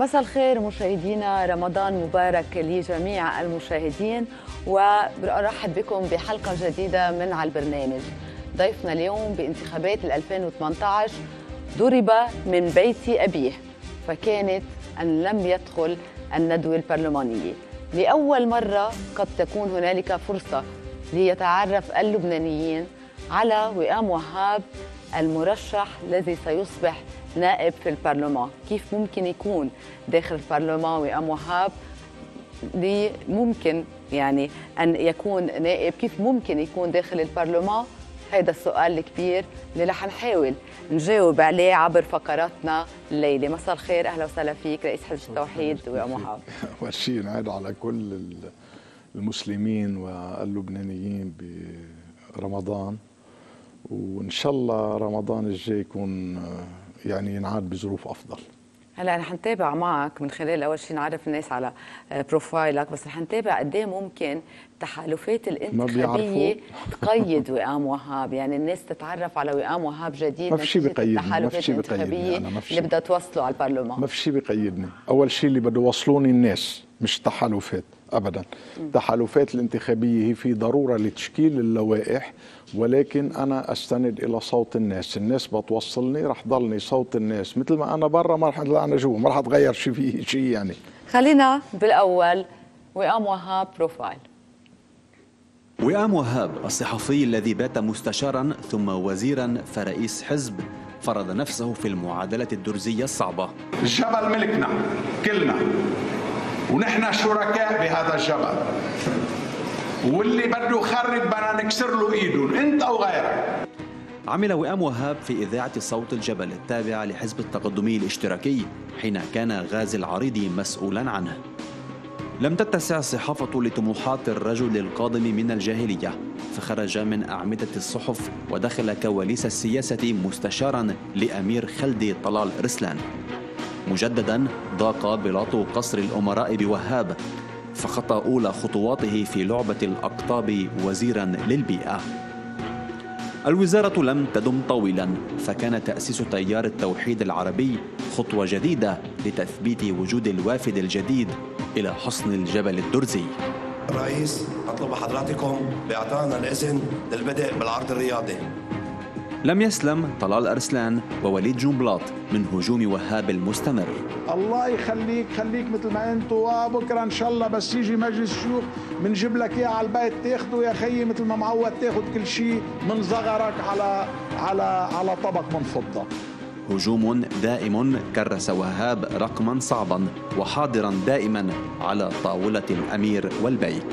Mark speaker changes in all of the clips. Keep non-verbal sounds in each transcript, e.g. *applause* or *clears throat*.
Speaker 1: مساء الخير مشاهدينا رمضان مبارك لجميع المشاهدين وبرحب بكم بحلقة جديدة من على البرنامج ضيفنا اليوم بانتخابات 2018 ضرب من بيت أبيه فكانت أن لم يدخل الندوة البرلمانية لأول مرة قد تكون هنالك فرصة ليتعرف اللبنانيين على وئام وهاب المرشح الذي سيصبح نائب في البرلمان كيف ممكن يكون داخل البرلمان وام وهاب ممكن يعني أن يكون نائب كيف ممكن يكون داخل البرلمان هيدا السؤال الكبير اللي رح نحاول نجاوب عليه عبر فقراتنا الليله مساء الخير اهلا وسهلا فيك رئيس حزب التوحيد ومحاب
Speaker 2: اول شيء نعيد على كل المسلمين واللبنانيين برمضان وان شاء الله رمضان الجاي يكون يعني ينعاد بظروف
Speaker 1: افضل هلا رح نتابع معك من خلال اول شيء نعرف الناس على بروفايلك بس رح نتابع قد ايه ممكن التحالفات الانتخابيه تقيد *laughs* وئام وهاب يعني الناس تتعرف على وئام وهاب جديد ما في شيء بقيدني ما في شيء بقيدني اللي بدها توصله على البرلمان ما
Speaker 2: في شيء بقيدني اول شيء اللي بده يوصلوني الناس مش تحالفات ابدا التحالفات الانتخابيه هي في ضروره لتشكيل اللوائح ولكن انا استند الى صوت الناس الناس بتوصلني رح ضلني صوت الناس مثل ما انا برا ما رح انا جوا ما رح اتغير شيء فيه *laughs* شيء يعني
Speaker 1: خلينا بالاول وئام وهاب بروفايل
Speaker 3: وئام وهاب الصحفي الذي بات مستشارا ثم وزيرا فرئيس حزب فرض نفسه في المعادلة الدرزية الصعبة الجبل ملكنا كلنا ونحن شركاء بهذا
Speaker 2: الجبل واللي بده يخرب بدنا نكسر له ايدهم انت او
Speaker 3: غيرك عمل وئام وهاب في إذاعة صوت الجبل التابعة لحزب التقدمي الاشتراكي حين كان غازي العريضي مسؤولا عنه لم تتسع الصحافة لطموحات الرجل القادم من الجاهلية فخرج من أعمدة الصحف ودخل كواليس السياسة مستشارا لأمير خلدي طلال رسلان مجددا ضاق بلاط قصر الأمراء بوهاب فخطى أولى خطواته في لعبة الأقطاب وزيرا للبيئة الوزارة لم تدم طويلا فكان تأسيس تيار التوحيد العربي خطوة جديدة لتثبيت وجود الوافد الجديد إلى حصن الجبل الدرزي
Speaker 4: رئيس أطلب حضراتكم بإعطائنا الإذن للبدء بالعرض الرياضي
Speaker 3: لم يسلم طلال أرسلان ووليد جنبلاط من هجوم وهاب المستمر
Speaker 2: الله يخليك خليك مثل ما انت وبكره ان شاء الله بس يجي مجلس الشيوخ بنجيب لك اياه على البيت تاخده يا خيي مثل ما معود تاخد كل شيء من زغرك على على على طبق من فضه
Speaker 3: هجوم دائم كرس وهاب رقما صعبا وحاضرا دائما على طاوله الامير والبيك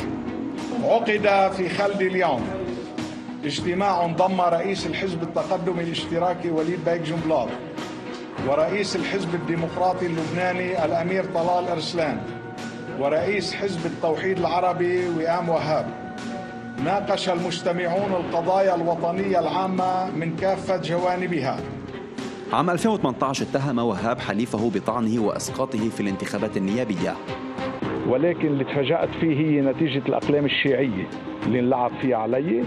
Speaker 2: عقد في خلد اليوم اجتماع ضم رئيس الحزب التقدم الاشتراكي وليد بايك جنبلاط ورئيس الحزب الديمقراطي اللبناني الأمير طلال أرسلان ورئيس حزب التوحيد العربي وئام وهاب ناقش المجتمعون القضايا الوطنية العامة من كافة جوانبها
Speaker 3: عام 2018 اتهم وهاب حليفه بطعنه واسقاطه في الانتخابات النيابيه ولكن اللي تفاجات
Speaker 2: فيه هي نتيجه الاقلام الشيعيه اللي انلعب فيها علي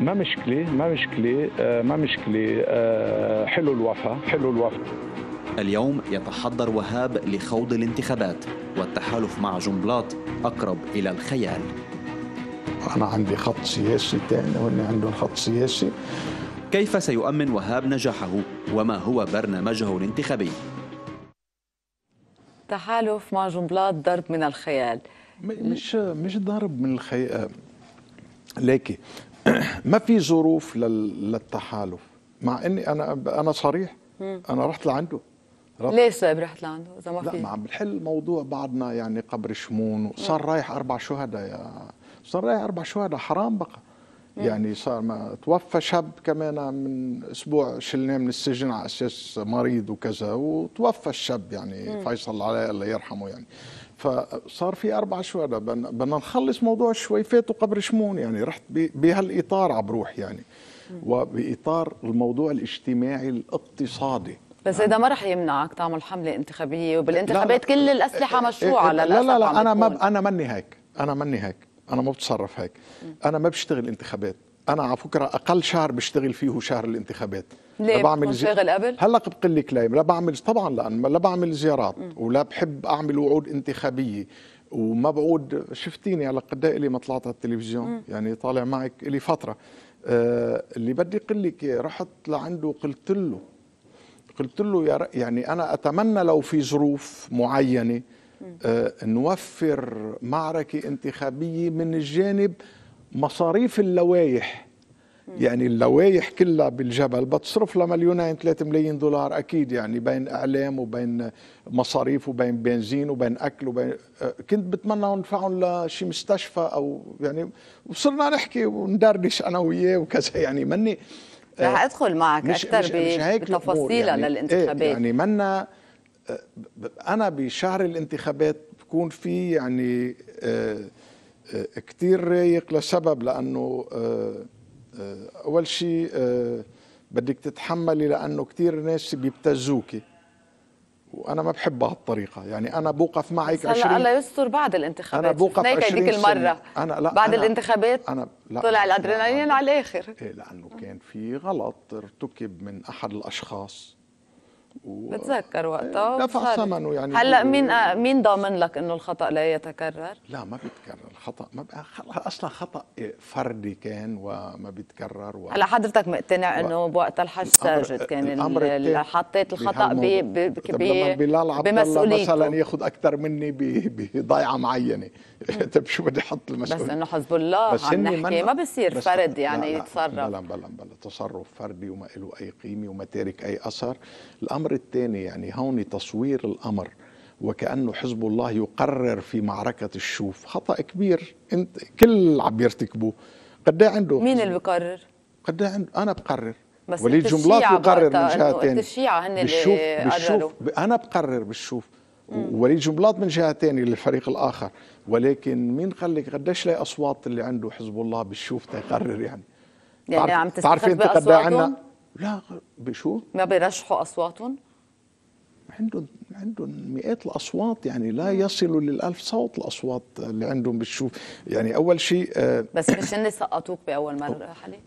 Speaker 2: ما مشكلة ما
Speaker 3: مشكلة آه، ما مشكلة آه، حلو الوفا حلو الوفا اليوم يتحضر وهاب لخوض الانتخابات والتحالف مع جنبلاط أقرب إلى الخيال أنا عندي خط سياسي تاني واني عندهم خط سياسي كيف سيؤمن وهاب نجاحه وما هو برنامجه الانتخابي
Speaker 1: تحالف مع جنبلاط ضرب من الخيال مش
Speaker 2: مش ضرب من الخيال لكن *clears throat* ما في ظروف للتحالف مع اني انا انا صريح
Speaker 5: انا رحت
Speaker 2: لعنده رحت ليش صعب
Speaker 1: طيب رحت لعنده اذا ما في لا ما عم
Speaker 2: بنحل موضوع بعدنا يعني قبر شمون صار رايح اربع شهداء يا صار رايح اربع شهداء حرام بقى يعني صار ما توفى شاب كمان من اسبوع شلناه من السجن على اساس مريض وكذا وتوفى الشاب يعني فيصل عليه الله يرحمه يعني فصار في اربع شهور بدنا نخلص موضوع الشويفات وقبر شمون يعني رحت بهالاطار عم بروح يعني وباطار الموضوع الاجتماعي الاقتصادي بس اذا ما
Speaker 1: رح يمنعك تعمل حمله انتخابيه وبالانتخابات كل الاسلحه مشروعه لا لا إيه، إيه، إيه، لا, لا
Speaker 2: انا ما انا ماني هيك انا ماني هيك انا ما بتصرف هيك انا ما بشتغل انتخابات انا على فكره اقل شهر بشتغل فيه هو شهر الانتخابات ليه لا بعمل زي... قبل هلا بقول لك ليه لا بعمل طبعا لان لا بعمل زيارات م. ولا بحب اعمل وعود انتخابيه وما بعود شفتيني على قد ايه ما طلعت على التلفزيون م. يعني طالع معك لي فتره آه اللي بدي اقول لك رحت لعنده قلت له قلت له يا ر... يعني انا اتمنى لو في ظروف معينه آه نوفر معركه انتخابيه من الجانب مصاريف اللوايح يعني اللوايح كلها بالجبل بتصرف لها مليونين 3 ملايين دولار اكيد يعني بين اعلام وبين مصاريف وبين بنزين وبين اكل وبين آه، كنت بتمنى ندفعهم لشي مستشفى او يعني وصرنا نحكي وندردش انا وياه وكذا يعني مني
Speaker 5: آه، رح ادخل معك اكثر بتفاصيل يعني إيه، للانتخابات يعني
Speaker 2: منا آه، انا بشهر الانتخابات بكون في يعني آه كثير رايق لسبب لانه آه، آه، اول شيء آه، بدك تتحملي لانه كثير ناس بيبتزوكي وانا ما بحب هالطريقه يعني انا بوقف معك 20 الله
Speaker 1: يستر بعد الانتخابات انا بوقف هذيك المره سنة. انا لا بعد أنا
Speaker 2: الانتخابات أنا لا طلع الادرينالين
Speaker 1: على الاخر ايه لانه
Speaker 2: كان في غلط ارتكب من احد الاشخاص بتذكر وقتها إيه، دفع ثمنه يعني هلا مين إيه.
Speaker 1: آه، مين ضامن لك انه الخطا لا يتكرر؟ لا ما بيتكرر
Speaker 2: الخطا ما اصلا خطا فردي كان وما بيتكرر و... هلا حضرتك
Speaker 1: مقتنع و... انه بوقتها الحج ساجد كان الامر حطيت الخطا ب... ب... ب... ب... بلال الله مثلا
Speaker 2: ياخذ اكثر مني بضيعه معينه *laughs* طيب شو بدي احط المسؤوليه بس انه
Speaker 1: حزب الله بس عم نحكي من... ما بصير فرد يعني لا لا يتصرف بلا بلا بلا
Speaker 2: تصرف فردي وما له اي قيمه وما تارك اي اثر الامر الأمر الثاني يعني هون تصوير الأمر وكأنه حزب الله يقرر في معركة الشوف خطأ كبير انت كل عم يرتكبوه قد إيه عنده مين اللي بقرر؟ قد إيه عنده أنا بقرر بس وليد جملات بقرر من جهه ثانيه الشيعة هن بالشوف بالشوف انا بقرر بالشوف وليد جملات من جهه ثانيه للفريق الاخر ولكن مين خليك قديش ايش اصوات اللي عنده حزب الله بالشوف تقرر يعني
Speaker 1: يعني عم تستخدم تعرفين لا بشو؟ ما بيرشحوا اصواتهم؟ عندهم
Speaker 2: عندهم مئات الاصوات يعني لا يصلوا للألف صوت الاصوات اللي عندهم بتشوف يعني اول شيء آه، بس مش
Speaker 1: هن سقطوك باول مرحله؟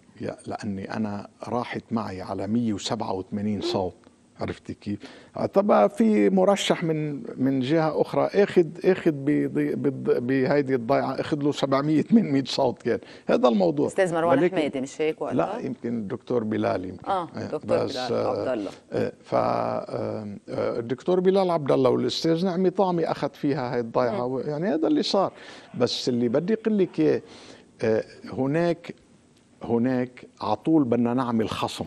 Speaker 2: لاني انا راحت معي على 187 صوت عرفتي كيف؟ آه، طبعا في مرشح من من جهه اخرى اخذ اخذ بهيدي الضيعه اخذ له 700 800 صوت كان هذا الموضوع استاذ مروان حمادي مش هيك ولا لا يمكن الدكتور بلال يمكن
Speaker 5: اه, آه، دكتور بس بلال آه،
Speaker 2: عبد الله ف الدكتور بلال عبد الله والاستاذ نعمي طعمي اخذ فيها هاي الضيعه يعني هذا اللي صار بس اللي بدي اقول لك اياه هناك هناك على طول بدنا نعمل خصم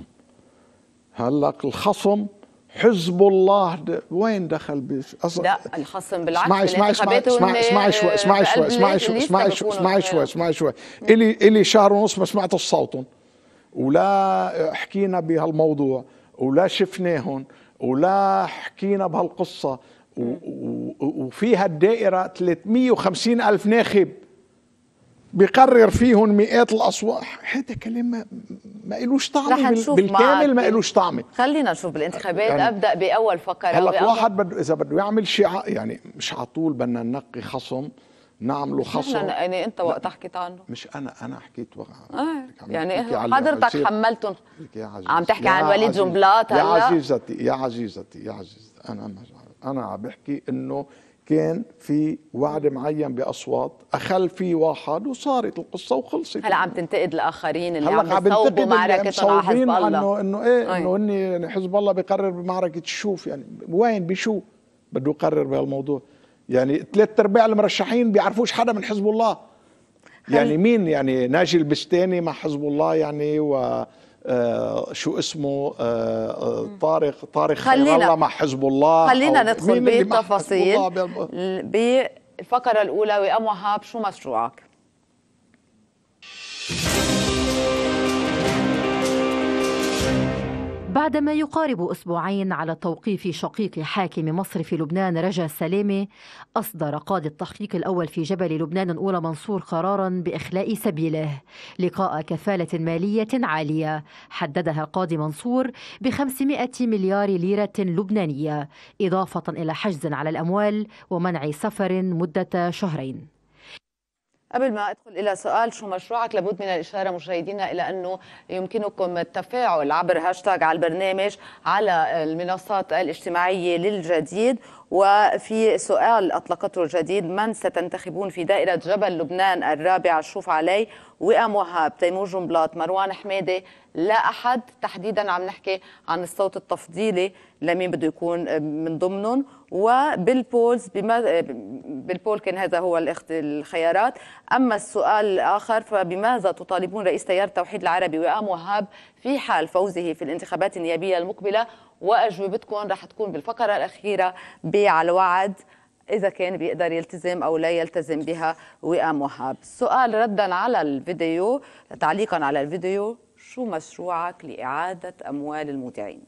Speaker 2: هلا الخصم حزب الله وين دخل بيش
Speaker 1: لا الخصم بالعكس اسمعي اسمعي اسمعي اسمعي شوي اسمعي شوي اسمعي شوي اسمعي
Speaker 2: شوي اسمعي شوي اسمعي شوي الي الي شهر ونص ما سمعت صوتهم ولا حكينا بهالموضوع ولا شفناهم ولا حكينا بهالقصه وفيها الدائره 350 الف ناخب بيقرر فيهم مئات الاصوات هذا كلام ما إلوش طعم بالكامل ما إلوش طعم
Speaker 1: خلينا نشوف بالانتخابات يعني ابدا باول فقره هلا واحد
Speaker 2: بده اذا بده يعمل شيء يعني مش على طول بدنا ننقي خصم نعمله خصم أنا يعني انت وقتها حكيت عنه مش انا انا حكيت وقت
Speaker 1: آه. يعني حضرتك حملتهم
Speaker 2: عم تحكي عن وليد جنبلاط يا عزيزتي يا عزيزتي يا عزيزتي انا انا عم بحكي انه كان في وعد معين باصوات اخل في
Speaker 1: واحد وصارت القصه وخلصت هلا عم تنتقد الاخرين اللي عم يصوبوا معركه مع حزب الله انه
Speaker 2: انه ايه انه اني حزب الله بقرر بمعركه الشوف يعني وين بشو بده يقرر بهالموضوع يعني ثلاث ارباع المرشحين بيعرفوش حدا من حزب الله يعني مين يعني ناجي البستاني مع حزب الله يعني و آه، شو اسمه آه، آه، طارق طارق خير الله مع حزب الله خلينا ندخل بالتفاصيل
Speaker 1: بالفقره الاولى وام وهاب شو مشروعك؟ بعدما يقارب أسبوعين على توقيف شقيق حاكم مصر في لبنان رجا السلامة أصدر قاضي التحقيق الأول في جبل لبنان الأولى منصور قرارا بإخلاء سبيله لقاء كفالة مالية عالية حددها القاضي منصور ب 500 مليار ليرة لبنانية إضافة إلى حجز على الأموال ومنع سفر مدة شهرين قبل ما ادخل الى سؤال شو مشروعك لابد من الاشاره مشاهدينا الى انه يمكنكم التفاعل عبر هاشتاج على البرنامج على المنصات الاجتماعيه للجديد وفي سؤال اطلقته الجديد من ستنتخبون في دائره جبل لبنان الرابعه شوف علي وئام وهاب تيمور جنبلاط مروان حميده لا احد تحديدا عم نحكي عن الصوت التفضيلي لمين بده يكون من ضمنهم وبالبولز بما بالبول كان هذا هو الخيارات اما السؤال الاخر فبماذا تطالبون رئيس تيار التوحيد العربي وئام وهاب في حال فوزه في الانتخابات النيابيه المقبله واجوبتكم رح تكون بالفقره الاخيره على وعد إذا كان بيقدر يلتزم أو لا يلتزم بها وئام وهاب السؤال ردا على الفيديو تعليقا على الفيديو شو مشروعك لإعادة أموال المودعين؟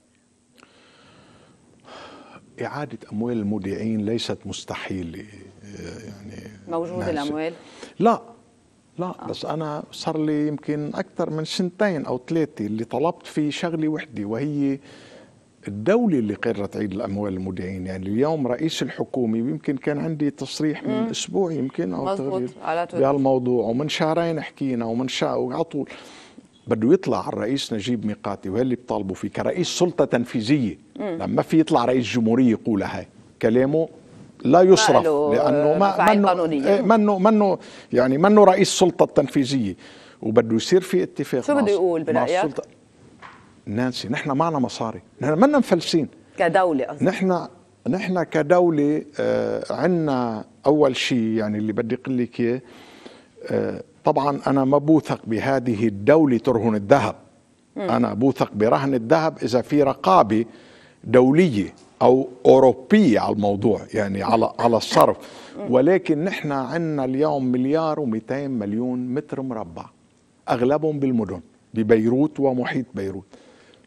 Speaker 2: إعادة أموال المودعين ليست مستحيلة آه،
Speaker 1: يعني موجودة نعم، الأموال؟
Speaker 2: لا لا آه. بس أنا صار لي يمكن أكثر من سنتين أو ثلاثة اللي طلبت في شغلة وحدة وهي الدولة اللي قررت عيد الأموال المودعين يعني اليوم رئيس الحكومة يمكن كان عندي تصريح من أسبوع يمكن أو تغرير بهالموضوع ومن شهرين حكينا ومن شهر طول بده يطلع الرئيس نجيب ميقاتي وهي اللي بطالبوا فيه كرئيس سلطه تنفيذيه لما في يطلع رئيس جمهوريه يقولها هاي كلامه لا يصرف لانه ما منه إيه، منه منه يعني منه رئيس سلطه التنفيذيه وبده يصير في اتفاق شو بده يقول برايك؟ نانسي نحن معنا مصاري نحن منا مفلسين
Speaker 1: كدوله أصلاً. نحن
Speaker 2: نحن كدوله آه عندنا اول شيء يعني اللي بدي اقول لك اياه آه، طبعا أنا ما بوثق بهذه الدولة ترهن الذهب أنا بوثق برهن الذهب إذا في رقابة دولية أو أوروبية على الموضوع يعني على على الصرف ولكن نحن عندنا اليوم مليار و200 مليون متر مربع أغلبهم بالمدن ببيروت ومحيط بيروت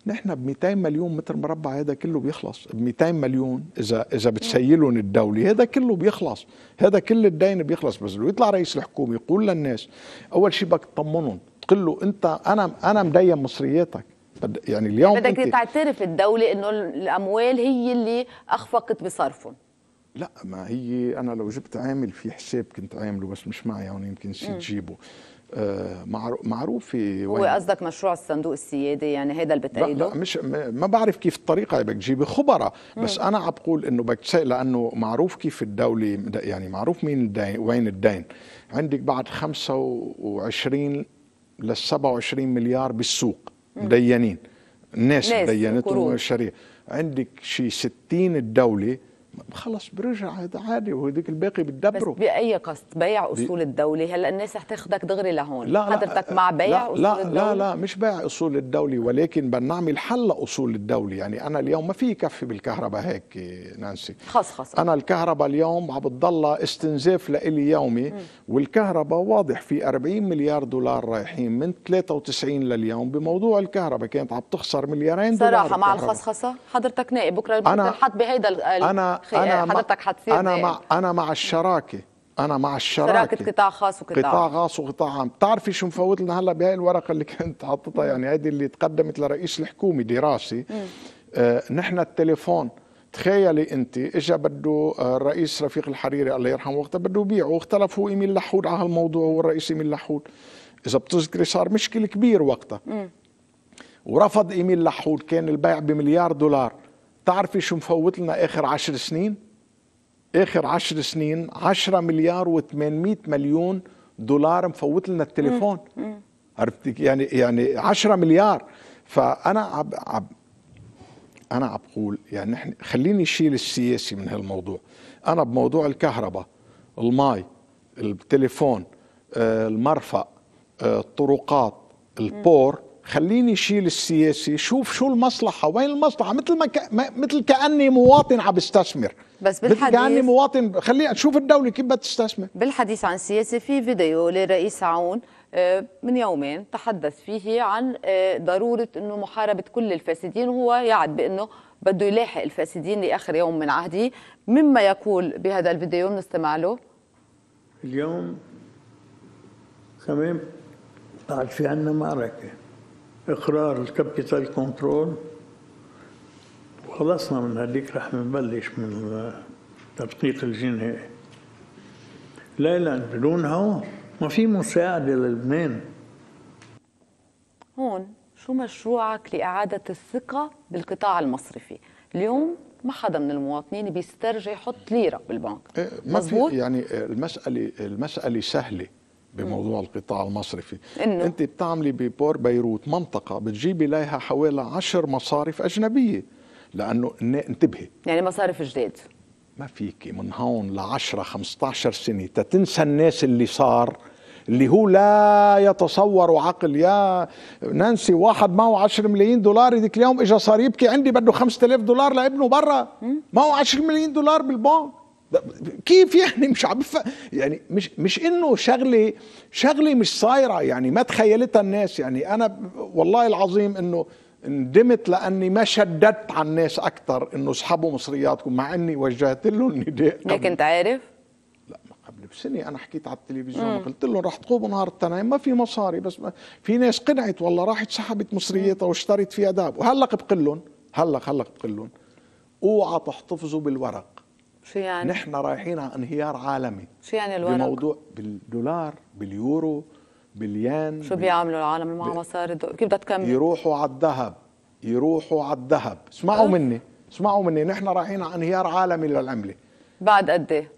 Speaker 2: نحن ب 200 مليون متر مربع هذا كله بيخلص ب 200 مليون اذا اذا بتسيلهم الدوله هذا كله بيخلص هذا كل الدين بيخلص بس لو يطلع رئيس الحكومه يقول للناس اول شيء بدك تطمنهم تقول له انت انا انا مدين مصرياتك يعني اليوم بدك
Speaker 1: تعترف الدوله انه الاموال هي اللي اخفقت بصرفهم
Speaker 2: لا ما هي انا لو جبت عامل في حساب كنت عامله بس مش معي هون يمكن نسيت جيبه آه، معروف في هو قصدك
Speaker 1: مشروع الصندوق السيادي يعني هذا اللي بتأيده؟
Speaker 2: لا مش ما بعرف كيف الطريقه بدك تجيبي خبراء بس انا عم بقول انه بدك لانه معروف كيف الدوله يعني معروف مين الدين وين الدين عندك بعد 25 لل 27 مليار بالسوق مدينين الناس مدينتهم الشريعه عندك شي 60 الدوله
Speaker 1: خلص برجع هذا عادي وهذيك الباقي بتدبره بس باي قصد بيع اصول الدوله هلا الناس رح تاخذك دغري لهون لا حضرتك أه، مع بيع لا اصول لا الدوله لا
Speaker 2: لا مش بيع اصول الدوله ولكن بدنا نعمل حل اصول الدوله يعني انا اليوم ما في كفي بالكهرباء هيك نانسي
Speaker 1: خاص خاص انا
Speaker 2: الكهرباء اليوم عم بتضلها استنزاف لإلي يومي م. والكهرباء واضح في 40 مليار دولار رايحين من 93 لليوم بموضوع الكهرباء كانت عم تخسر مليارين دولار صراحه مع الخصخصه
Speaker 1: حضرتك نائب بكره انا حط بهيدا انا أنا حضرتك حتصير انا مع
Speaker 2: انا مع الشراكه انا مع الشراكه شراكه قطاع
Speaker 1: خاص وقطاع قطاع
Speaker 2: خاص وقطاع عام بتعرفي شو مفوت لنا هلا بهاي الورقه اللي كنت حاططها يعني هذه اللي تقدمت لرئيس الحكومه دراسه آه نحن التليفون تخيلي انت اجى بده آه، الرئيس رفيق الحريري الله يرحمه وقتها بده يبيعه واختلف هو ايميل لحود على هالموضوع هو الرئيس ايميل لحود اذا بتذكري صار مشكله كبير وقتها ورفض ايميل لحود كان البيع بمليار دولار تعرفي شو مفوت لنا آخر عشر سنين؟ آخر عشر سنين 10 مليار و800 مليون دولار مفوت لنا التليفون عرفتي يعني يعني 10 مليار فأنا عب, عب أنا عم بقول يعني نحن خليني شيل السياسي من هالموضوع أنا بموضوع الكهرباء المي التليفون آه، المرفأ آه، الطرقات البور خليني شيل السياسي شوف شو المصلحه وين المصلحه مثل ما, ك... ما مثل كاني مواطن عم بستثمر
Speaker 1: بس بالحديث كاني
Speaker 2: مواطن خليني اشوف الدوله كيف بدها تستثمر
Speaker 1: بالحديث عن السياسه في فيديو لرئيس عون آه، من يومين تحدث فيه عن آه، ضروره انه محاربه كل الفاسدين وهو يعد بانه بده يلاحق الفاسدين لاخر يوم من عهده مما يقول بهذا الفيديو بنستمع له
Speaker 2: اليوم كمان بعد في عندنا معركه اقرار الكابيتال كنترول وخلصنا من هذيك رح نبلش من التدقيق الجنائي لا لا بدونها
Speaker 4: ما في مساعدة للبنان
Speaker 1: هون شو مشروعك لإعادة الثقة بالقطاع المصرفي اليوم ما حدا من المواطنين بيسترجي يحط ليرة بالبنك
Speaker 2: إيه، مزبوط يعني المسألة المسألة سهلة بموضوع م. القطاع المصرفي إنه. انت بتعملي ببور بيروت منطقه بتجيبي لها حوالي عشر مصارف اجنبيه لانه انتبهي
Speaker 1: يعني مصارف جداد
Speaker 2: ما فيكي من هون ل 10 15 سنه تتنسى الناس اللي صار اللي هو لا يتصور عقل يا نانسي واحد معه 10 ملايين دولار ذيك اليوم اجى صار يبكي عندي بده 5000 دولار لابنه برا معه 10 ملايين دولار بالبنك كيف يعني مش عم يعني مش مش انه شغله شغله مش صايره يعني ما تخيلتها الناس يعني انا والله العظيم انه ندمت لاني ما شددت على الناس اكثر انه اسحبوا مصرياتكم مع اني وجهت لهم نداء لكن انت عارف؟ لا قبل بسنه انا حكيت على التلفزيون قلت لهم رح تقوموا نهار التنايم ما في مصاري بس ما في ناس قنعت والله راحت سحبت مصريتها واشترت فيها داب وهلق لهم هلق هلق لهم اوعى تحتفظوا بالورق
Speaker 1: شو يعني؟ نحن رايحين
Speaker 2: على انهيار عالمي
Speaker 1: شو يعني الورق؟ بموضوع
Speaker 2: بالدولار باليورو باليان شو بيعملوا
Speaker 1: العالم مع مصاري كيف بدها تكمل؟
Speaker 2: يروحوا على الذهب يروحوا على الذهب اسمعوا أه؟ مني اسمعوا مني نحن رايحين على انهيار عالمي للعمله بعد قد ايه؟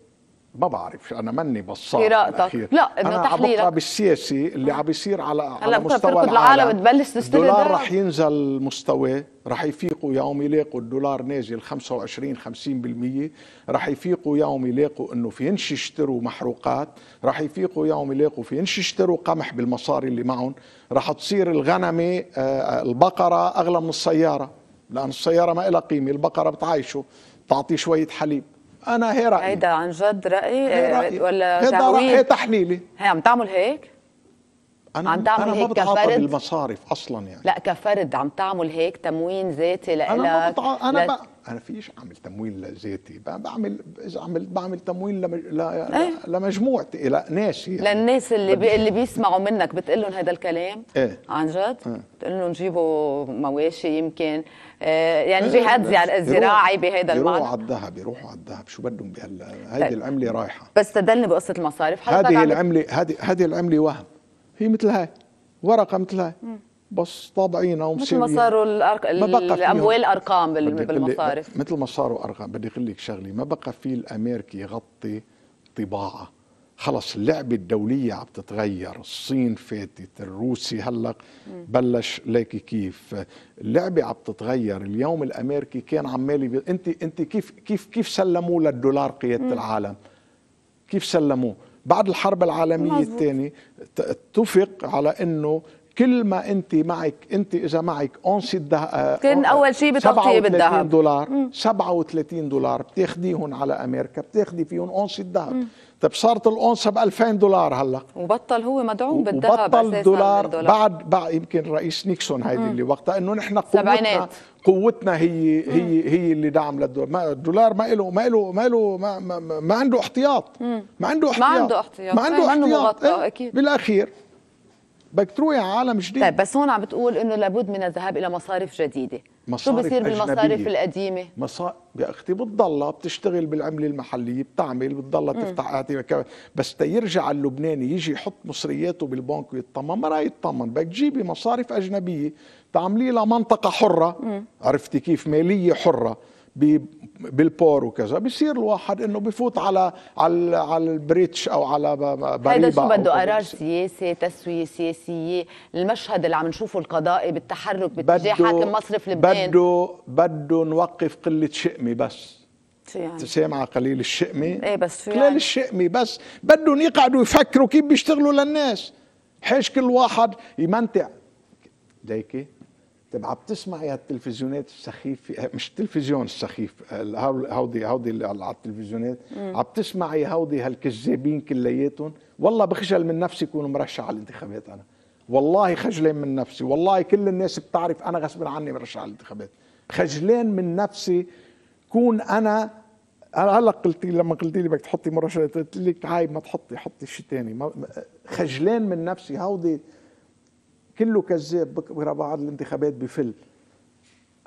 Speaker 2: ما بعرف انا ماني بصار قراءتك لا انه تحليلك انا بالسياسي اللي عم بيصير على على مستوى العالم بتبلش تشتري الدولار رح ينزل مستواه رح يفيقوا يوم يلاقوا الدولار نازل 25 50% رح يفيقوا يوم يلاقوا انه فينش يشتروا محروقات رح يفيقوا يوم يلاقوا فينش يشتروا قمح بالمصاري اللي معهم رح تصير الغنمه آه، آه، البقره اغلى من السياره لان السياره ما لها قيمه البقره بتعيشه تعطي شويه حليب
Speaker 1: انا هي رايي هيدا عن جد راي هي آه، رأيي. ولا هيدا تحويل تحليلي هي عم تعمل هيك
Speaker 2: أنا عم تعمل أنا هيك كفرد بالمصارف اصلا يعني
Speaker 1: لا كفرد عم تعمل هيك تموين ذاتي لإلك انا بطع... انا لك... بقى...
Speaker 2: انا فيش اعمل تمويل لذاتي بعمل اذا عملت بعمل تمويل لم... ل... ل... إيه. لمجموعتي لناس يعني للناس اللي بي... اللي
Speaker 1: بيسمعوا منك بتقول لهم هذا الكلام ايه عن جد ايه؟ بتقول لهم جيبوا مواشي يمكن آه، يعني جهاد إيه. يعني الزراعي بهذا المعنى بيروحوا على
Speaker 2: الذهب يروحوا على الذهب شو بدهم بهال هيدي طيب. العمله رايحه
Speaker 1: بس تدلني بقصه المصارف هذه العمله
Speaker 2: هذه هذه العمله وهم هي مثل هاي ورقه مثل هاي بس طابعينها ومسيرين مثل ما صاروا الأرق...
Speaker 1: الاموال ارقام بالمصارف
Speaker 2: مثل ما صاروا ارقام بدي اقول لك شغله ما بقى في الامريكي يغطي طباعه خلص اللعبة الدولية عم تتغير الصين فاتت الروسي هلق بلش ليكي كيف اللعبة عم تتغير اليوم الأمريكي كان عمالي بي... انت انت كيف كيف كيف سلموا للدولار قيادة العالم كيف سلموه بعد الحرب العالميه الثانيه اتفق على انه كل ما انت معك انت اذا معك اونس الذهب كان اول شيء بتغطيه بالذهب دولار 37 دولار بتاخذيهم على امريكا بتاخذي فيهم اونس الذهب طيب صارت الأونصة ب 2000 دولار هلا
Speaker 1: وبطل هو مدعوم بالذهب وبطل دولار, دولار
Speaker 2: بعد, بعد يمكن رئيس نيكسون هيدي اللي وقتها انه نحن قوتنا قوتنا هي مم. هي هي اللي دعم للدولار ما الدولار ما له ما له
Speaker 1: ما له ما, ما, ما عنده احتياط
Speaker 5: ما عنده احتياط ما عنده احتياط ما عنده احتياط, ما إيه؟ اكيد
Speaker 1: بالاخير بدك تروحي عالم جديد طيب بس هون عم بتقول انه لابد من الذهاب الى مصارف جديده مصارف شو بصير بالمصارف القديمه؟
Speaker 2: مصارف يا اختي بتضلها بتشتغل بالعمله المحليه بتعمل بتضلها تفتح هاتي بس تيرجع اللبناني يجي يحط مصرياته بالبنك ويطمن ما راح يطمن بدك تجيبي مصارف اجنبيه لها منطقه حره عرفتي كيف ماليه حره بالبور وكذا بصير الواحد انه بفوت على على على البريتش او على بريبا هيدا شو بده قرار
Speaker 1: سياسي تسويه سياسيه المشهد اللي عم نشوفه القضائي بالتحرك باتجاه حاكم مصرف لبنان
Speaker 2: بده بده نوقف قله شئمي بس يعني؟ سامعة قليل الشئمي ايه بس شو قليل يعني؟ الشئمي بس بدهم يقعدوا يفكروا كيف بيشتغلوا للناس حيش كل واحد يمنتع ليكي طيب عم تسمع يا التلفزيونات السخيفه مش التلفزيون السخيف هودي هودي اللي على التلفزيونات عم تسمع يا هودي هالكذابين كلياتهم والله بخجل من نفسي يكون مرشح على الانتخابات انا والله خجلان من نفسي والله كل الناس بتعرف انا غصب عني مرشح على الانتخابات خجلان من نفسي كون انا انا هلا قلت لي لما قلت لي بدك تحطي مرشح قلت لك عايب ما تحطي حطي شيء ثاني خجلان من نفسي هودي كله كذاب بكره بعض الانتخابات بفل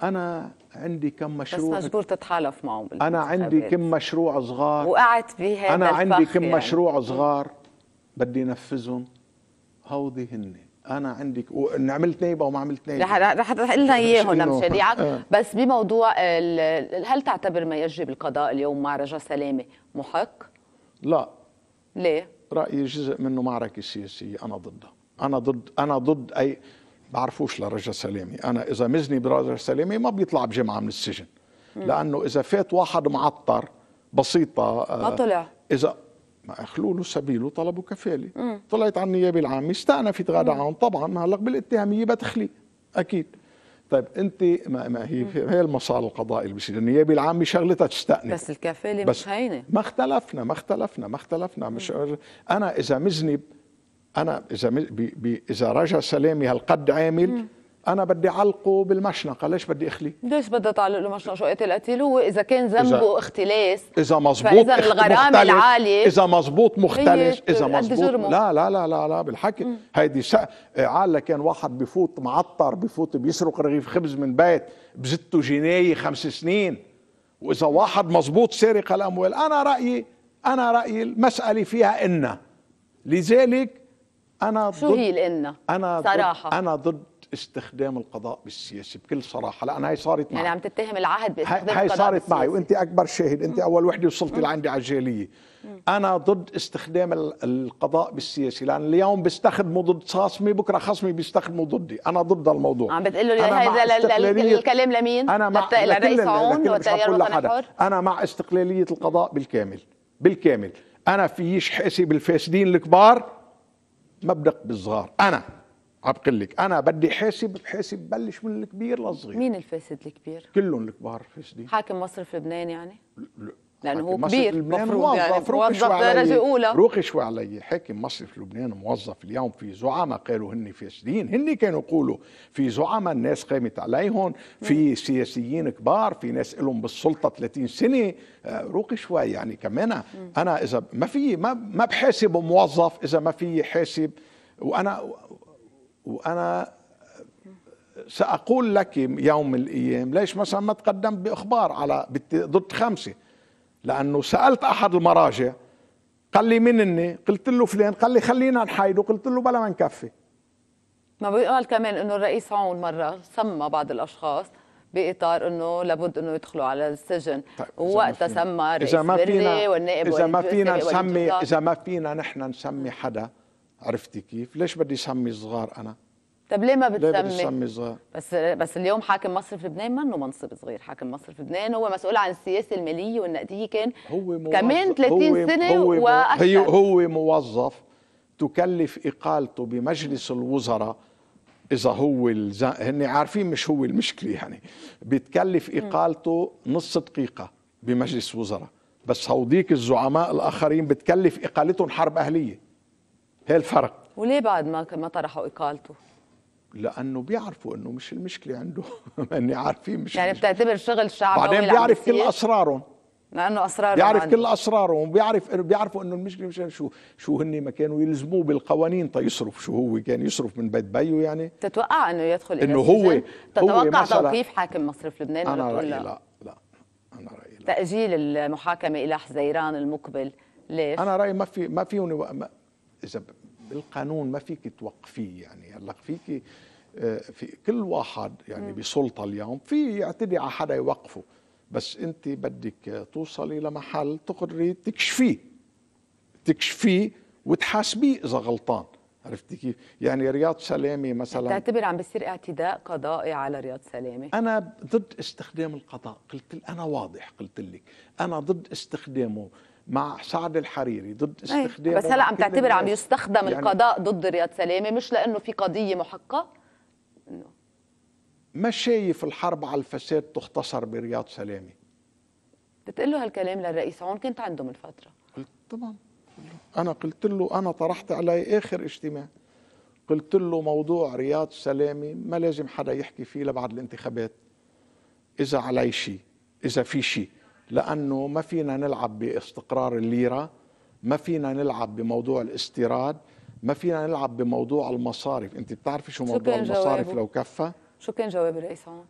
Speaker 2: انا عندي كم مشروع بس مجبور
Speaker 1: تتحالف معهم انا عندي كم
Speaker 2: مشروع صغار
Speaker 1: وقعت بهذا انا عندي كم يعني. مشروع صغار
Speaker 2: بدي نفذهم هودي هن انا عندي وان عملت نايبه وما عملت نايبه رح رح لنا اياهم لمشاريعك آه.
Speaker 1: بس بموضوع هل تعتبر ما يجري بالقضاء اليوم مع رجا سلامه محق؟ لا ليه؟
Speaker 2: رايي جزء منه معركه سياسيه انا ضدها انا ضد انا ضد اي بعرفوش لرجا سلامي انا اذا مزني برجا سلامي ما بيطلع بجمعه من السجن لانه اذا فات واحد معطر بسيطه آه، ما طلع اذا ما اخلوا له سبيله طلبوا كفاله مم. طلعت على النيابه العامه استأنفت غادة عون طبعا هلق بالاتهاميه بتخلي اكيد طيب انت ما, ما هي هي المسار القضائي اللي بصير النيابه العامه شغلتها تستأنف بس
Speaker 1: الكفاله مش
Speaker 2: هينه ما اختلفنا ما اختلفنا ما اختلفنا مش انا اذا مذنب انا اذا بي بي اذا رجا سلامي هالقد عامل مم. انا بدي علقه بالمشنقه ليش بدي اخليه
Speaker 1: ليش بدها تعلق له مشنقه شو قتل قتيل هو اذا كان ذنبه اختلاس اذا مزبوط فاذا الغرامه العاليه اذا
Speaker 2: مزبوط مختلس اذا مزبوط لا لا لا لا لا بالحكي مم. هيدي س... عال كان واحد بفوت معطر بفوت بيسرق رغيف خبز من بيت بزته جنايه خمس سنين واذا واحد مزبوط سرق الاموال انا رايي انا رايي المساله فيها ان لذلك
Speaker 1: انا شو ضد هي لنا انا صراحه ضد انا
Speaker 2: ضد استخدام القضاء بالسياسه بكل صراحه لان هي صارت يعني معي يعني عم
Speaker 1: تتهم العهد باستخدام هاي القضاء صارت
Speaker 2: معي وانت اكبر شاهد انت اول وحده وصلتي لعندي على الجاليه انا ضد استخدام القضاء بالسياسه لان اليوم بيستخدموا ضد خصمي بكره خصمي بيستخدموا ضدي انا ضد الموضوع عم بتقول له هذا
Speaker 1: الكلام لمين انا مع للرئيس عون وتيار
Speaker 2: انا مع استقلاليه القضاء بالكامل بالكامل انا فيش حاسب الفاسدين الكبار مبدا بالصغار انا عبقل لك انا بدي حاسب حاسب بلش من الكبير للصغير مين
Speaker 1: الفاسد الكبير؟
Speaker 2: كلهم الكبار فاسدين
Speaker 1: حاكم مصرف لبنان يعني؟ ل... لانه هو كبير المفروض يعني موظف درجه اولى
Speaker 2: روقي شوي علي حاكم مصرف لبنان موظف اليوم في زعماء قالوا هن فاسدين هن كانوا يقولوا في زعماء الناس قامت عليهم في سياسيين كبار في ناس لهم بالسلطه 30 سنه آه، روقي شوي يعني كمان انا اذا ما في ما ما بحاسب موظف اذا ما في حاسب وانا وانا ساقول لك يوم من الايام ليش مثلا ما تقدمت باخبار على ضد خمسه لأنه سألت أحد المراجع قال لي مين إني قلت له فلان قال لي خلينا نحايده قلت له بلا ما نكفي
Speaker 1: ما بيقال كمان انه الرئيس عون مره سمى بعض الاشخاص باطار انه لابد انه يدخلوا على السجن طيب ووقتها سمى رئيس اذا ما فينا والنائب اذا ما فينا نسمي اذا
Speaker 2: ما فينا نحن نسمي حدا عرفتي كيف ليش بدي سمي صغار انا طب ليه ما بتسمي؟ ليه بتسمي صغير؟
Speaker 1: بس بس اليوم حاكم مصر في لبنان منه منصب صغير، حاكم مصر في لبنان هو مسؤول عن السياسه الماليه والنقديه كان هو موظف كمان 30 هو سنه هو واكثر
Speaker 2: هو موظف تكلف اقالته بمجلس الوزراء اذا هو الز... هن عارفين مش هو المشكله يعني بتكلف اقالته نص دقيقه بمجلس وزراء بس هوديك الزعماء الاخرين بتكلف اقالتهم حرب اهليه هي الفرق
Speaker 1: وليه بعد ما ما طرحوا اقالته
Speaker 2: لانه بيعرفوا انه مش المشكله عنده اني *laughs* يعني عارفين مش
Speaker 1: يعني بتعتبر شغل شعبوي بعدين بيعرف كل اسرارهم لانه اسرارهم بيعرف كل
Speaker 2: اسرارهم وبيعرف بيعرفوا انه المشكله مش شو شو هن ما كانوا يلزموه بالقوانين تيصرف طيب شو هو كان يصرف من بيت بيو يعني
Speaker 1: تتوقع انه يدخل انه هو تتوقع توقيف حاكم مصرف لبنان انا رايي لا. لا لا انا رايي لا تاجيل المحاكمه الى حزيران المقبل ليش؟ انا
Speaker 2: رايي ما في ما فيهم اذا بالقانون ما فيك توقفيه يعني هلا فيك آه، في كل واحد يعني بسلطه اليوم في يعتدي على حدا يوقفه بس انت بدك توصلي لمحل تقدري تكشفيه تكشفيه وتحاسبيه اذا غلطان عرفتي كيف؟ يعني رياض سلامه مثلا تعتبر
Speaker 1: عم بيصير اعتداء قضائي على رياض سلامه؟
Speaker 2: انا ضد استخدام القضاء، قلت انا واضح قلت لك، انا ضد استخدامه مع سعد الحريري ضد إيه. استخدام بس هلا عم تعتبر عم يستخدم يعني القضاء
Speaker 1: ضد رياض سلامه مش لانه في قضيه محقه
Speaker 2: انه ما شايف الحرب على الفساد تختصر برياض سلامه
Speaker 1: بتقول له هالكلام للرئيس هون كنت عنده من فتره قلت طبعا
Speaker 2: انا قلت له انا طرحت عليه اخر اجتماع قلت له موضوع رياض سلامه ما لازم حدا يحكي فيه لبعد الانتخابات اذا علي شيء اذا في شيء لأنه ما فينا نلعب باستقرار الليرة ما فينا نلعب بموضوع الاستيراد ما فينا نلعب بموضوع المصارف انت بتعرفي شو موضوع شو المصارف لو كفى
Speaker 1: شو كان جواب الرئيس هون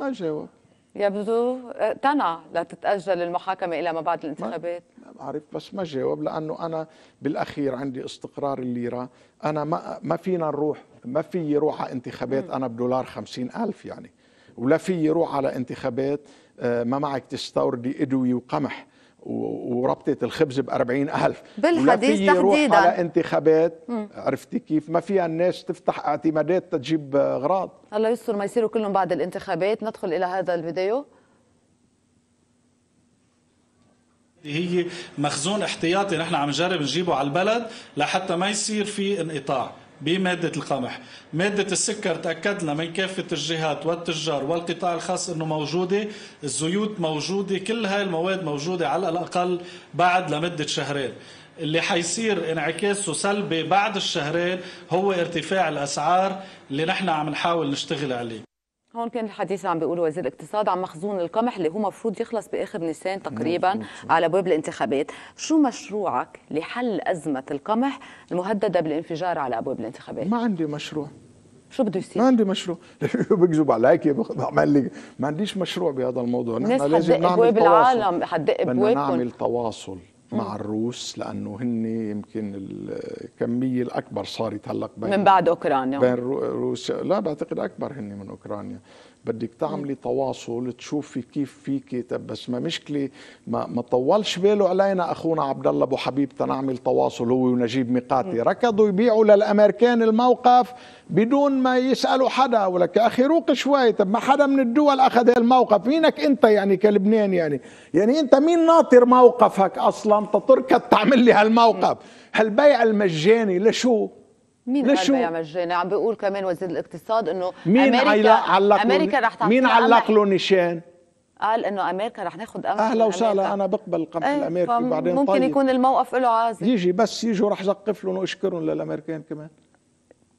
Speaker 1: ما جاوب يبدو اقتنع آه، لتتأجل المحاكمة إلى ما بعد الانتخابات
Speaker 2: ما بعرف بس ما جاوب لأنه أنا بالأخير عندي استقرار الليرة أنا ما, ما فينا نروح ما في روح على انتخابات أنا بدولار خمسين ألف يعني ولا في روح على انتخابات آه، ما معك تستوردي ادويه وقمح وربطة الخبز ب 40000 بالحديث تحديدا على انتخابات مم. عرفتي كيف ما فيها الناس تفتح اعتمادات تجيب آه، اغراض
Speaker 1: الله يستر ما يصيروا كلهم بعد الانتخابات ندخل الى هذا الفيديو
Speaker 2: هي مخزون احتياطي نحن عم نجرب نجيبه على البلد لحتى ما يصير
Speaker 4: في انقطاع بمادة القمح مادة السكر تأكدنا من كافة الجهات والتجار والقطاع الخاص أنه موجودة الزيوت موجودة كل هاي المواد موجودة على الأقل بعد لمدة شهرين اللي حيصير انعكاسه سلبي بعد الشهرين هو ارتفاع الأسعار اللي نحن عم نحاول نشتغل عليه
Speaker 1: هون كان الحديث عم بيقول وزير الاقتصاد عن مخزون القمح اللي هو مفروض يخلص باخر نيسان تقريبا على باب الانتخابات، شو مشروعك لحل ازمه القمح المهدده بالانفجار على ابواب الانتخابات؟ ما عندي مشروع شو بده يصير؟
Speaker 2: ما عندي مشروع، *laughs* بكذب عليك بعمل لي ما عنديش مشروع بهذا الموضوع، نحن لازم نعمل تواصل العالم حدق ابوابكم نعمل تواصل مع الروس لانه هن يمكن الكميه الاكبر صارت هلق بين من بعد
Speaker 1: اوكرانيا بين
Speaker 2: روسيا لا بعتقد اكبر هن من اوكرانيا بدك تعملي تواصل تشوفي كيف فيكي طب بس ما مشكله ما, ما طولش باله علينا اخونا عبد الله ابو حبيب تنعمل تواصل هو ونجيب ميقاتي ركضوا يبيعوا للامريكان الموقف بدون ما يسالوا حدا ولك يا اخي روق شوي طب ما حدا من الدول اخذ هالموقف مينك انت يعني كلبنان يعني يعني انت مين ناطر موقفك اصلا تتركض تعمل لي هالموقف هالبيع المجاني لشو
Speaker 1: مين لشو؟ بيع مجاني عم بيقول كمان وزير الاقتصاد انه مين امريكا علق امريكا رح مين علق له نيشان؟ قال انه امريكا رح ناخذ امل اهلا وسهلا انا بقبل
Speaker 2: القمح ايه الامريكي بعدين ممكن طيب. يكون
Speaker 1: الموقف له عازل
Speaker 2: يجي بس يجوا رح زقف لهم واشكرهم
Speaker 1: للامريكان كمان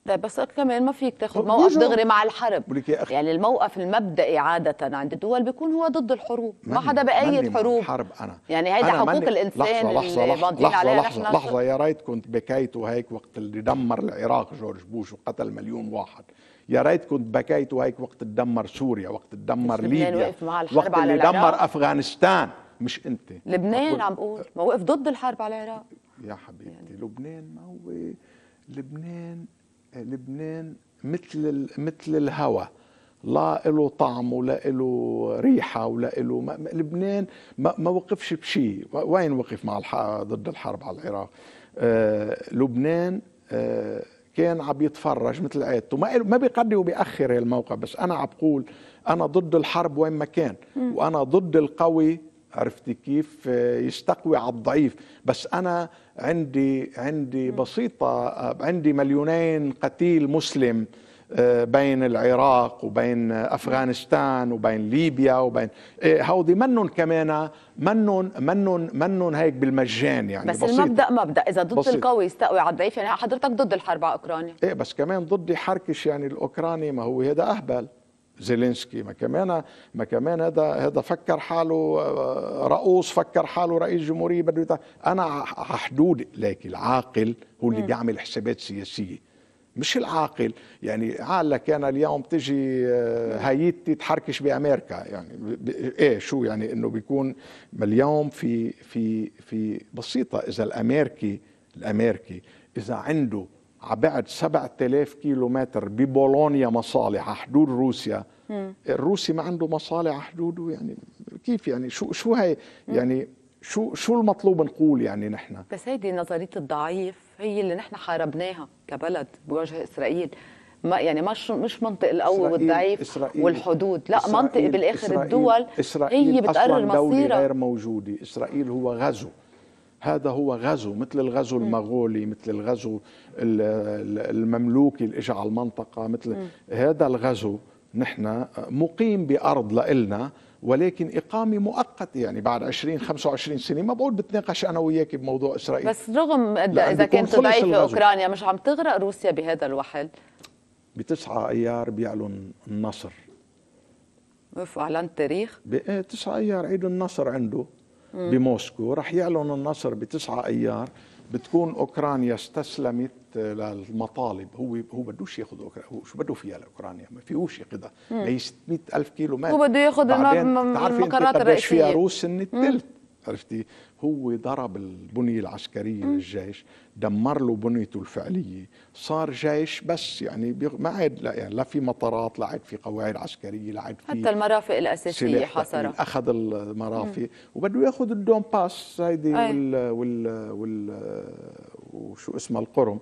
Speaker 1: ده بس كمان ما فيك تاخد موقف دغري مع الحرب يعني الموقف المبدئي عاده عند الدول بيكون هو ضد الحروب ما حدا بأيد حروب
Speaker 2: حرب انا يعني هيدا حقوق الانسان لحظة لحظة اللي لحظة لحظة, عليها لحظة, لحظة, لحظة يا ريت كنت بكيت وهيك وقت اللي دمر العراق جورج بوش وقتل مليون واحد يا ريت كنت بكيت وهيك وقت تدمر سوريا وقت تدمر ليبيا وقت اللي دمر افغانستان مش انت لبنان عم
Speaker 1: بقول ما وقف ضد الحرب على العراق
Speaker 2: يا حبيبتي يعني. لبنان ما هو لبنان لبنان مثل مثل الهوى لا له طعم ولا له ريحه ولا له ما لبنان ما, ما وقفش بشيء وين وقف مع ضد الحرب على العراق آه لبنان آه كان عم يتفرج مثل عادته ما ما بيقدر وبيأخر الموقف بس انا عم بقول انا ضد الحرب وين ما كان وانا ضد القوي عرفتي كيف آه، يستقوي على الضعيف بس أنا عندي عندي بسيطة آه، عندي مليونين قتيل مسلم آه، بين العراق وبين افغانستان وبين ليبيا وبين هودي منن كمان منن منن منن هيك بالمجان يعني بس بسيطة. المبدا مبدا اذا ضد بسيط. القوي
Speaker 1: يستقوي على الضعيف يعني حضرتك ضد الحرب على اوكرانيا
Speaker 2: ايه بس كمان ضدي حركش يعني الاوكراني ما هو هذا اهبل زيلينسكي ما كمان ما كمان هذا هذا فكر حاله رؤوس فكر حاله رئيس جمهوريه بده انا حدود لكن العاقل هو اللي بيعمل حسابات سياسيه مش العاقل يعني عقلك كان اليوم تجي آه، هايتي تحركش بامريكا يعني ايه شو يعني انه بيكون اليوم في في في بسيطه اذا الامريكي الامريكي اذا عنده بعد 7000 كيلو متر ببولونيا مصالح حدود روسيا مم. الروسي ما عنده مصالح حدوده يعني كيف يعني شو شو هي يعني شو شو المطلوب نقول يعني نحن
Speaker 1: بس هيدي نظريه الضعيف هي اللي نحن حاربناها كبلد بوجه اسرائيل ما يعني مش مش منطق القوي والضعيف إسرائيل والحدود لا إسرائيل منطق بالاخر إسرائيل الدول إسرائيل هي بتقرر مصيرها
Speaker 2: غير موجوده اسرائيل هو غزو هذا هو غزو مثل الغزو المغولي مثل الغزو المملوكي اللي اجى على المنطقه مثل هذا الغزو نحن مقيم بارض لإلنا ولكن إقامة مؤقتة يعني بعد 20 25 سنة ما بقول بتناقش أنا وياك بموضوع إسرائيل
Speaker 1: بس رغم إذا كانت ضعيفة أوكرانيا مش عم تغرق روسيا بهذا الوحل
Speaker 2: بتسعة أيار بيعلن النصر
Speaker 1: وقفوا على التاريخ؟
Speaker 2: 9 إيه، أيار عيد النصر عنده بموسكو رح يعلن النصر بتسعة ايار بتكون اوكرانيا استسلمت للمطالب هو هو بدوش ياخذ اوكرانيا هو شو بده فيها لاوكرانيا ما فيهوش ياخذها هي 600 الف كيلو متر هو بده ياخذ المقرات الرئيسيه فيها روس الثلث عرفتي هو ضرب البنية العسكرية للجيش دمر له بنيته الفعلية صار جيش بس يعني ما عاد لا, يعني لا في مطارات لا عاد في قواعد عسكرية لا عاد في حتى المرافق الأساسية حصرها أخذ المرافق وبده ياخذ الدون باس هيدي إيه. وال, وال, وال وشو اسمها القرم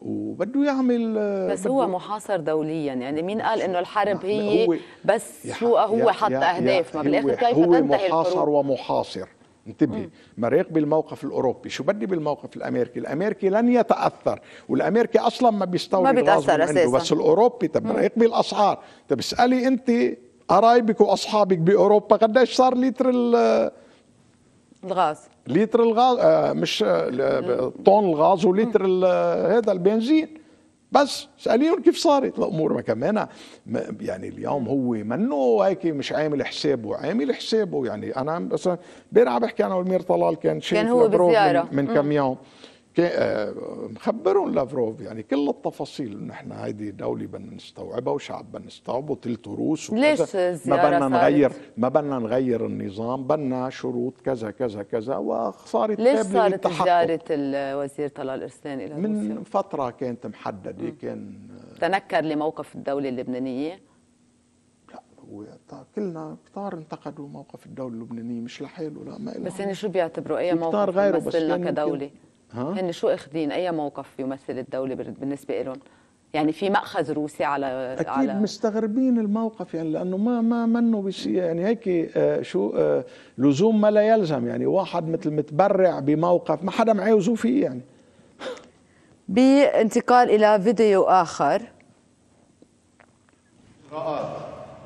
Speaker 2: وبده يعمل
Speaker 1: بس هو محاصر دوليا يعني مين قال انه الحرب نعم، هي بس هو هو حط اهداف ما بالاخر كيف هو محاصر
Speaker 2: ومحاصر انتبهي ما يقبل الموقف الاوروبي شو بدي بالموقف الامريكي الامريكي لن يتاثر والامريكي اصلا ما بيستورد ما بيتاثر اساسا بس الاوروبي طب ما الاسعار طب اسالي انت قرايبك واصحابك باوروبا قديش صار لتر الغاز لتر الغاز آه، مش آه، طن الغاز ولتر هذا البنزين بس ساليهم كيف صارت الامور ما كمان يعني اليوم هو منه هيك مش عامل حسابه عامل حسابه يعني انا مثلا امبارح بحكي انا والمير طلال كان شيء كان هو بزياره من, من كم يوم آه، مخبرون لافروف يعني كل التفاصيل نحن هيدي دولة بدنا نستوعبها وشعب بدنا نستوعبه تلت روس ليش ما بدنا نغير ما بدنا نغير النظام بدنا شروط كذا كذا
Speaker 1: كذا وصارت ليش صارت زيارة الوزير طلال ارسلان الى من روسيا؟ فترة كانت محددة كان تنكر لموقف الدولة اللبنانية؟ لا هو
Speaker 2: كلنا كتار انتقدوا موقف الدولة اللبنانية مش لحاله لا ما بس يعني شو
Speaker 1: بيعتبروا اي موقف غيره بس, بس لنا يعني كدولة؟ هن شو اخذين اي موقف يمثل الدوله بالنسبه لهم يعني في مأخذ روسي على أكيد على
Speaker 2: مستغربين الموقف يعني لأنه ما ما منه بشيء يعني هيك آه، شو آه، لزوم ما لا يلزم يعني واحد مثل متبرع بموقف ما حدا معاوزه فيه يعني
Speaker 1: *laughs* بانتقال إلى فيديو آخر
Speaker 5: إجراءات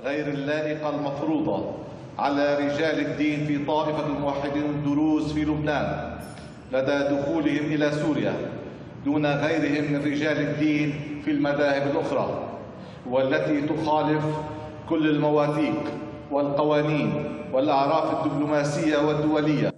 Speaker 2: غير اللائقة المفروضة على رجال الدين في طائفة الموحدين الدروز
Speaker 4: في لبنان لدى دخولهم إلى سوريا دون غيرهم من رجال الدين في المذاهب الأخرى والتي تخالف كل
Speaker 2: المواثيق والقوانين والأعراف الدبلوماسية والدولية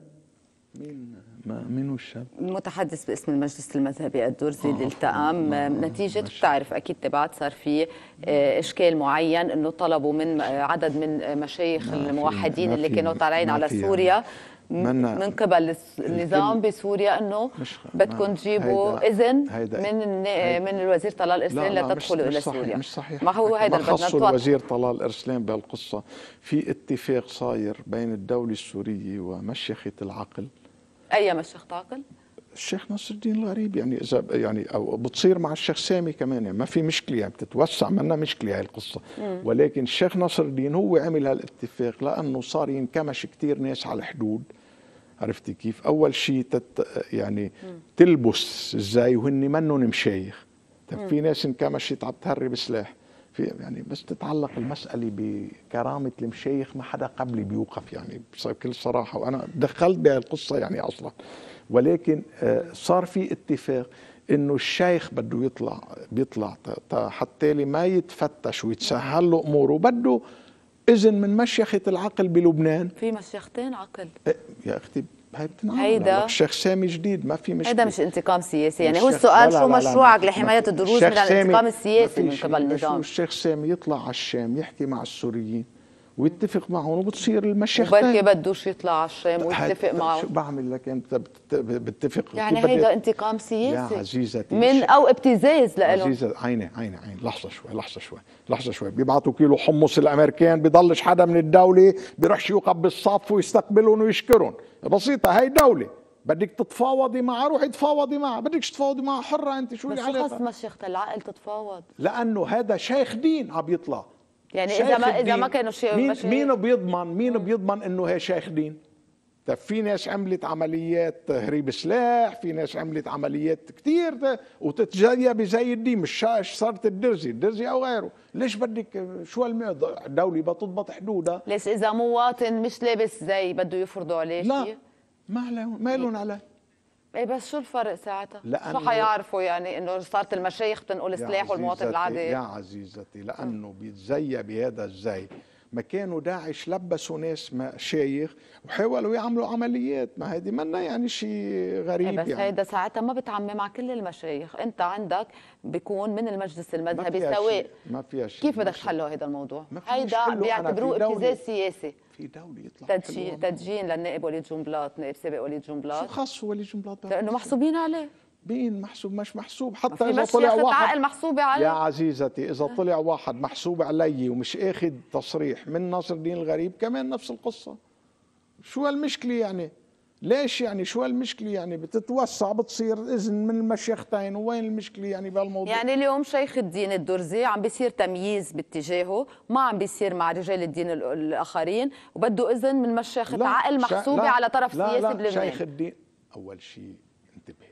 Speaker 1: مين الشاب؟ المتحدث باسم المجلس المذهبي الدرزي اللي آه. التئم نتيجة بتعرف أكيد تبعت صار في آه، إشكال معين أنه طلبوا من عدد من مشايخ الموحدين اللي كانوا طالعين على يعني. سوريا
Speaker 5: من من
Speaker 1: قبل النظام بسوريا انه
Speaker 5: بدكم تجيبوا اذن هيدا
Speaker 1: من من الوزير طلال ارسلان لتدخلوا الى سوريا صحيح مش صحيح ما هو هذا البرنامج الوزير طلال ارسلان
Speaker 2: بهالقصه في اتفاق صاير بين الدوله السوريه ومشيخه العقل
Speaker 1: اي مشيخه عقل؟
Speaker 2: الشيخ نصر الدين الغريب يعني اذا يعني او بتصير مع الشيخ سامي كمان يعني ما في مشكله يعني بتتوسع منا مشكله هاي القصه مم. ولكن الشيخ نصر الدين هو عمل هالاتفاق لانه صار ينكمش كثير ناس على الحدود عرفتي كيف اول شيء تت يعني م. تلبس ازاي وهن منهم مشايخ طب في ناس ان كان مشيت عم تهرب سلاح في يعني بس تتعلق المساله بكرامه المشايخ ما حدا قبلي بيوقف يعني بكل صراحه وانا دخلت بهالقصه يعني اصلا ولكن آه، صار في اتفاق انه الشيخ بده يطلع بيطلع حتى لي ما يتفتش ويتسهل له اموره بده اذا من مشيخه العقل بلبنان
Speaker 1: في مشيختين عقل
Speaker 2: إيه، يا اختي هي هيدا الشيخ يعني سامي جديد ما في مشكله هيدا مش
Speaker 1: انتقام سياسي يعني هو السؤال شو مشروعك لحمايه الدروز من الانتقام السياسي من قبل النظام
Speaker 2: الشيخ سامي يطلع على الشام يحكي مع السوريين ويتفق معهم وبتصير المشايخ وبركي بدوش
Speaker 1: يطلع على الشام طيب، ويتفق طيب، معه شو
Speaker 2: بعمل لك انت بتفق يعني هيدا
Speaker 1: انتقام سياسي يا
Speaker 2: عزيزتي من او
Speaker 1: ابتزاز لإلهم
Speaker 2: عزيزة عيني عيني عيني لحظة شوي لحظة شوي لحظة شوي بيبعتوا كيلو حمص الامريكان بضلش حدا من الدولة بيروحش يوقف بالصف ويستقبلهم ويشكرهم بسيطة هي دولة بدك تتفاوضي معها روحي تفاوضي معها بدك تتفاوضي معها حرة انت شو اللي عليك بس شو خصم
Speaker 1: الشيخ العقل تتفاوض
Speaker 2: لانه هذا شيخ دين عم يطلع
Speaker 1: يعني اذا ما اذا ما كانوا شيء مين, مين
Speaker 2: بيضمن مين بيضمن انه هي شاخدين طيب في ناس عملت عمليات تهريب سلاح في ناس عملت عمليات كثير وتتجلى بزي الدين مش صارت الدرزي الدرزي او غيره ليش بدك شو الدولة بتضبط حدودها
Speaker 1: ليش اذا مواطن مش لابس زي بده يفرضوا عليه لا ما ما لهم عليه ايه بس شو الفرق ساعتها؟ لأنه شو حيعرفوا يعني انه صارت المشايخ بتنقل سلاح والمواطن العادي يا
Speaker 2: عزيزتي لانه بيتزيى بهذا الزي ما كانوا داعش لبسوا ناس مشايخ وحاولوا يعملوا عمليات ما هيدي منا يعني شيء غريب إيه، بس يعني. هيدا
Speaker 1: ساعتها ما بتعمم على كل المشايخ انت عندك بيكون من المجلس المذهبي سواء
Speaker 2: ما فيها شيء كيف بدك
Speaker 1: تحلوا هيدا الموضوع هيدا بيعتبروه ابتزاز سياسي في دوله يطلع تدجين تدجين للنائب وليد جنبلاط نائب سابق وليد جنبلاط شو
Speaker 2: خاصه وليد جنبلاط لانه محسوبين عليه مين محسوب مش محسوب حتى اذا طلع واحد عقل
Speaker 1: محسوبة علي يا
Speaker 2: عزيزتي اذا طلع واحد محسوب علي ومش اخذ تصريح من ناصر الدين الغريب كمان نفس القصه شو هالمشكله يعني ليش يعني شو المشكله يعني بتتوسع بتصير اذن من المشيختين وين المشكله يعني
Speaker 1: بهالموضوع يعني اليوم شيخ الدين الدرزي عم بيصير تمييز باتجاهه ما عم بيصير مع رجال الدين الاخرين وبده اذن من مشيخه عقل محسوبه على طرف لا سياسي بلبنان شيخ
Speaker 2: الدين اول شيء انتبه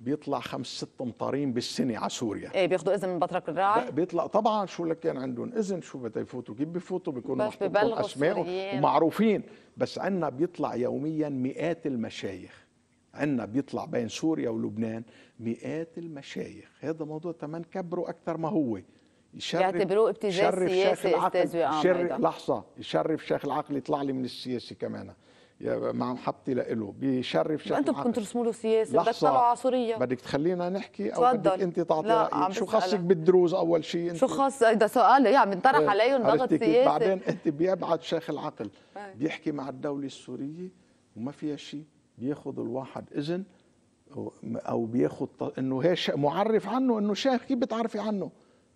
Speaker 2: بيطلع خمس ست مطارين بالسنه على سوريا
Speaker 1: ايه بياخذوا اذن من بطرك الراعي
Speaker 2: بيطلع طبعا شو لك كان عندهم اذن شو بده يفوتوا كيف بيفوتوا بيكونوا محطوطين اسمائهم ومعروفين بس عنا بيطلع يوميا مئات المشايخ عنا بيطلع بين سوريا ولبنان مئات المشايخ هذا موضوع تمن كبروا أكثر ما هو يعتبروه ابتزاز سياسي استاذ شيخ لحظه يشرف شيخ العقل يطلع لي من السياسي كمان مع محطتي لإله بيشرف شكل انتم كنتوا
Speaker 1: ترسموا له سياسه بدك تطلعوا سوريا
Speaker 2: بدك تخلينا نحكي او تفضل. بدك انت تعطي رايك شو خصك بالدروز اول شيء انت شو خص
Speaker 1: هذا سؤال يعني بنطرح إيه، عليهم ضغط سياسي بعدين
Speaker 2: انت بيبعد شيخ العقل إيه. بيحكي مع الدوله السوريه وما فيها شيء بياخذ الواحد اذن او بياخذ انه هي معرف عنه انه شيخ كيف بتعرفي عنه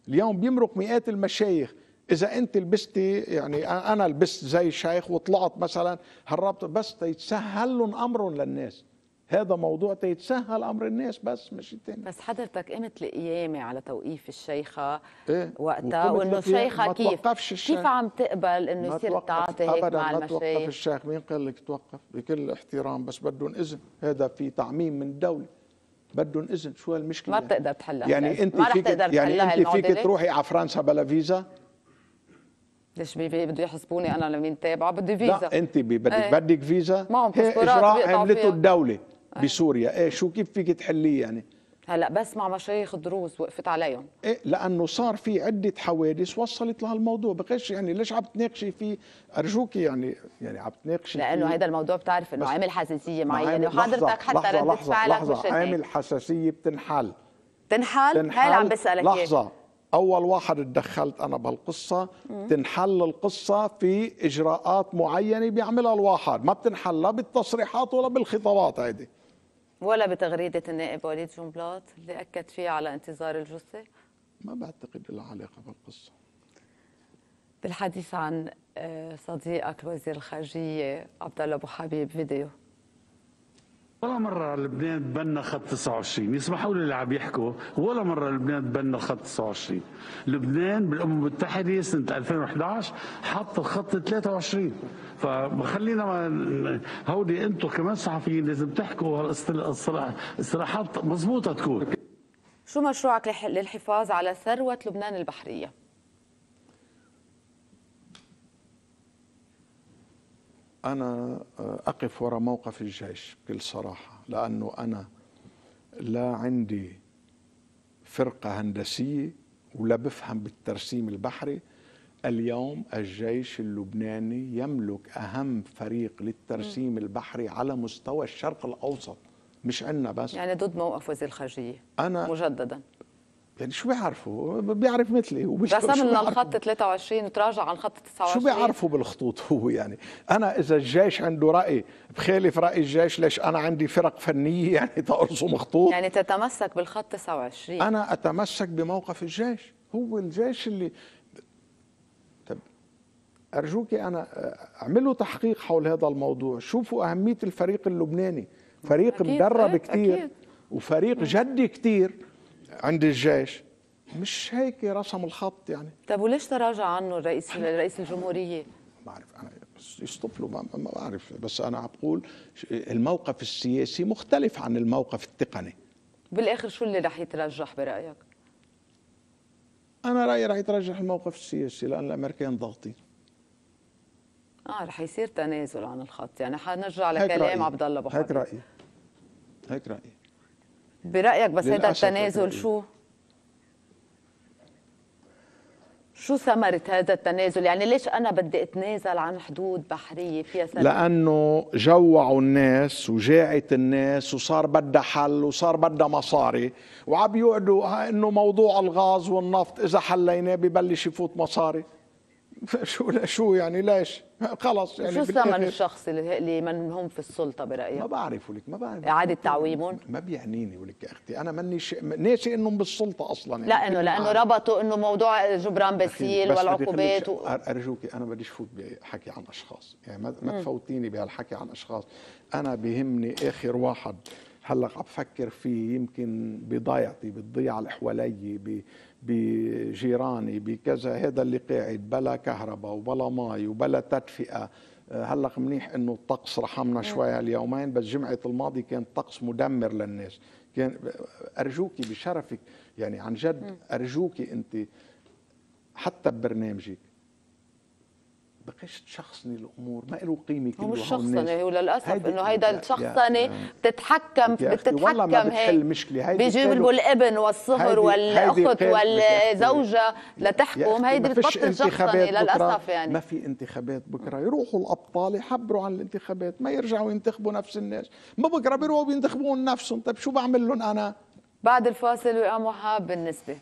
Speaker 2: اليوم بيمرق مئات المشايخ اذا انت لبستي يعني انا لبست زي شيخ وطلعت مثلا هربت بس تيتسهل لهم امرهم للناس هذا موضوع تيتسهل امر الناس بس مش تاني
Speaker 1: بس حضرتك قمت القيامه على توقيف الشيخه إيه؟ وقتها وانه الشيخه كيف الشيخ. كيف عم تقبل انه يصير تعاطي هيك مع المشايخ ما توقف
Speaker 2: الشيخ مين قال لك توقف بكل احترام بس بدهم اذن هذا في تعميم من الدوله بدهم اذن شو المشكله ما بتقدر تحلها يعني, يعني انت فيك يعني انت فيك تروحي على فرنسا بلا فيزا
Speaker 1: ليش بده يحسبوني انا لمين تابعه بدي فيزا لا انت بدك بدك
Speaker 2: إيه. فيزا معهم إيه، اجراء عملته الدوله إيه. بسوريا ايه شو كيف فيك تحليه يعني
Speaker 1: هلا بس مع مشايخ دروز وقفت عليهم
Speaker 2: ايه لانه صار في عده حوادث وصلت لهالموضوع بقيش يعني ليش عم تناقشي فيه ارجوك يعني يعني عم تناقشي لانه هذا الموضوع
Speaker 1: بتعرف انه عامل حساسيه معينه وحضرتك حتى لحظة ردت فعلك لحظه عامل
Speaker 2: حساسيه بتنحل
Speaker 1: تنحل, هلا عم بسالك لحظه
Speaker 2: اول واحد اتدخلت انا بهالقصه تنحل القصه في اجراءات معينه بيعملها الواحد ما بتنحل لا بالتصريحات ولا بالخطابات هيدي
Speaker 1: ولا بتغريده النائب وليد جنبلاط اللي اكد فيها على انتظار الجثه
Speaker 2: ما بعتقد لها علاقه بالقصه
Speaker 1: بالحديث عن آه، صديقك وزير الخارجيه عبد الله ابو حبيب فيديو
Speaker 6: ولا مرة لبنان تبنى خط 29 يسمحوا لي اللي عم يحكوا ولا مرة لبنان تبنى خط 29 لبنان بالأمم المتحدة سنة 2011 حط الخط 23 فخلينا ما هودي أنتم كمان صحفيين لازم تحكوا هالاصطلاحات مضبوطة تكون
Speaker 1: شو مشروعك للحفاظ على ثروة لبنان البحرية؟
Speaker 2: أنا آه، أقف وراء موقف الجيش بكل صراحة لأنه أنا لا عندي فرقة هندسية ولا بفهم بالترسيم البحري اليوم الجيش اللبناني يملك أهم فريق للترسيم البحري على مستوى الشرق الأوسط مش عنا بس
Speaker 1: يعني ضد موقف وزير الخارجية أنا مجددا
Speaker 2: يعني شو بيعرفوا؟ بيعرف مثلي رسم لنا الخط
Speaker 1: 23 وتراجع عن خط 29 شو بيعرفوا
Speaker 2: بالخطوط هو يعني؟ انا اذا الجيش عنده راي بخالف راي الجيش ليش انا عندي فرق فنيه *laughs* يعني تارسم خطوط؟
Speaker 1: يعني تتمسك بالخط 29 انا
Speaker 2: اتمسك بموقف الجيش، هو الجيش اللي طب ارجوك انا آه، اعملوا تحقيق حول هذا الموضوع، شوفوا اهميه الفريق اللبناني، فريق أكيد مدرب أكيد أكيد. وفريق جدي كثير عند الجيش مش هيك رسم الخط يعني
Speaker 1: طب وليش تراجع عنه الرئيس رئيس الجمهوريه؟ ما بعرف انا
Speaker 2: يصطفلوا ما, ما بعرف بس انا عم بقول الموقف السياسي مختلف عن الموقف التقني
Speaker 1: بالاخر شو اللي رح يترجح برايك؟
Speaker 2: انا رايي رح يترجح الموقف السياسي لان الامريكان ضاغطين
Speaker 1: اه رح يصير تنازل عن الخط يعني حنرجع لكلام عبد الله ابو هيك رايي هيك رايي برايك بس هذا التنازل إيه. شو شو ثمرة هذا التنازل؟ يعني ليش أنا بدي أتنازل عن حدود بحرية فيها سنة؟
Speaker 2: لأنه جوعوا الناس وجاعت الناس وصار بدها حل وصار بدها مصاري وعم يقعدوا آه، إنه موضوع الغاز والنفط إذا حليناه ببلش يفوت مصاري *laughs* شو شو يعني ليش خلص يعني شو الثمن
Speaker 1: الشخصي لمن هم في السلطه برايك
Speaker 2: ما بعرف ولك ما بعرف اعاده تعويمهم ما بيعنيني ولك يا اختي انا ماني ش... ناسي انهم بالسلطه اصلا يعني لا انه لانه
Speaker 1: ربطوا انه موضوع جبران باسيل والعقوبات و...
Speaker 2: ارجوك انا بديش فوت بحكي عن اشخاص يعني ما, ما تفوتيني بهالحكي عن اشخاص انا بهمني اخر واحد هلا عم بفكر فيه يمكن بضيعتي بالضيعه اللي حوالي بجيراني بكذا هذا اللي قاعد بلا كهرباء وبلا مي وبلا تدفئه آه، هلا منيح انه الطقس رحمنا شوي هاليومين بس جمعه الماضي كان طقس مدمر للناس كان ارجوكي بشرفك يعني عن جد ارجوكي انت حتى ببرنامجك بقيش تشخصني الامور ما له قيمه كله مش شخصنه وللاسف انه هيدا الشخصنه
Speaker 1: بتتحكم بتتحكم هي ما بتحل مشكله بيجيبوا الابن والصهر والاخت والزوجه لتحكم هيدي بتبطل شخصنه للاسف يعني
Speaker 2: ما في انتخابات بكره يروحوا الابطال يحبروا عن الانتخابات ما يرجعوا ينتخبوا نفس الناس
Speaker 1: ما بكره بيروحوا بينتخبون نفسهم طيب شو بعمل لهم انا بعد الفاصل ويا محاب بالنسبه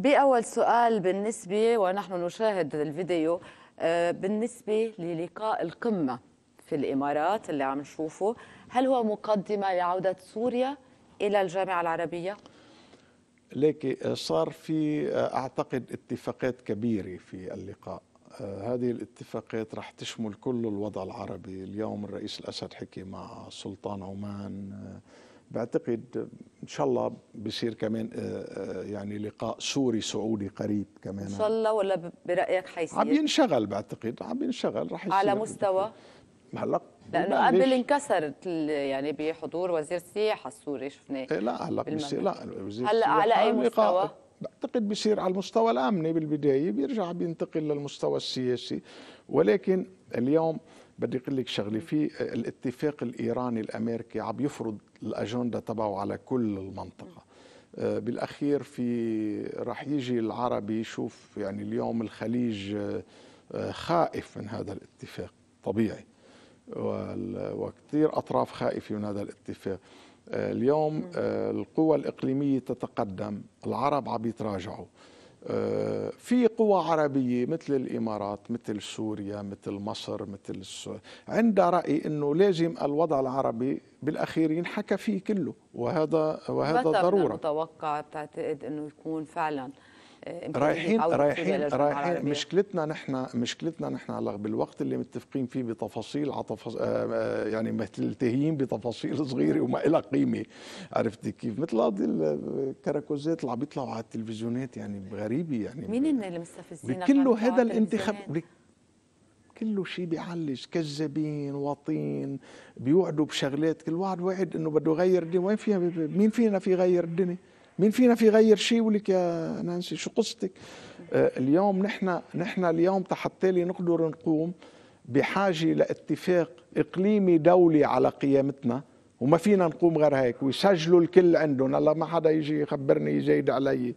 Speaker 1: بأول سؤال بالنسبة ونحن نشاهد الفيديو آه، بالنسبة للقاء القمة في الإمارات اللي عم نشوفه هل هو مقدمة لعودة سوريا إلى الجامعة العربية؟
Speaker 2: ليكي آه، صار في آه، أعتقد اتفاقات كبيرة في اللقاء هذه الاتفاقات رح تشمل كل الوضع العربي اليوم الرئيس الأسد حكي مع سلطان عمان بعتقد ان شاء الله بصير كمان آه، آه، يعني لقاء سوري سعودي قريب كمان ان شاء الله
Speaker 1: ولا برايك حيصير عم ينشغل
Speaker 2: بعتقد عم ينشغل رح يصير على مستوى هلا لانه قبل
Speaker 1: انكسرت يعني بحضور وزير السياحه السوري شفناه إيه،
Speaker 2: لا هلا بصير لا وزير هلا على اي مستوى؟ بعتقد بصير على المستوى الامني بالبدايه بيرجع بينتقل للمستوى السياسي ولكن اليوم بدي اقول لك شغله في الاتفاق الايراني الامريكي عم يفرض الاجنده تبعه على كل المنطقه آه، بالاخير في راح يجي العربي يشوف يعني اليوم الخليج آه، خائف من هذا الاتفاق طبيعي وكثير اطراف خائفه من هذا الاتفاق آه، اليوم القوى الاقليميه تتقدم العرب عم يتراجعوا آه، في قوى عربية مثل الإمارات مثل سوريا مثل مصر مثل عندها رأي أنه لازم الوضع العربي بالأخير ينحكى فيه كله وهذا وهذا ضرورة
Speaker 1: متوقع تعتقد أنه يكون فعلا رايحين رايحين رايحين
Speaker 2: مشكلتنا نحن مشكلتنا نحن هلا بالوقت اللي متفقين فيه بتفاصيل عطف آه، آه، يعني ملتهيين بتفاصيل *laughs* صغيره وما لها قيمه عرفتي كيف مثل هذه الكراكوزات اللي عم يطلعوا على التلفزيونات يعني غريبه يعني
Speaker 1: مين اللي مستفزين كله هذا الانتخاب
Speaker 2: كله شيء بيعلش كذابين واطين بيوعدوا بشغلات كل واحد وعد انه بده يغير الدنيا وين فيها مين فينا في يغير الدنيا مين فينا في غير شيء ولك يا نانسي شو قصتك آه، اليوم نحن نحن اليوم حتى نقدر نقوم بحاجه لاتفاق اقليمي دولي على قيامتنا وما فينا نقوم غير هيك ويسجلوا الكل عندهم هلا ما حدا يجي يخبرني يزايد علي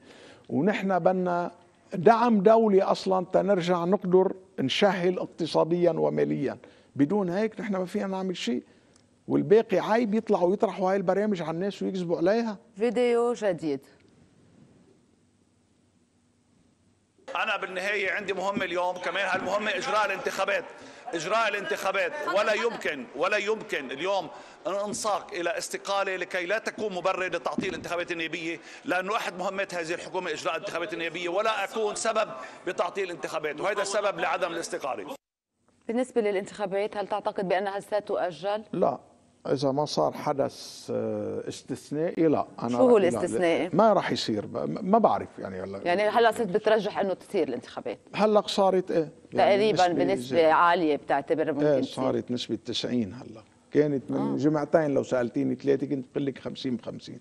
Speaker 2: ونحن بدنا دعم دولي اصلا تنرجع نقدر نشهل اقتصاديا وماليا بدون هيك نحن ما فينا نعمل شيء والباقي عيب يطلعوا ويطرحوا هاي البرامج على الناس ويكذبوا عليها فيديو جديد انا بالنهايه عندي مهمه اليوم
Speaker 3: كمان هالمهمه اجراء الانتخابات اجراء الانتخابات ولا يمكن ولا يمكن اليوم الانساق الى استقاله لكي لا تكون مبرر لتعطيل الانتخابات النيابيه لانه احد مهمات هذه الحكومه اجراء الانتخابات النيابيه ولا اكون سبب بتعطيل الانتخابات وهذا
Speaker 2: سبب لعدم الاستقاله
Speaker 1: بالنسبه للانتخابات هل تعتقد بانها ستؤجل
Speaker 2: لا اذا ما صار حدث آه، استثنائي لا انا شو هو الاستثنائي؟ ما راح يصير ما بعرف يعني هلا يعني
Speaker 1: هلا صرت بترجح انه تصير الانتخابات
Speaker 2: هلا صارت ايه يعني تقريبا بنسبه زي.
Speaker 1: عاليه بتعتبر ممكن ايه صارت
Speaker 2: نسبه 90 هلا كانت من آه. جمعتين لو سالتيني ثلاثه كنت بقول لك 50 ب 50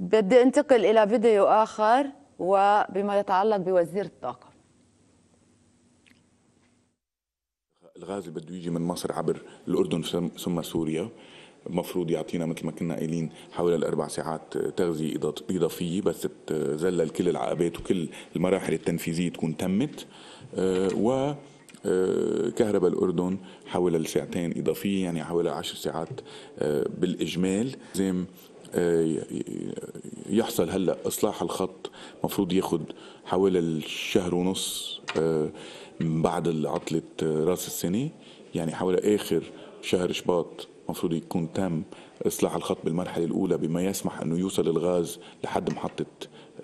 Speaker 1: بدي انتقل الى فيديو اخر وبما يتعلق بوزير الطاقه
Speaker 2: الغاز اللي بده يجي من مصر عبر الاردن ثم سوريا المفروض يعطينا مثل ما كنا قايلين حوالي الاربع ساعات تغذيه اضافيه بس تذلل كل العقبات وكل المراحل التنفيذيه تكون تمت آه، و آه، كهرباء الأردن حوالي الساعتين إضافية يعني حوالي عشر ساعات آه، بالإجمال لازم يحصل هلأ إصلاح الخط مفروض ياخذ حوالي الشهر ونص من بعد عطلة راس السنة يعني حوالي آخر شهر شباط المفروض يكون تم إصلاح الخط بالمرحلة الأولى بما يسمح أنه يوصل الغاز لحد محطة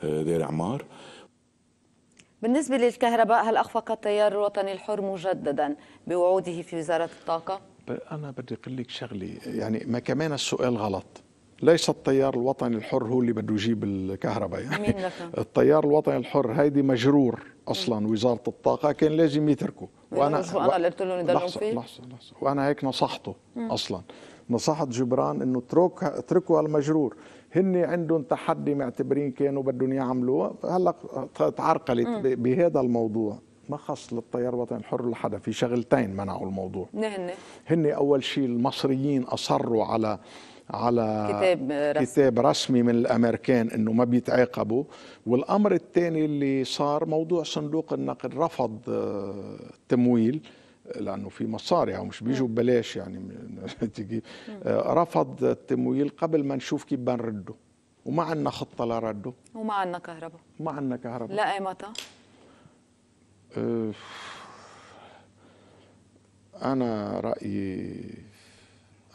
Speaker 2: آه، دير عمار
Speaker 1: بالنسبة للكهرباء هل أخفق التيار الوطني الحر مجددا بوعوده في وزارة الطاقة؟
Speaker 2: أنا بدي أقول لك شغلة يعني ما كمان السؤال غلط ليس التيار الوطني الحر هو اللي بده يجيب الكهرباء يعني مين *laughs* التيار الوطني الحر هيدي مجرور اصلا وزاره الطاقه كان لازم يتركوا وانا قلت له فيه لحظه لحظه وانا هيك نصحته مم. اصلا نصحت جبران انه اترك اتركوا المجرور هن عندهم تحدي معتبرين كانوا بدهم يعملوه هلا تعرقلت بهذا الموضوع ما خص للتيار الوطني الحر لحدا في شغلتين منعوا الموضوع هن هن اول شيء المصريين اصروا على على كتاب رسمي, كتاب رسمي من الامريكان انه ما بيتعاقبوا والامر الثاني اللي صار موضوع صندوق النقد رفض التمويل آه، لانه في مصاري او يعني مش بيجوا ببلاش يعني *laughs* آه، رفض التمويل قبل ما نشوف كيف بنرده وما عندنا خطه لرده
Speaker 1: وما عندنا كهرباء
Speaker 2: ما عندنا كهرباء لا متى؟ آه، انا رايي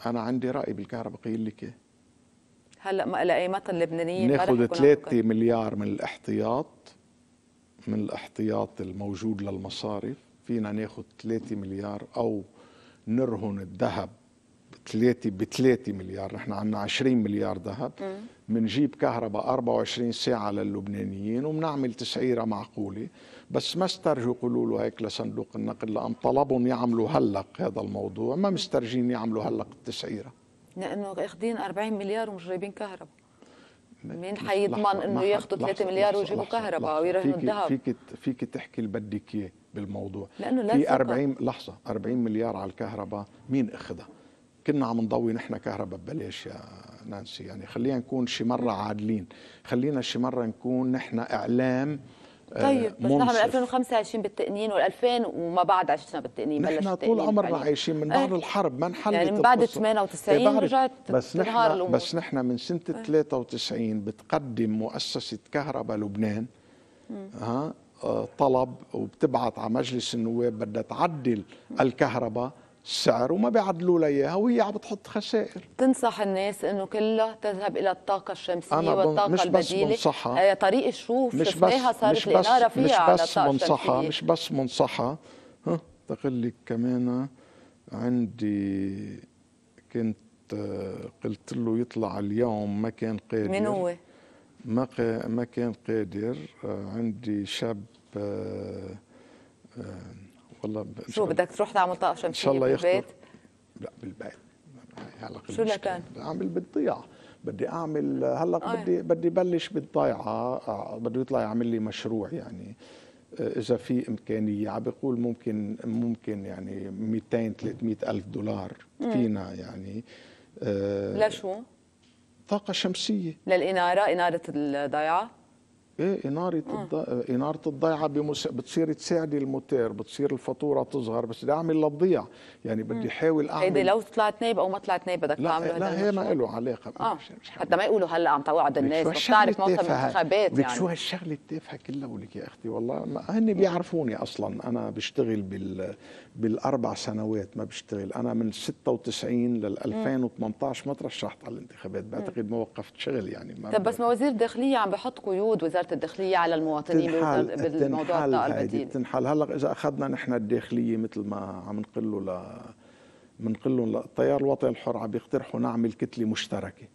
Speaker 2: انا عندي راي بالكهرباء قيل لك
Speaker 1: هلا ما قيمتها اللبنانيه ناخذ 3
Speaker 2: مليار من الاحتياط من الاحتياط الموجود للمصارف فينا ناخذ 3 مليار او نرهن الذهب ثلاثة ب 3 مليار نحن عندنا 20 مليار ذهب بنجيب كهرباء 24 ساعة للبنانيين وبنعمل تسعيرة معقولة بس ما استرجوا يقولوا له هيك لصندوق النقد لان طلبهم يعملوا هلق هذا الموضوع ما مسترجين يعملوا هلق التسعيره
Speaker 1: لانه اخذين 40 مليار ومش جايبين كهرباء مين حيضمن انه ياخذوا 3 مليار ويجيبوا كهرباء ويرهنوا الذهب فيك
Speaker 2: فيك تحكي اللي بدك اياه بالموضوع لانه لا في 40 لحظه 40 مليار على الكهرباء مين اخذها؟ كنا عم نضوي نحن كهرباء ببلاش يا نانسي يعني خلينا نكون شي مره عادلين خلينا شي مره نكون نحن اعلام آه، طيب بس نحن من
Speaker 1: 2005 عايشين بالتقنين وال2000 وما بعد عشنا بالتقنين نحن طول عمرنا عايشين من بعد آه،
Speaker 2: الحرب ما انحلت يعني من بعد 98 إيه، رجعت بس نحن بس نحن من سنه 93 آه. بتقدم مؤسسه كهرباء لبنان ها طلب وبتبعت على مجلس النواب بدها تعدل الكهرباء السعر وما بيعدلوا لها اياها وهي عم بتحط خسائر
Speaker 1: تنصح الناس انه كلها تذهب الى الطاقه الشمسيه أنا والطاقه مش البديله بس منصحها آه، طريق الشوف مش بس صارت مش بس الاناره فيها مش بس على الطاقه الشمسية. مش
Speaker 2: بس منصحه ها لك كمان عندي كنت قلت له يطلع اليوم ما كان قادر من هو؟ ما ما كان قادر عندي شاب آآ آه، آآ آه، والله شو بدك
Speaker 1: تروح تعمل طاقه شمسيه ان شاء الله بالبيت؟
Speaker 2: لا بالبيت شو لكان؟ اعمل بالضيعه بدي اعمل هلا آه. بدي بدي بلش بالضيعه آه، بده يطلع يعمل لي مشروع يعني آه، اذا في امكانيه عم بقول ممكن ممكن يعني 200 300 الف دولار فينا يعني آه لشو؟ طاقه شمسيه
Speaker 1: للاناره اناره الضيعه
Speaker 2: ايه اناره إيه آه. اناره إيه الضيعه بمس... بتصير تساعد الموتير بتصير الفاتوره تظهر بس يعني بدي إيه، اعمل للضيع يعني بدي احاول اعمل هيدي لو
Speaker 1: طلعت نايب او ما طلعت نايب بدك تعمل لا, لا هي ما له
Speaker 2: علاقه آه.
Speaker 1: مش مش حتى ما يقولوا هلا عم توعد الناس بتعرف نقطه الانتخابات يعني شو
Speaker 2: هالشغله التافهه كلها بقول لك يا اختي والله هن بيعرفوني اصلا انا بشتغل بال بالاربع سنوات ما بشتغل انا من 96 لل 2018 ما ترشحت على الانتخابات بعتقد ما وقفت شغل يعني ما طب بس
Speaker 1: وزير الداخليه عم بحط قيود وزاره الداخليه على المواطنين تنحل بالموضوع الطاقه البديله
Speaker 2: تنحل هلا اذا اخذنا نحن الداخليه مثل ما عم نقول ل بنقول للتيار الوطني الحر عم بيقترحوا نعمل كتله مشتركه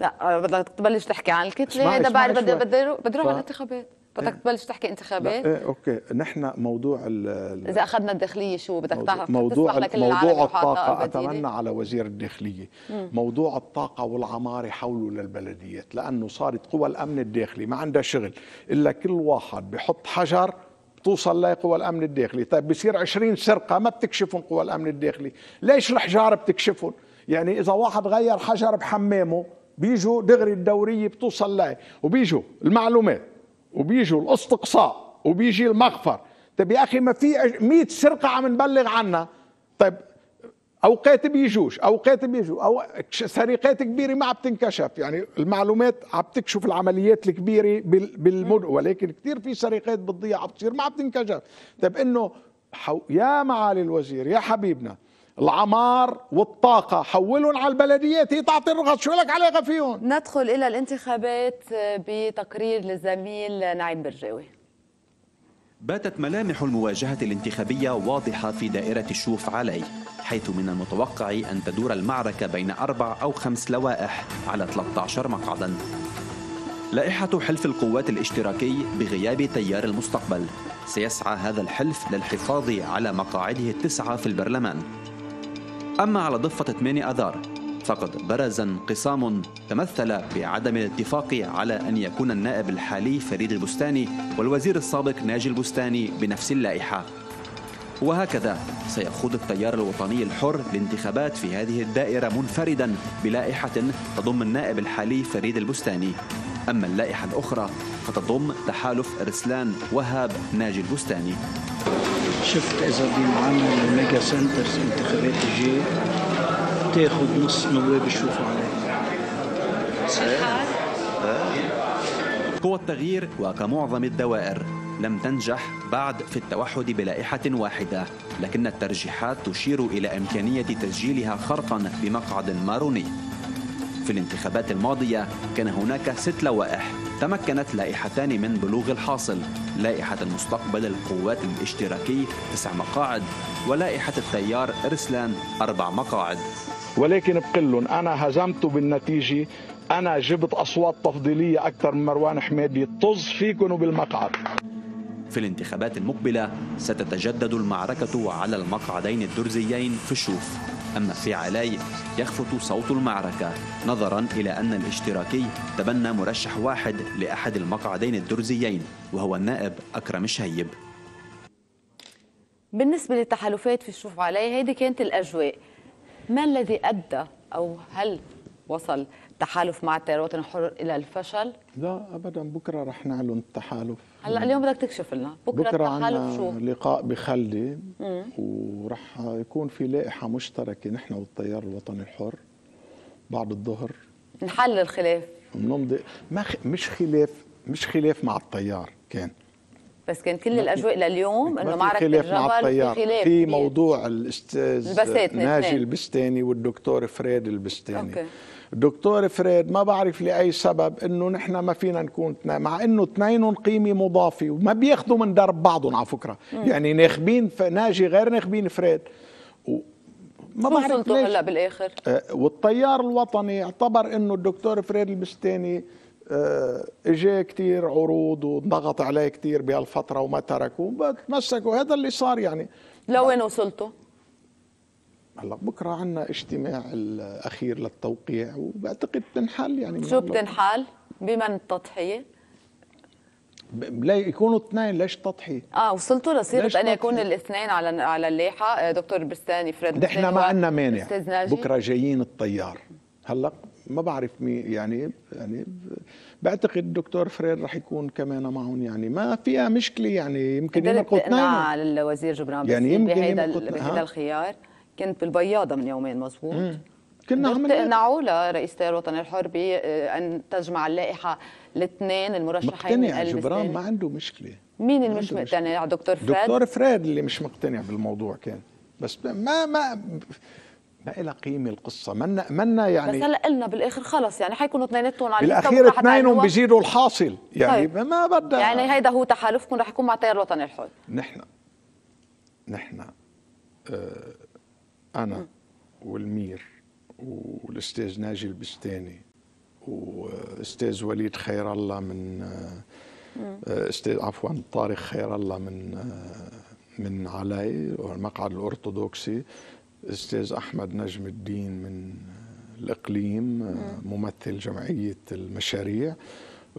Speaker 1: لا بدك تبلش تحكي عن الكتله هذا بعد بدي بدي بدي اروح على الانتخابات بدك إيه. تبلش تحكي انتخابات؟ ايه
Speaker 2: اوكي نحن موضوع ال اذا اخذنا
Speaker 1: الداخليه شو بدك تعرف موضوع لكل موضوع الطاقه اتمنى
Speaker 2: على وزير الداخليه مم. موضوع الطاقه والعماره حوله للبلديات لانه صارت قوى الامن الداخلي ما عندها شغل الا كل واحد بحط حجر بتوصل لقوى الامن الداخلي طيب بصير 20 سرقه ما بتكشفهم قوى الامن الداخلي ليش الحجار بتكشفهم يعني اذا واحد غير حجر بحمامه بيجوا دغري الدوريه بتوصل له وبيجوا المعلومات وبيجوا الاستقصاء وبيجي المغفر طيب يا اخي ما في 100 سرقه عم نبلغ عنها طيب اوقات بيجوش اوقات بيجوا او سرقات كبيره ما عم تنكشف يعني المعلومات عم تكشف العمليات الكبيره بالمدن ولكن كثير في سرقات بتضيع عم تصير ما عم تنكشف طيب انه يا معالي الوزير يا حبيبنا العمار والطاقه حولهم على البلديات هي تعطي الرخص شو لك علاقه فيهم ندخل الى
Speaker 1: الانتخابات بتقرير للزميل نعيم برجاوي
Speaker 3: باتت ملامح المواجهه الانتخابيه واضحه في دائره الشوف علي حيث من المتوقع ان تدور المعركه بين اربع او خمس لوائح على 13 مقعدا لائحة حلف القوات الاشتراكي بغياب تيار المستقبل سيسعى هذا الحلف للحفاظ على مقاعده التسعة في البرلمان أما على ضفة 8 أذار فقد برز انقسام تمثل بعدم الاتفاق على أن يكون النائب الحالي فريد البستاني والوزير السابق ناجي البستاني بنفس اللائحة وهكذا سيخوض التيار الوطني الحر الانتخابات في هذه الدائرة منفردا بلائحة تضم النائب الحالي فريد البستاني أما اللائحة الأخرى فتضم تحالف رسلان وهاب ناجي البستاني
Speaker 6: شفت إذا بنعمل الميجا سنترز انتخابات الجي
Speaker 3: تاخد نص نواب يشوفوا عليه قوى التغيير وكمعظم الدوائر لم تنجح بعد في التوحد بلائحة واحدة لكن الترجيحات تشير إلى إمكانية تسجيلها خرقا بمقعد ماروني في الانتخابات الماضية كان هناك ست لوائح تمكنت لائحتان من بلوغ الحاصل لائحة المستقبل القوات الاشتراكي تسع مقاعد ولائحة التيار إرسلان أربع مقاعد
Speaker 2: ولكن بقلن أنا هزمت بالنتيجة أنا جبت أصوات تفضيلية أكثر من مروان حمادي طز فيكن وبالمقعد
Speaker 3: في الانتخابات المقبلة ستتجدد المعركة على المقعدين الدرزيين في الشوف أما في علي يخفت صوت المعركة نظرا إلى أن الاشتراكي تبنى مرشح واحد لأحد المقعدين الدرزيين وهو النائب أكرم الشهيب
Speaker 1: بالنسبة للتحالفات في الشوف علي هيدي كانت الأجواء ما الذي أدى أو هل وصل تحالف مع التيار الوطني الحر إلى الفشل؟
Speaker 2: لا أبدا بكرة رح نعلن التحالف هلا
Speaker 1: اليوم بدك تكشف لنا بكره, بكرة عنا
Speaker 2: لقاء بخلي وراح ورح يكون في لائحه مشتركه نحن والتيار الوطني الحر بعد الظهر
Speaker 1: نحل الخلاف
Speaker 2: بنمضي ما خ... مش خلاف مش خلاف مع التيار كان
Speaker 1: بس كان كل الاجواء لليوم انه معركه الجبل مع في خلاف في
Speaker 2: موضوع الاستاذ ناجي البستاني والدكتور فريد البستاني أوكي. دكتور فريد ما بعرف لاي سبب انه نحن ما فينا نكون مع انه اثنينهم قيمه مضافه وما بياخذوا من درب بعضهم على فكره مم. يعني ناخبين ناجي غير ناخبين فريد و ما بعرف هلا بالاخر آه، والتيار الوطني اعتبر انه الدكتور فريد البستاني آه، اجى كثير عروض وضغط عليه كثير بهالفتره وما تركوا تمسك هذا اللي صار يعني لوين وصلتوا؟ هلا بكره عندنا اجتماع الاخير للتوقيع وبعتقد بتنحل يعني شو بتنحل؟
Speaker 1: بمن التضحيه؟
Speaker 2: لا يكونوا اثنين ليش تضحية؟
Speaker 1: اه وصلتوا لصيغه ان يكون الاثنين على على اللائحه آه، دكتور بستاني فريد نحن ما عندنا مانع بكره
Speaker 2: جايين الطيار هلا ما بعرف مين يعني يعني بعتقد الدكتور فرير رح يكون كمان معهم يعني ما فيها مشكله يعني يمكن يمرقوا
Speaker 1: على الوزير جبران يعني يمكن بهيدا الخيار كنت بالبياضه من يومين مزبوط كنا عم نقنعوا لرئيس التيار الوطني الحر بان آه، تجمع اللائحه الاثنين المرشحين مقتنع جبران ما عنده مشكله مين اللي مش مقتنع دكتور فريد دكتور
Speaker 2: فريد اللي مش مقتنع بالموضوع كان بس ما ما ما إلى قيمة القصة منا منا يعني بس هلا
Speaker 1: قلنا بالآخر خلص يعني حيكونوا اثنيناتهم على بالأخير اثنينهم بيزيدوا
Speaker 2: الحاصل يعني طيب.
Speaker 1: ما بدنا يعني هيدا هو تحالفكم رح يكون مع التيار الوطني الحر
Speaker 2: نحن نحن آه أنا م. والمير والأستاذ ناجي البستاني واستاذ وليد خير الله من آه، آه، استاذ عفوا طارق خير الله من آه، من علي والمقعد الارثوذكسي استاذ احمد نجم الدين من الاقليم آه، ممثل جمعيه المشاريع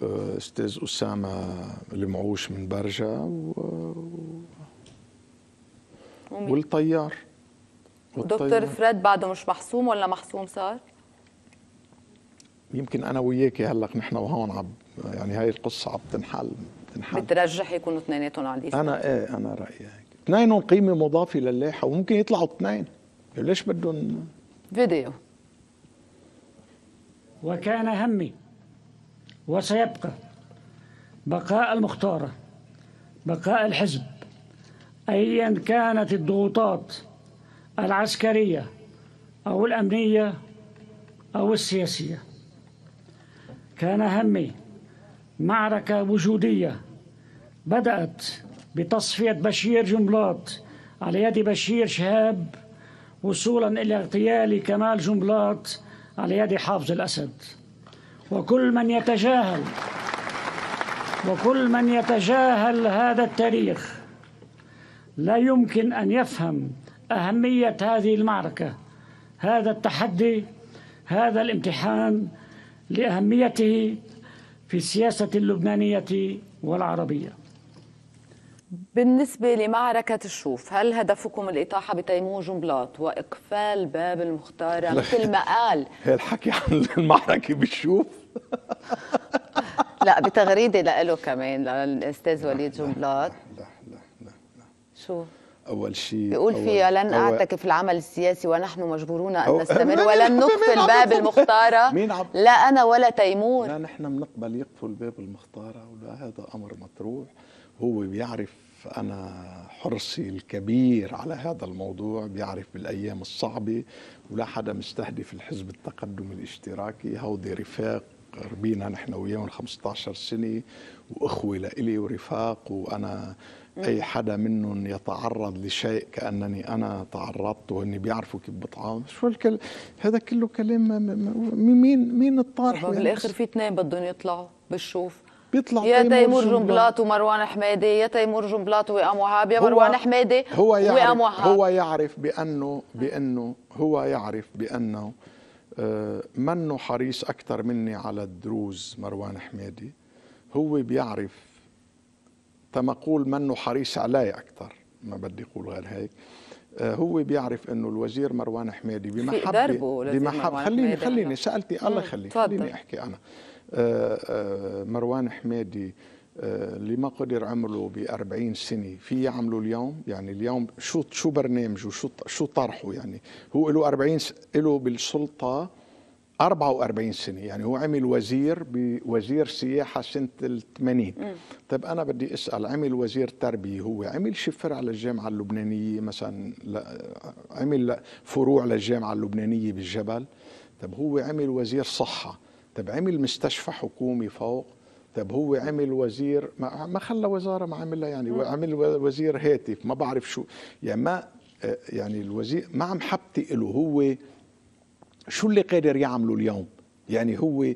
Speaker 2: آه، استاذ اسامه المعوش من برجا و... والطيار دكتور فريد
Speaker 1: بعده مش محسوم ولا محسوم صار؟
Speaker 2: يمكن انا وياك هلا نحن وهون عم يعني هاي القصه عم تنحل تنحل بترجح
Speaker 1: يكونوا اثنيناتهم على انا ايه
Speaker 2: انا رايي هيك اثنينهم قيمه مضافه للائحه وممكن يطلعوا اثنين ليش بدهم
Speaker 6: فيديو وكان همي وسيبقى بقاء المختارة بقاء الحزب أيا كانت الضغوطات العسكرية أو الأمنية أو السياسية كان همي معركة وجودية بدأت بتصفية بشير جملات على يد بشير شهاب وصولا إلى اغتيال كمال جنبلاط على يد حافظ الأسد وكل من يتجاهل وكل من يتجاهل هذا التاريخ لا يمكن أن يفهم أهمية هذه المعركة هذا التحدي هذا الامتحان لأهميته في السياسة اللبنانية والعربية
Speaker 1: بالنسبة لمعركة الشوف هل هدفكم الإطاحة بتيمور جنبلاط وإقفال باب المختارة مثل ما قال
Speaker 2: *laughs* الحكي عن المعركة بالشوف
Speaker 1: *laughs* لا بتغريدة لإله كمان للأستاذ وليد جنبلاط لا لا لا لا شو
Speaker 2: أول شيء بيقول فيها لن اعتكف
Speaker 1: العمل السياسي ونحن مجبورون أن نستمر ولن نقفل باب المختارة مين عب... لا أنا ولا تيمور لا نحن
Speaker 2: بنقبل يقفل باب المختارة ولا هذا أمر مطروح هو بيعرف أنا حرصي الكبير على هذا الموضوع بيعرف بالأيام الصعبة ولا حدا مستهدف الحزب التقدم الاشتراكي هودي رفاق ربينا نحن وياهم 15 سنة وإخوة لإلي ورفاق وأنا أي حدا منهم يتعرض لشيء كأنني أنا تعرضت وإني بيعرفوا كيف بطعام شو الكل هذا كله كلام مين مين الطارح بالآخر في
Speaker 1: اثنين بدهم يطلعوا بشوف بيطلع يا تيمور جنبلاط ومروان حميدي يا تيمور جنبلاط وئام وهاب يا مروان حميدي هو يعرف
Speaker 2: هو يعرف بانه بانه هو يعرف بانه آه، منه حريص اكثر مني على الدروز مروان حميدي هو بيعرف تمقول منه حريص علي اكثر ما بدي اقول غير هيك آه، هو بيعرف انه الوزير مروان حميدي بمحبه بمحبه خليني خليني سالتني الله يخليك خليني احكي انا آه، آه، مروان حميدي اللي آه، ما قدر عمله ب 40 سنه في يعمله اليوم يعني اليوم شو شو برنامجه شو شو طرحه يعني هو له 40 له بالسلطه 44 سنه يعني هو عمل وزير بوزير سياحه سنه ال 80 طيب انا بدي اسال عمل وزير تربيه هو عمل شفر على الجامعه اللبنانيه مثلا عمل فروع للجامعه اللبنانيه بالجبل طيب هو عمل وزير صحه طب عمل مستشفى حكومي فوق طب هو عمل وزير ما, ما خلى وزاره ما عملها يعني عمل وزير هاتف ما بعرف شو يعني ما آه، يعني الوزير ما عم حبتي له هو شو اللي قادر يعمله اليوم يعني هو آه،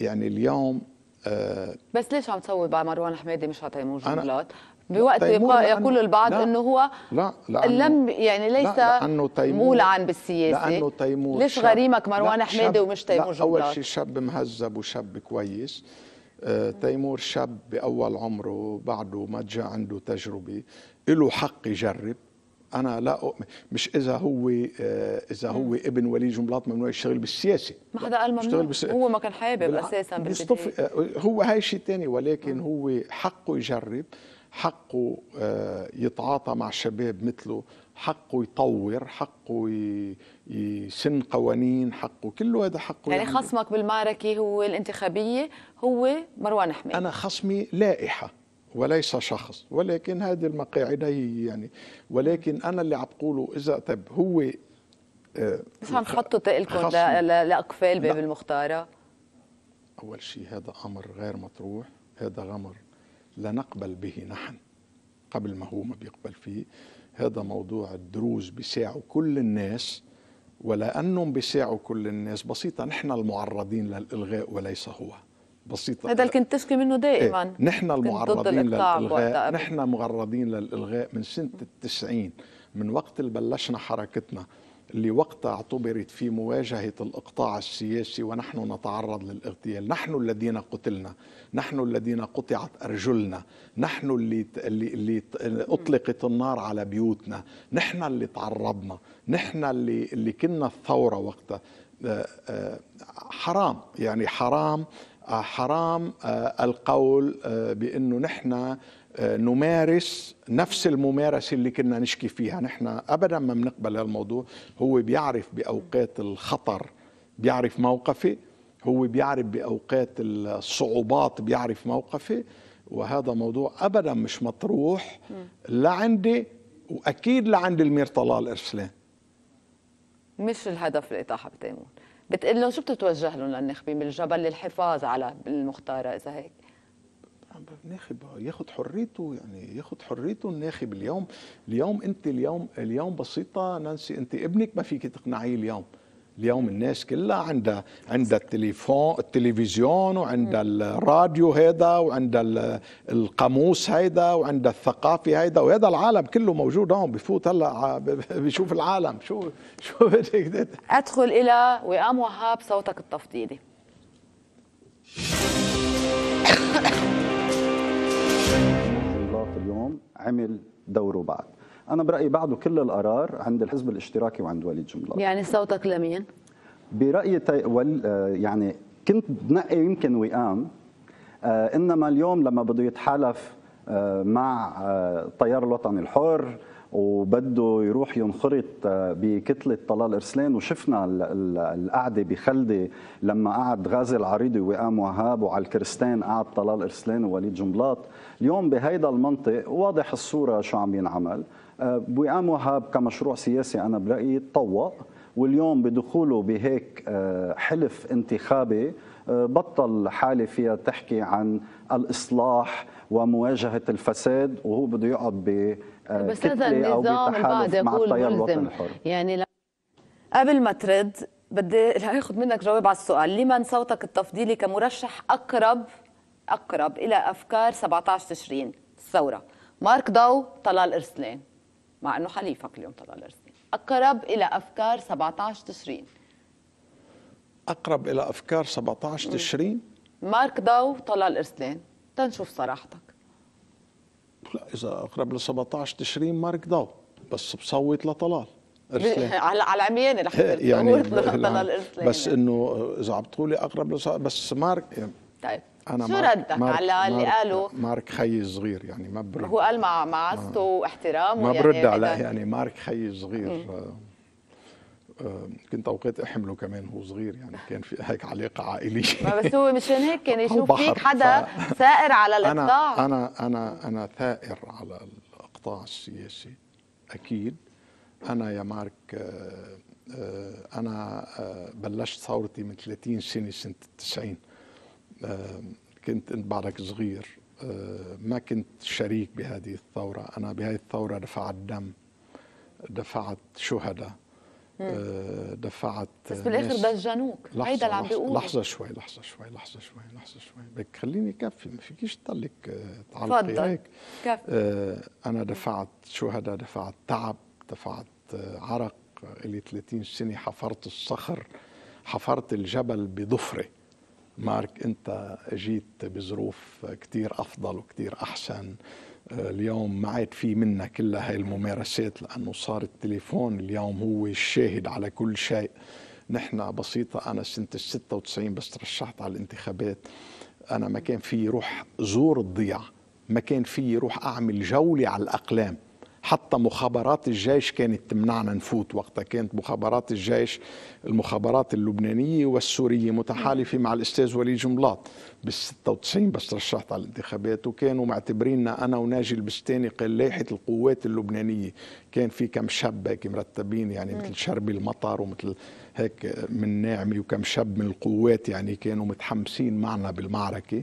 Speaker 2: يعني اليوم آه،
Speaker 1: بس ليش عم تصوت بقى مروان حميدي مش عم موجود بوقت يقول البعض لا انه هو
Speaker 2: لا لأنه
Speaker 1: لم يعني ليس لا لأنه مولعا بالسياسه لانه تيمور ليش غريمك مروان حميده ومش تيمور لا اول شيء
Speaker 2: شاب مهذب وشاب كويس آه تيمور شاب باول عمره بعده ما جاء عنده تجربه له حق يجرب انا لا أؤمن مش اذا هو آه، اذا هو ابن ولي جملاط ممنوع يشتغل بالسياسه
Speaker 1: ما حدا قال ممنوع بس هو ما كان حابب اساسا آه،
Speaker 2: هو هاي شيء ثاني ولكن م. هو حقه يجرب حقه آه، يتعاطى مع شباب مثله حقه يطور حقه يسن قوانين حقه كله هذا حقه يعني, يعني خصمك
Speaker 1: بالمعركة هو الانتخابية هو
Speaker 2: مروان حميد أنا خصمي لائحة وليس شخص ولكن هذه المقاعد هي يعني ولكن أنا اللي عم بقوله إذا طب هو آه،
Speaker 1: بس عم تحطوا تقلكم لأقفال باب المختارة
Speaker 2: أول شيء هذا أمر غير مطروح هذا غمر لنقبل به نحن قبل ما هو ما بيقبل فيه هذا موضوع الدروز بيساعوا كل الناس ولأنهم بيساعوا كل الناس بسيطة نحن المعرضين للإلغاء وليس هو بسيطة هذا اللي كنت
Speaker 1: تشكي منه دائما إيه؟ نحن المعرضين للإلغاء
Speaker 2: نحن معرضين للإلغاء من سنة التسعين من وقت اللي بلشنا حركتنا لوقت اعتبرت في مواجهة الإقطاع السياسي ونحن نتعرض للاغتيال نحن الذين قتلنا نحن الذين قطعت أرجلنا نحن اللي, اللي أطلقت النار على بيوتنا نحن اللي تعرضنا نحن اللي, اللي كنا الثورة وقتها آه، آه، حرام يعني حرام آه، حرام القول بأنه نحن نمارس نفس الممارسة اللي كنا نشكي فيها نحن أبدا ما بنقبل هالموضوع هو بيعرف بأوقات الخطر بيعرف موقفه هو بيعرف بأوقات الصعوبات بيعرف موقفه وهذا موضوع أبدا مش مطروح لا عندي وأكيد لا عند المير طلال أرسلان
Speaker 1: مش الهدف الإطاحة بتيمون بتقول لهم شو بتتوجه لهم للنخبين بالجبل للحفاظ على المختاره اذا هيك
Speaker 2: ناخب ياخد حريته يعني ياخد حريته الناخب اليوم اليوم انت اليوم اليوم بسيطه نانسي انت ابنك ما فيك تقنعيه اليوم اليوم الناس كلها عندها عندها التليفون التلفزيون وعندها الراديو هيدا وعندها القاموس هيدا وعندها الثقافه هيدا وهذا العالم كله موجود هون بفوت هلا بشوف العالم شو شو *laughs* بدك
Speaker 1: ادخل الى وئام وهاب صوتك التفضيلي
Speaker 4: اليوم عمل دوره بعد انا برايي بعده كل القرار عند الحزب الاشتراكي وعند وليد جملة يعني
Speaker 1: صوتك لمين
Speaker 4: برايي تي... ول... آه، يعني كنت بنقي يمكن وئام آه، انما اليوم لما بده يتحالف آه، مع التيار الوطني الحر وبده يروح ينخرط بكتلة طلال إرسلان وشفنا القعدة بخلدة لما قعد غازي العريضي وقام وهاب وعلى الكرستان قعد طلال إرسلان ووليد جنبلاط اليوم بهيدا المنطق واضح الصوره شو عم ينعمل آه، بوئام وهاب كمشروع سياسي انا برايي تطوق واليوم بدخوله بهيك آه، حلف انتخابي آه، بطل حالة فيها تحكي عن الإصلاح ومواجهة الفساد وهو بده يقعد ب بس هذا النظام البعض يقول ملزم
Speaker 1: يعني لا. قبل ما ترد بدي *laughs* اخذ منك جواب على السؤال لمن صوتك التفضيلي كمرشح أقرب أقرب إلى أفكار 17 تشرين الثورة مارك ضو طلال أرسلان مع أنه حليفك اليوم طلال أرسلان أقرب إلى أفكار 17 تشرين
Speaker 2: أقرب إلى أفكار 17 تشرين
Speaker 1: مارك ضو طلال أرسلان تنشوف صراحتك
Speaker 2: لا إذا أقرب ل 17 تشرين مارك ضو بس بصوت لطلال ارسلان *laughs* على
Speaker 1: على عمياني رح *laughs* يعني *laughs* طلال ارسلان بس
Speaker 2: انه اذا عم تقولي اقرب بس مارك يعني. طيب انا شو ردك مارك على اللي مارك قالوا مارك خي صغير يعني ما برد هو
Speaker 1: قال مع مع عزته واحترامه ما يعني برد يعني على يعني
Speaker 2: مارك خي صغير آه، آه، كنت اوقات احمله كمان هو صغير يعني كان في هيك علاقه عائليه ما بس
Speaker 1: هو مشان هيك كان يعني يشوف فيك حدا ف... ثائر على الاقطاع انا
Speaker 2: انا انا انا ثائر على الاقطاع السياسي اكيد انا يا مارك آه، انا بلشت ثورتي من 30 سنه سنه 90 آه، كنت انت بعدك صغير آه، ما كنت شريك بهذه الثوره انا بهذه الثوره دفعت دم دفعت شهداء آه، دفعت بس بالاخر دجنوك هيدا اللي عم بيقول لحظه شوي لحظه شوي لحظه شوي لحظه شوي بدك خليني كفي ما فيكيش تضلك تعلقي هيك كفي انا دفعت شهداء دفعت تعب دفعت عرق الي 30 سنه حفرت الصخر حفرت الجبل بضفري مارك انت جيت بظروف كثير افضل وكثير احسن آه، اليوم ما عاد في منا كل هاي الممارسات لانه صار التليفون اليوم هو الشاهد على كل شيء نحن بسيطه انا سنه ال 96 بس ترشحت على الانتخابات انا ما كان في روح زور الضيع ما كان في روح اعمل جوله على الاقلام حتى مخابرات الجيش كانت تمنعنا نفوت وقتها كانت مخابرات الجيش المخابرات اللبنانية والسورية متحالفة مع الأستاذ وليد جملاط بال 96 بس رشحت على الانتخابات وكانوا معتبريننا أنا وناجي البستاني قال لائحة القوات اللبنانية كان في كم شاب هيك مرتبين يعني مثل شربي المطر ومثل هيك من ناعمي وكم شاب من القوات يعني كانوا متحمسين معنا بالمعركة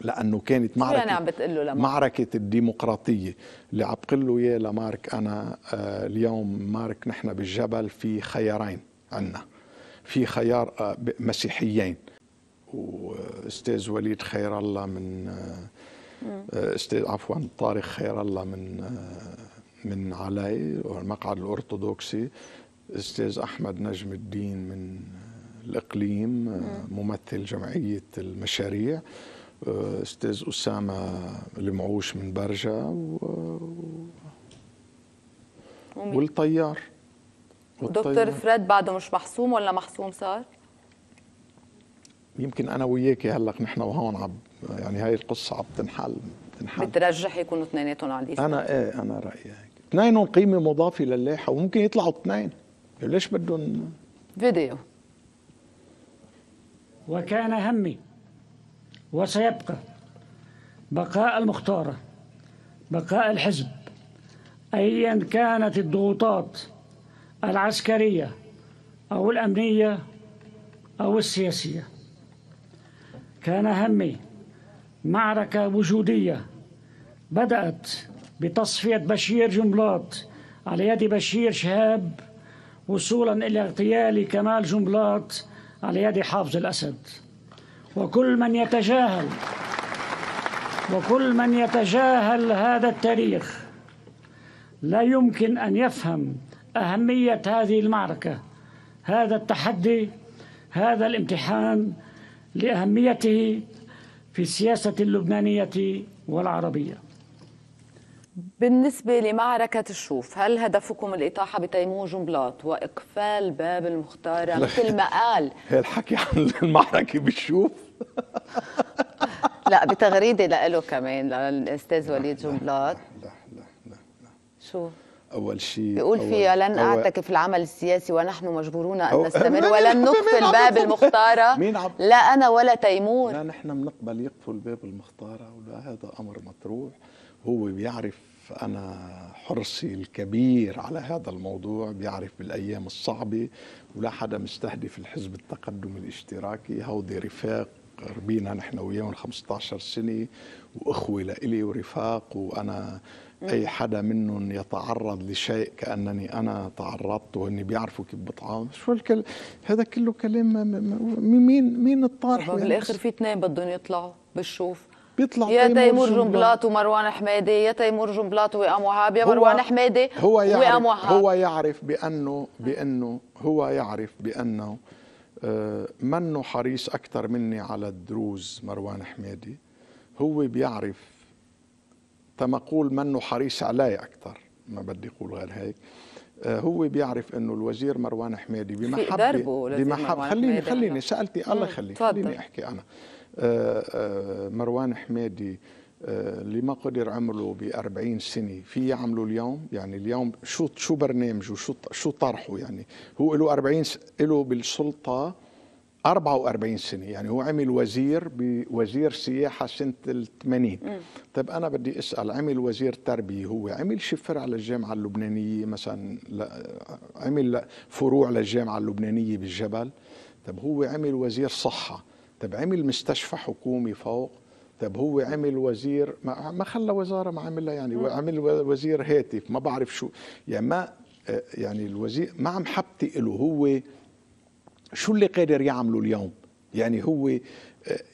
Speaker 2: لانه كانت يعني معركه أنا عم
Speaker 1: له معركه
Speaker 2: الديمقراطيه اللي عم بقول له اياه لمارك انا آه، اليوم مارك نحن بالجبل في خيارين عندنا في خيار آه، مسيحيين واستاذ وليد خير الله من آه، استاذ عفوا طارق خير الله من من علي والمقعد الارثوذكسي استاذ احمد نجم الدين من الاقليم ممثل جمعيه المشاريع استاذ اسامه المعوش من برجا و... والطيار دكتور فريد
Speaker 1: بعده مش محسوم ولا محسوم صار؟
Speaker 2: يمكن انا وياك هلا نحن وهون عم يعني هاي القصه عم تنحل تنحل بترجح
Speaker 1: يكونوا اثنيناتهم على الاسم انا ايه
Speaker 2: انا رايي هيك اثنينهم قيمه مضافه للائحه وممكن يطلعوا اثنين ليش بدهم
Speaker 6: فيديو وكان همي وسيبقى بقاء المختارة بقاء الحزب أيا كانت الضغوطات العسكرية أو الأمنية أو السياسية كان همي معركة وجودية بدأت بتصفية بشير جنبلاط على يد بشير شهاب وصولا إلى اغتيال كمال جنبلاط على يد حافظ الأسد وكل من يتجاهل وكل من يتجاهل هذا التاريخ لا يمكن أن يفهم أهمية هذه المعركة هذا التحدي هذا الامتحان لأهميته في السياسة اللبنانية والعربية
Speaker 1: بالنسبة لمعركة الشوف هل هدفكم الإطاحة بتيمور جنبلاط وإقفال باب المختارة مثل ما قال
Speaker 2: *laughs* الحكي عن المعركة بالشوف
Speaker 1: *laughs* لا بتغريدة لإله كمان للأستاذ وليد جنبلاط لا لا لا لا شو
Speaker 2: أول شيء بيقول فيها لن أعتكف
Speaker 1: العمل السياسي ونحن مجبورون أن نستمر *laughs* ولن نقفل باب المختارة مين عب... لا أنا ولا تيمور لا نحن
Speaker 2: بنقبل يقفل باب المختارة ولا هذا أمر مطروح هو بيعرف أنا حرصي الكبير على هذا الموضوع بيعرف بالأيام الصعبة ولا حدا مستهدف الحزب التقدم الاشتراكي هودي رفاق ربينا نحن وياهم 15 سنة وإخوة لإلي ورفاق وأنا أي حدا منهم يتعرض لشيء كأنني أنا تعرضت وإني بيعرفوا كيف بطعم شو الكل هذا كله كلام مين مين الطارح بالآخر في
Speaker 1: اثنين بدهم يطلعوا بشوف بيطلع يا تيمور جنبلاط ومروان حميدي يا تيمور جنبلاط وئام وهاب يا مروان حميدي هو يعرف
Speaker 2: هو يعرف بانه بانه هو يعرف بانه آه، منه حريص اكثر مني على الدروز مروان حميدي هو بيعرف تمقول منه حريص علي اكثر ما بدي اقول غير هيك آه، هو بيعرف انه الوزير مروان حميدي بمحبه بمحبه خليني خليني سالتي الله يخليك خليني احكي انا آه، آه، مروان حميدي اللي آه، ما قدر عمله ب 40 سنه في يعمله اليوم يعني اليوم شو شو برنامجه شو شو طرحه يعني هو له 40 له بالسلطه 44 سنه يعني هو عمل وزير بوزير سياحه سنه ال 80 طيب انا بدي اسال عمل وزير تربيه هو عمل شفر فرع للجامعه اللبنانيه مثلا عمل فروع للجامعه اللبنانيه بالجبل طيب هو عمل وزير صحه طب عمل مستشفى حكومي فوق طب هو عمل وزير ما, ما خلى وزاره ما عملها يعني عمل وزير هاتف ما بعرف شو يعني ما آه، يعني الوزير ما عم حبتي له هو شو اللي قادر يعمله اليوم يعني هو آه،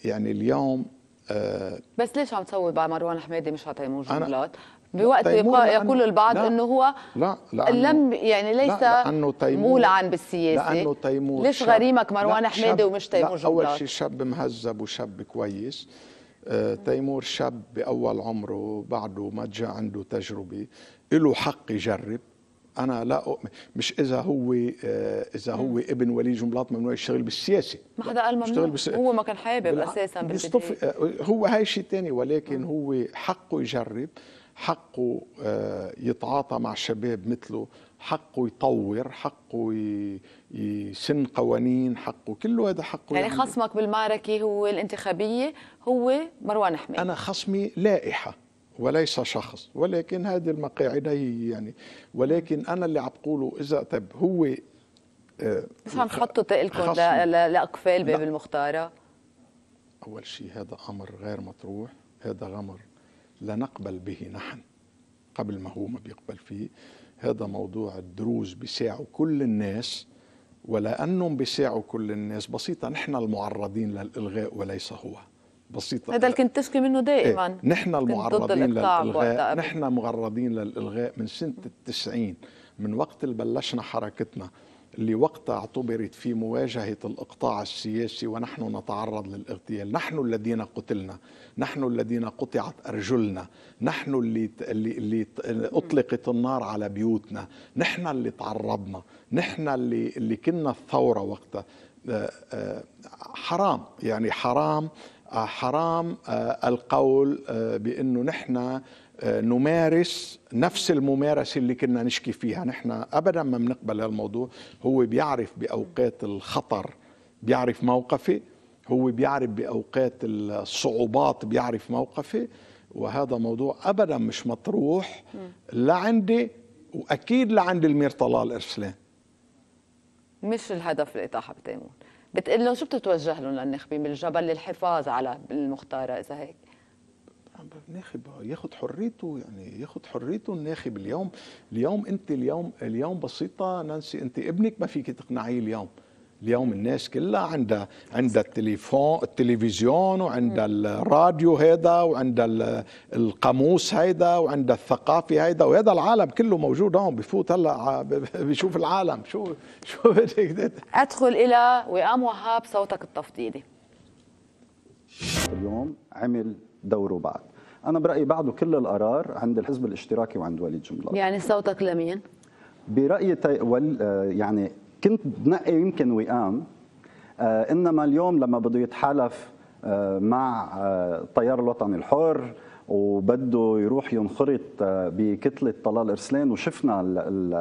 Speaker 2: يعني اليوم آه
Speaker 1: بس ليش عم تصوت بقى مروان حميدي مش عم موجود بوقت يقول البعض لا انه هو
Speaker 2: لا لأنه لم
Speaker 1: يعني ليس لا لأنه تيمور مولعا بالسياسه لانه تيمور ليش غريمك مروان حميدي ومش تيمور لا اول شيء
Speaker 2: شاب مهذب وشاب كويس آه تيمور شاب باول عمره بعده ما جاء عنده تجربه له حق يجرب انا لا أؤمن مش اذا هو آه، اذا هو ابن ولي جملاط ممنوع يشتغل بالسياسه
Speaker 1: ما حدا قال ممنوع بس هو ما كان حابب اساسا بالبدايه
Speaker 2: آه، هو هاي شيء ثاني ولكن م. هو حقه يجرب حقه آه، يتعاطى مع شباب مثله حقه يطور حقه يسن قوانين حقه كله هذا حقه يعني, يعني
Speaker 1: خصمك بالمعركة هو الانتخابية هو
Speaker 2: مروان حميد أنا خصمي لائحة وليس شخص ولكن هذه المقاعد هي يعني ولكن أنا اللي عم بقوله إذا طب هو آه،
Speaker 1: بس عم تحطوا تقلكم لأقفال باب المختارة
Speaker 2: أول شيء هذا أمر غير مطروح هذا غمر لنقبل به نحن قبل ما هو ما بيقبل فيه هذا موضوع الدروز بيساعوا كل الناس ولأنهم بيساعوا كل الناس بسيطة نحن المعرضين للإلغاء وليس هو بسيطة هذا اللي كنت
Speaker 1: تشكي منه دائما إيه؟ نحن المعرضين للإلغاء
Speaker 2: نحن معرضين للإلغاء من سنة التسعين من وقت اللي بلشنا حركتنا لوقت اعتبرت في مواجهة الإقطاع السياسي ونحن نتعرض للاغتيال نحن الذين قتلنا نحن الذين قطعت أرجلنا نحن اللي, اللي أطلقت النار على بيوتنا نحن اللي تعرضنا نحن اللي, اللي كنا الثورة وقتها آه، آه، حرام يعني حرام آه، حرام القول بأنه نحن نمارس نفس الممارسة اللي كنا نشكي فيها نحن أبدا ما بنقبل هالموضوع هو بيعرف بأوقات الخطر بيعرف موقفه هو بيعرف بأوقات الصعوبات بيعرف موقفه وهذا موضوع أبدا مش مطروح لا عندي وأكيد لا عند المير طلال إرسلان
Speaker 1: مش الهدف الإطاحة بتيمون بتقول لهم شو بتتوجه لهم للنخبين بالجبل للحفاظ على المختاره اذا هيك
Speaker 2: ناخب ياخد حريته يعني ياخد حريته الناخب اليوم اليوم انت اليوم اليوم بسيطه نانسي انت ابنك ما فيك تقنعيه اليوم اليوم الناس كلها عندها عندها التليفون التلفزيون وعندها الراديو هيدا وعندها القاموس هيدا وعندها الثقافه هيدا وهذا العالم كله موجود هون بفوت هلا بشوف العالم شو شو *laughs* بدك
Speaker 1: ادخل الى وئام وهاب صوتك التفضيلي
Speaker 4: اليوم عمل دوره بعد انا برايي بعده كل القرار عند الحزب الاشتراكي وعند وليد جملار يعني صوتك لمين برايي تي... ول... آه، يعني كنت بنقي يمكن وئام آه، انما اليوم لما بده يتحالف آه، مع التيار الوطني الحر وبده يروح ينخرط بكتلة طلال إرسلان وشفنا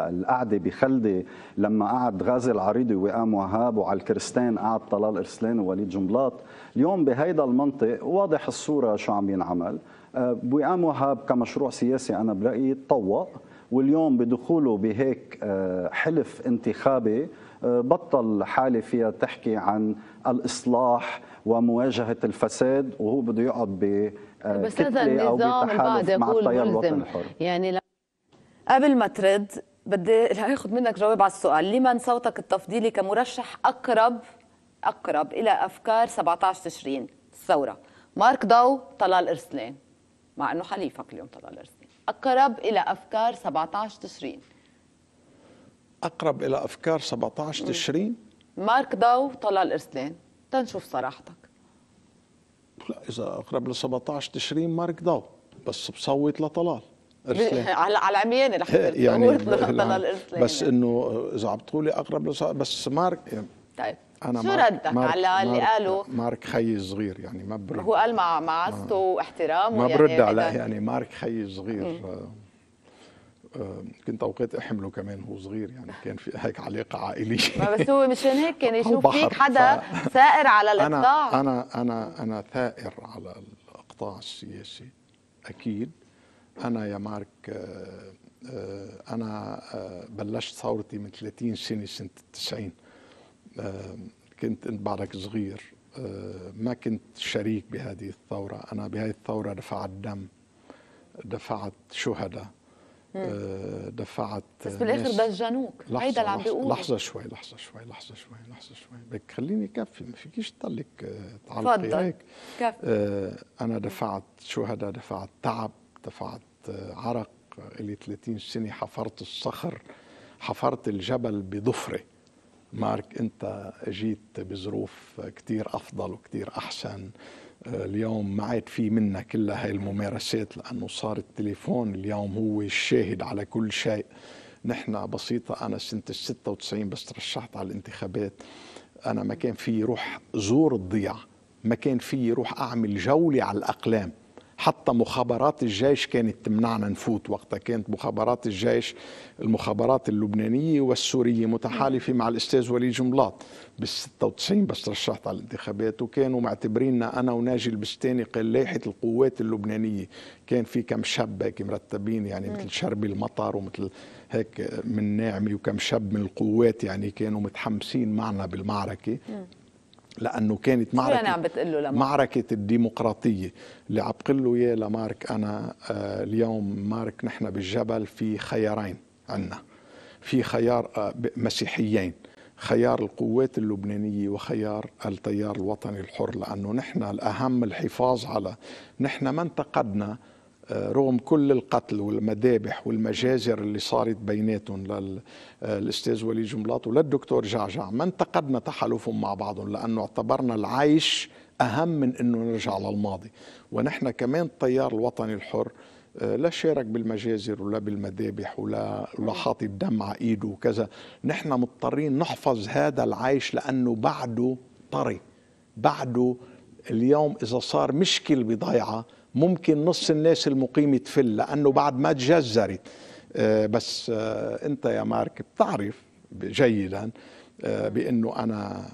Speaker 4: القعدة بخلدة لما قعد غازي العريضي وقام وهاب وعلى الكرستان قعد طلال إرسلان ووليد جنبلاط اليوم بهيدا المنطق واضح الصورة شو عم ينعمل بوئام وهاب كمشروع سياسي انا برايي تطوق واليوم بدخوله بهيك آه، حلف انتخابي آه، بطل حالة فيها تحكي عن الإصلاح ومواجهة الفساد وهو بده يقعد ب آه، بس هذا النظام البعض يقول ملزم
Speaker 1: يعني قبل ما ترد بدي اخذ منك جواب على السؤال لمن صوتك التفضيلي كمرشح أقرب أقرب إلى أفكار 17 تشرين الثورة مارك ضو طلال إرسلان مع أنه حليفك اليوم طلال الرزدي أقرب إلى أفكار 17 تشرين
Speaker 2: أقرب إلى أفكار 17 تشرين
Speaker 1: مارك ضو طلال أرسلان تنشوف صراحتك
Speaker 2: لا إذا أقرب ل 17 تشرين مارك ضو بس بصوت لطلال ارسلان *laughs* على
Speaker 1: على عميانه رح *laughs* يعني ارسلان *laughs* نعم. بس
Speaker 2: انه اذا عم تقولي اقرب بس مارك يعني.
Speaker 1: طيب انا شو ردك على اللي قالوا
Speaker 2: مارك خي صغير يعني ما برد هو
Speaker 1: قال مع مع عزته واحترامه ما برد يعني على يعني
Speaker 2: مارك خي صغير آه، آه، كنت اوقات احمله كمان هو صغير يعني كان في هيك علاقه عائليه ما بس
Speaker 1: هو مشان هيك كان يعني يشوف *laughs* فيك حدا ف... ثائر على الاقطاع
Speaker 2: انا انا انا ثائر على الاقطاع السياسي اكيد انا يا مارك آه، انا بلشت ثورتي من 30 سنه سنه 90 آه، كنت انت بعدك صغير آه، ما كنت شريك بهذه الثوره انا بهذه الثوره دفعت دم دفعت شهداء آه، دفعت بس بالاخر دجنوك هيدا اللي عم بيقول لحظه شوي لحظه شوي لحظه شوي لحظه شوي بدك خليني كفي ما فيكيش تضلك تعلقي هيك
Speaker 1: كفي
Speaker 2: انا دفعت شهداء دفعت تعب دفعت عرق الي 30 سنه حفرت الصخر حفرت الجبل بضفري مارك انت جيت بظروف كتير افضل وكتير احسن آه، اليوم ما عاد في منا كل هاي الممارسات لانه صار التليفون اليوم هو الشاهد على كل شيء نحن بسيطه انا سنه ال 96 بس ترشحت على الانتخابات انا ما كان في روح زور الضيعه ما كان في روح اعمل جوله على الاقلام حتى مخابرات الجيش كانت تمنعنا نفوت وقتها كانت مخابرات الجيش المخابرات اللبنانية والسورية متحالفة مع الأستاذ وليد جملاط بال 96 بس رشحت على الانتخابات وكانوا معتبريننا أنا وناجي البستاني قال لائحة القوات اللبنانية كان في كم شاب هيك مرتبين يعني مثل شربي المطر ومثل هيك من ناعمي وكم شاب من القوات يعني كانوا متحمسين معنا بالمعركة لانه كانت يعني معركه يعني عم
Speaker 1: بتقله معركه
Speaker 2: الديمقراطيه اللي عم بقول له اياه لمارك انا آه، اليوم مارك نحن بالجبل في خيارين عندنا في خيار آه، مسيحيين خيار القوات اللبنانية وخيار التيار الوطني الحر لأنه نحن الأهم الحفاظ على نحن ما انتقدنا رغم كل القتل والمذابح والمجازر اللي صارت بيناتهم للاستاذ وليد جملاط وللدكتور جعجع ما انتقدنا تحالفهم مع بعضهم لانه اعتبرنا العيش اهم من انه نرجع للماضي ونحن كمان التيار الوطني الحر آه، لا شارك بالمجازر ولا بالمذابح ولا ولا حاطط دم على ايده وكذا نحن مضطرين نحفظ هذا العيش لانه بعده طري بعده اليوم اذا صار مشكل بضيعه ممكن نص الناس المقيمة تفل لانه بعد ما تجذرت آه، بس آه، انت يا مارك بتعرف جيدا آه، بانه انا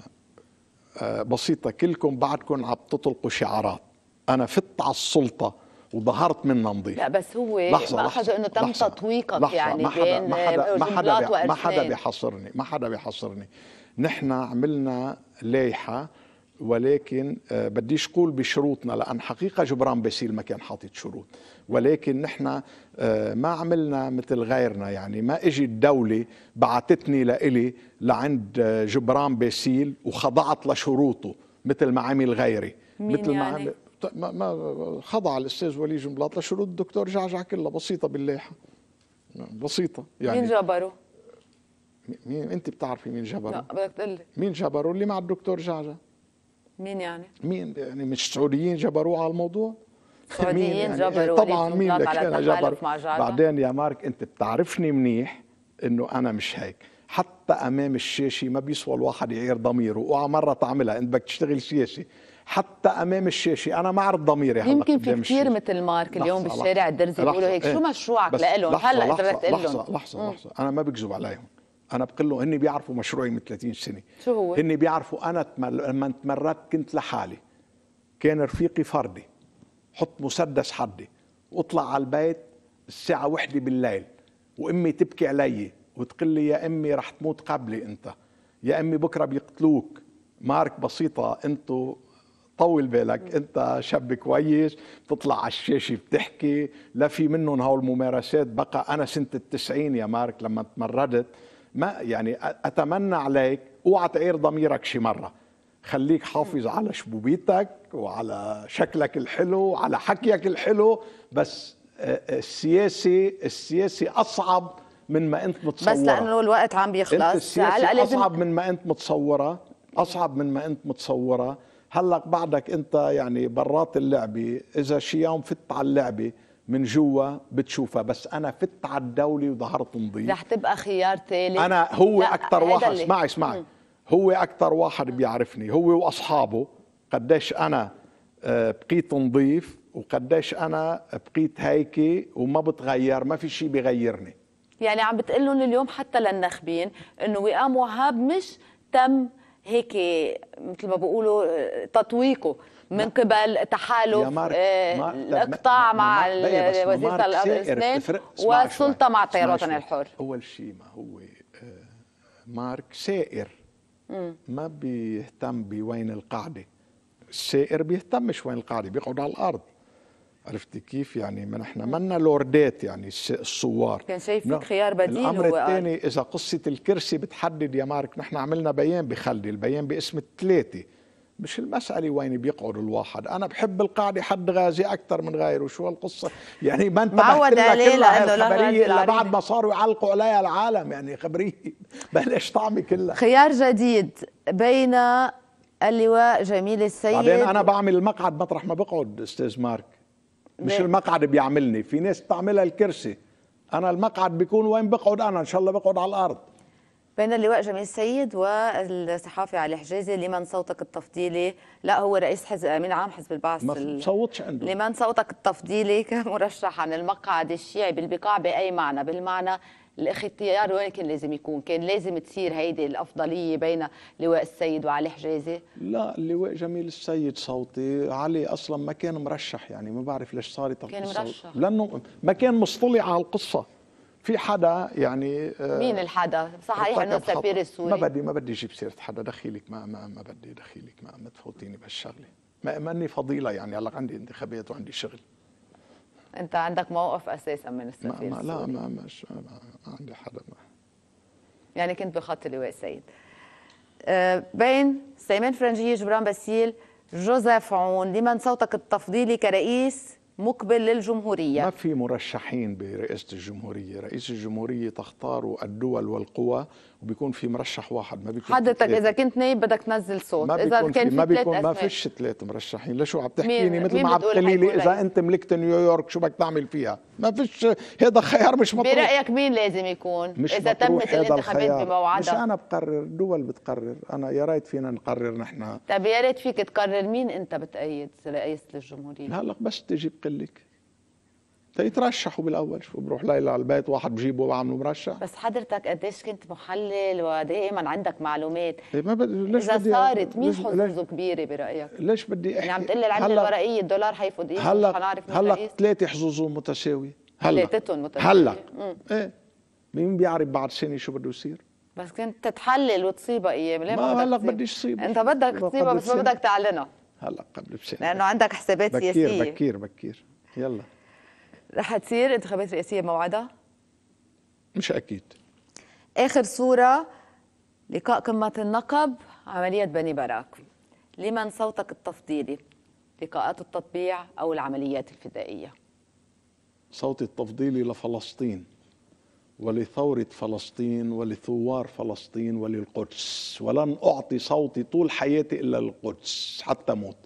Speaker 2: بسيطه كلكم بعدكم عم تطلقوا شعارات انا فت على السلطه وظهرت من نظيف لا
Speaker 1: بس هو لحظة لاحظوا انه تم لحظة تطويقك
Speaker 5: لحظة يعني ما حدا بين ما حدا ما حدا, ما حدا
Speaker 2: بيحصرني ما حدا بيحصرني نحن عملنا لايحه ولكن آه، بديش قول بشروطنا لأن حقيقة جبران باسيل ما كان حاطط شروط ولكن نحن آه، ما عملنا مثل غيرنا يعني ما اجي الدولة بعتتني لإلي لعند آه، جبران باسيل وخضعت لشروطه مثل ما عمل غيري مين مثل يعني؟ ما عمل ما ما خضع الاستاذ ولي جنبلاط لشروط الدكتور جعجع كلها بسيطه بالليحة بسيطه يعني مين جبره؟ مين انت بتعرفي مين جبره؟ لا بدك تقول مين جبره اللي مع الدكتور جعجع مين يعني؟ مين يعني مش سعوديين جبروه على الموضوع؟ سعوديين يعني جبروا إيه، طبعا مين لك انا جبر بعدين يا مارك انت بتعرفني منيح انه انا مش هيك حتى امام الشاشه ما بيسوى الواحد يعير ضميره اوعى مره تعملها انت بدك تشتغل سياسي حتى امام الشاشه انا ما عرض ضميري هلا يمكن في كثير
Speaker 1: مثل مارك اليوم بالشارع الدرزي بيقولوا هيك إيه. شو مشروعك لهم هلا انت
Speaker 2: بدك تقول لهم لحظه لحظه لحظه انا ما بكذب عليهم انا بقول له هن بيعرفوا مشروعي من 30 سنه شو هو؟ هن بيعرفوا انا لما تمرد كنت لحالي كان رفيقي فردي حط مسدس حدي واطلع على البيت الساعه وحدة بالليل وامي تبكي علي وتقول لي يا امي رح تموت قبلي انت يا امي بكره بيقتلوك مارك بسيطه انتو طول بالك انت شاب كويس بتطلع على الشاشه بتحكي لا في منهم هول الممارسات بقى انا سنه التسعين يا مارك لما تمردت ما يعني اتمنى عليك اوعى تعير ضميرك شي مره خليك حافظ على شبوبيتك وعلى شكلك الحلو وعلى حكيك الحلو بس السياسي السياسي اصعب من ما انت متصوره بس لانه
Speaker 1: الوقت عم بيخلص انت السياسي اصعب من
Speaker 2: ما انت متصوره اصعب من ما انت متصوره هلق بعدك انت يعني برات اللعبه اذا شي يوم فت على اللعبه من جوا بتشوفها بس انا فت على الدوله وظهرت نظيف رح
Speaker 1: تبقى خيار ثالث انا هو اكثر واحد اسمعي اسمعي
Speaker 2: هو اكثر واحد بيعرفني هو واصحابه قديش انا آه، بقيت نظيف وقديش انا بقيت هيكي وما بتغير ما في شيء بيغيرني
Speaker 1: يعني عم بتقول لهم اليوم حتى للناخبين انه وئام وهاب مش تم هيك مثل ما بقولوا آه، تطويقه من قبل تحالف آه الاقطاع مع وزيره الاسنان والسلطه مع التيار الوطني الحر
Speaker 2: اول شيء ما هو آه، مارك سائر ما بيهتم بوين القاعده السائر بيهتمش وين القاعده بيقعد على الارض عرفتي كيف يعني ما نحن منا لوردات يعني الصوار كان
Speaker 1: شايف فيك نعم. خيار بديل الامر الثاني
Speaker 2: اذا قصه الكرسي بتحدد يا مارك نحن عملنا بيان بخلدي البيان باسم الثلاثه مش المسألة وين بيقعد الواحد أنا بحب القاعدة حد غازي أكثر من غيره شو هالقصة يعني ما انتبهت لها كلها الخبرية إلا بعد ما صاروا يعلقوا عليها العالم يعني خبرية *laughs* بلش طعمي كلها خيار
Speaker 1: جديد بين اللواء جميل السيد بعدين أنا
Speaker 2: بعمل المقعد مطرح ما بقعد أستاذ مارك مش المقعد بيعملني في ناس بتعملها الكرسي أنا المقعد بيكون وين بقعد أنا إن شاء الله بقعد على الأرض
Speaker 1: بين اللواء جميل سيد والصحافي علي حجازي لمن صوتك التفضيلي لا هو رئيس حزب امين عام حزب البعث ما صوتش عنده لمن صوتك التفضيلي *laughs* كمرشح عن المقعد الشيعي بالبقاع باي معنى بالمعنى الاختيار وين كان لازم يكون كان لازم تصير هيدي الافضليه بين لواء السيد وعلي حجازي
Speaker 2: لا اللواء جميل السيد صوتي علي اصلا ما كان مرشح يعني ما بعرف ليش صار كان مرشح لانه ما كان مصطلع على القصه في حدا يعني آه، مين الحدا؟
Speaker 1: صحيح انه السفير السوري ما بدي
Speaker 2: ما بدي اجيب سيره حدا دخيلك ما ما ما بدي دخيلك ما ما تفوتيني بهالشغله ما ماني فضيله يعني هلا عندي
Speaker 1: انتخابات وعندي شغل انت عندك موقف اساسا من السفير ما ما لا ما
Speaker 2: مش ما, ما عندي حدا ما.
Speaker 1: يعني كنت بخط اللواء سيد آه، بين سيمان فرنجيه جبران باسيل جوزيف عون لمن صوتك التفضيلي كرئيس
Speaker 2: مقبل للجمهورية ما في مرشحين برئاسة الجمهورية رئيس الجمهورية تختار الدول والقوى وبيكون في مرشح واحد ما بيكون حضرتك اذا
Speaker 1: كنت نايب بدك تنزل صوت ما اذا كان في ما بيكون ما فيش
Speaker 2: ثلاث مرشحين لشو عم تحكيني مثل ما عم تقولي لي اذا انت ملكت نيويورك شو بدك تعمل فيها ما فيش هذا خيار مش مطروح برايك
Speaker 1: مين لازم يكون مش اذا تمت الانتخابات بموعدها مش انا
Speaker 2: بقرر الدول بتقرر انا يا ريت فينا نقرر نحن
Speaker 1: طيب يا ريت فيك تقرر مين انت بتأيد رئيس الجمهوريه هلا
Speaker 2: بس تجي بقلك يترشحوا بالاول شو بروح ليلى على البيت واحد بجيبه وبعمله مرشح
Speaker 1: بس حضرتك قديش كنت محلل ودائما عندك معلومات إيه ما بد... ليش اذا صارت مين حظوظه ليش... كبيره برايك؟ ليش بدي احكي يعني عم تقول العمله هلا... الورقيه الدولار حيفوت ايه هلا... مش حنعرف هلا
Speaker 2: ثلاثه حظوظهم متساويه هلا ثلاثتهم متساويه هلا ايه مين بيعرف بعد سنه شو بده يصير؟
Speaker 1: بس كنت تحلل وتصيبها ايام ليه ما هلا بديش تصيبها انت بدك تصيبها بس ما بدك تعلنها
Speaker 2: هلا قبل بسنه
Speaker 1: لانه عندك حسابات بكير سياسيه
Speaker 2: بكير بكير يلا
Speaker 1: رح تصير انتخابات رئاسيه موعدها؟ مش اكيد اخر صوره لقاء قمه النقب عمليه بني براك لمن صوتك التفضيلي لقاءات التطبيع او العمليات الفدائيه
Speaker 2: صوتي التفضيلي لفلسطين ولثورة فلسطين ولثوار فلسطين وللقدس ولن أعطي صوتي طول حياتي إلا للقدس حتى موت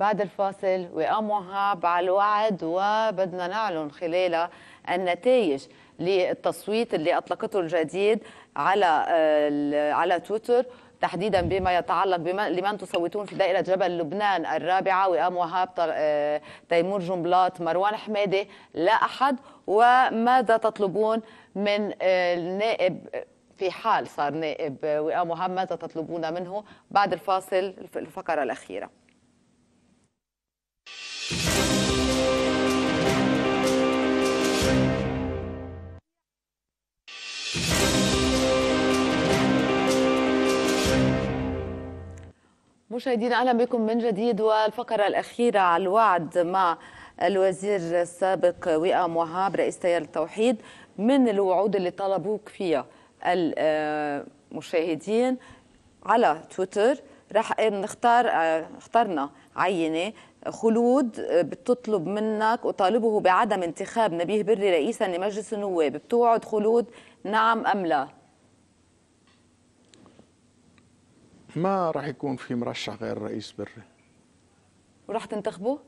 Speaker 1: بعد الفاصل وقاموها وهاب على الوعد وبدنا نعلن خلالها النتائج للتصويت اللي اطلقته الجديد على آه، على تويتر تحديدا بما يتعلق بما لمن تصوتون في دائرة جبل لبنان الرابعة وئام وهاب آه، تيمور جنبلاط مروان حمادي لا أحد وماذا تطلبون من آه، النائب في حال صار نائب وئام وهاب ماذا تطلبون منه بعد الفاصل الفقرة الأخيرة مشاهدينا اهلا بكم من جديد والفقره الاخيره على الوعد مع الوزير السابق وئام وهاب رئيس تيار التوحيد من الوعود اللي طلبوك فيها المشاهدين على تويتر راح نختار آه، اخترنا عينه خلود بتطلب منك أطالبه بعدم انتخاب نبيه بري رئيسا لمجلس النواب بتوعد خلود نعم أم لا
Speaker 2: ما راح يكون في مرشح غير رئيس بري
Speaker 1: وراح تنتخبه؟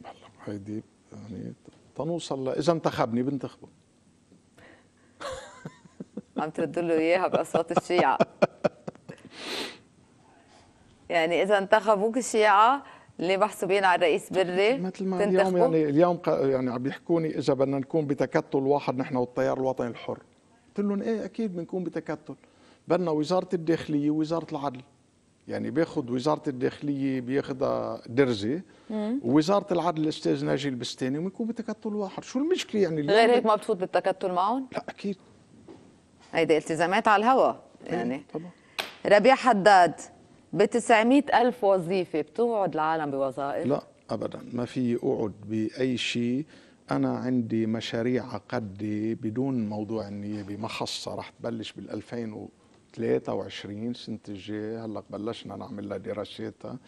Speaker 2: والله هيدي يعني تنوصل اذا انتخبني بنتخبه
Speaker 1: *laughs* عم ترد له اياها باصوات الشيعه *laughs* يعني اذا انتخبوك الشيعه اللي محسوبين على الرئيس
Speaker 2: بري
Speaker 5: مثل ما اليوم يعني
Speaker 2: اليوم يعني عم بيحكوني اذا بدنا نكون بتكتل واحد نحن والتيار الوطني الحر قلت لهم ايه اكيد بنكون بتكتل بدنا وزاره الداخليه ووزاره العدل يعني بياخذ وزاره الداخليه بياخذها درزي ووزاره العدل الاستاذ ناجي البستاني وبنكون بتكتل واحد شو المشكله يعني غير هيك ما
Speaker 1: بتفوت بالتكتل معهم لا اكيد هيدي التزامات على الهوا إيه، يعني طبعا ربيع حداد ب 900 ألف وظيفة بتقعد العالم بوظائف؟ لا
Speaker 2: أبدا ما في أقعد بأي شيء أنا عندي مشاريع قد بدون موضوع النيابة محصة رح تبلش بال 2023 سنة الجاية هلا بلشنا نعمل لها دراساتها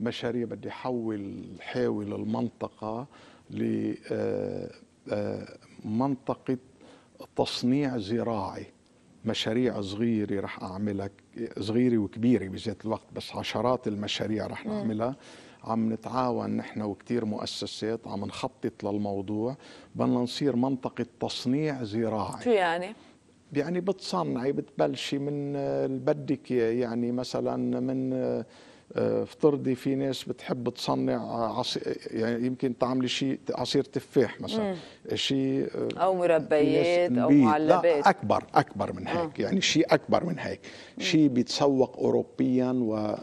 Speaker 2: مشاريع بدي حول حاول المنطقة ل آه، آه، منطقة تصنيع زراعي مشاريع صغيرة رح أعملها صغيرة وكبيرة بذات الوقت بس عشرات المشاريع رح نعملها عم نتعاون نحن وكتير مؤسسات عم نخطط للموضوع بدنا نصير منطقة تصنيع زراعي شو يعني؟ يعني بتصنعي بتبلشي من البدك يعني مثلا من آه، افترضي في ناس بتحب تصنع عصير يعني يمكن تعملي شيء عصير تفاح مثلا شيء آه، او مربيات او معلبات اكبر اكبر من هيك يعني شيء اكبر من هيك شيء بيتسوق اوروبيا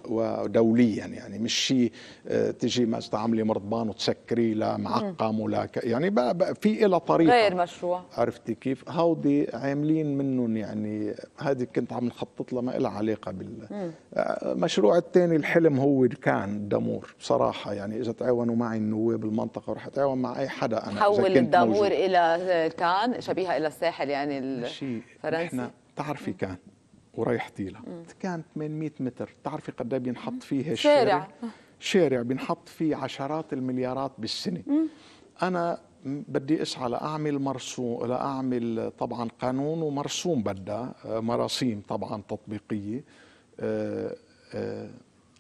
Speaker 2: ودوليا يعني مش شيء آه، تجي مثلا تعملي مرضبان وتسكري لا معقم ولا ك... يعني بقى, بقى في إلى طريقه غير مشروع عرفتي كيف هودي عاملين منهم يعني هذه كنت عم نخطط لها ما لها علاقه بال مشروع الثاني الحلم هو كان الدمور بصراحه يعني اذا تعاونوا معي النواب المنطقه رح اتعاون مع اي حدا انا حول الدمور
Speaker 1: الى كان شبيهه الى الساحل يعني الفرنسي
Speaker 2: احنا بتعرفي كان وريحتي لها كان 800 متر بتعرفي قد ايه بينحط فيه الشارع شارع شارع بينحط فيه عشرات المليارات بالسنه مم. انا بدي اسعى لاعمل مرسوم لاعمل طبعا قانون ومرسوم بدها آه، مراسيم طبعا تطبيقيه آه، آه،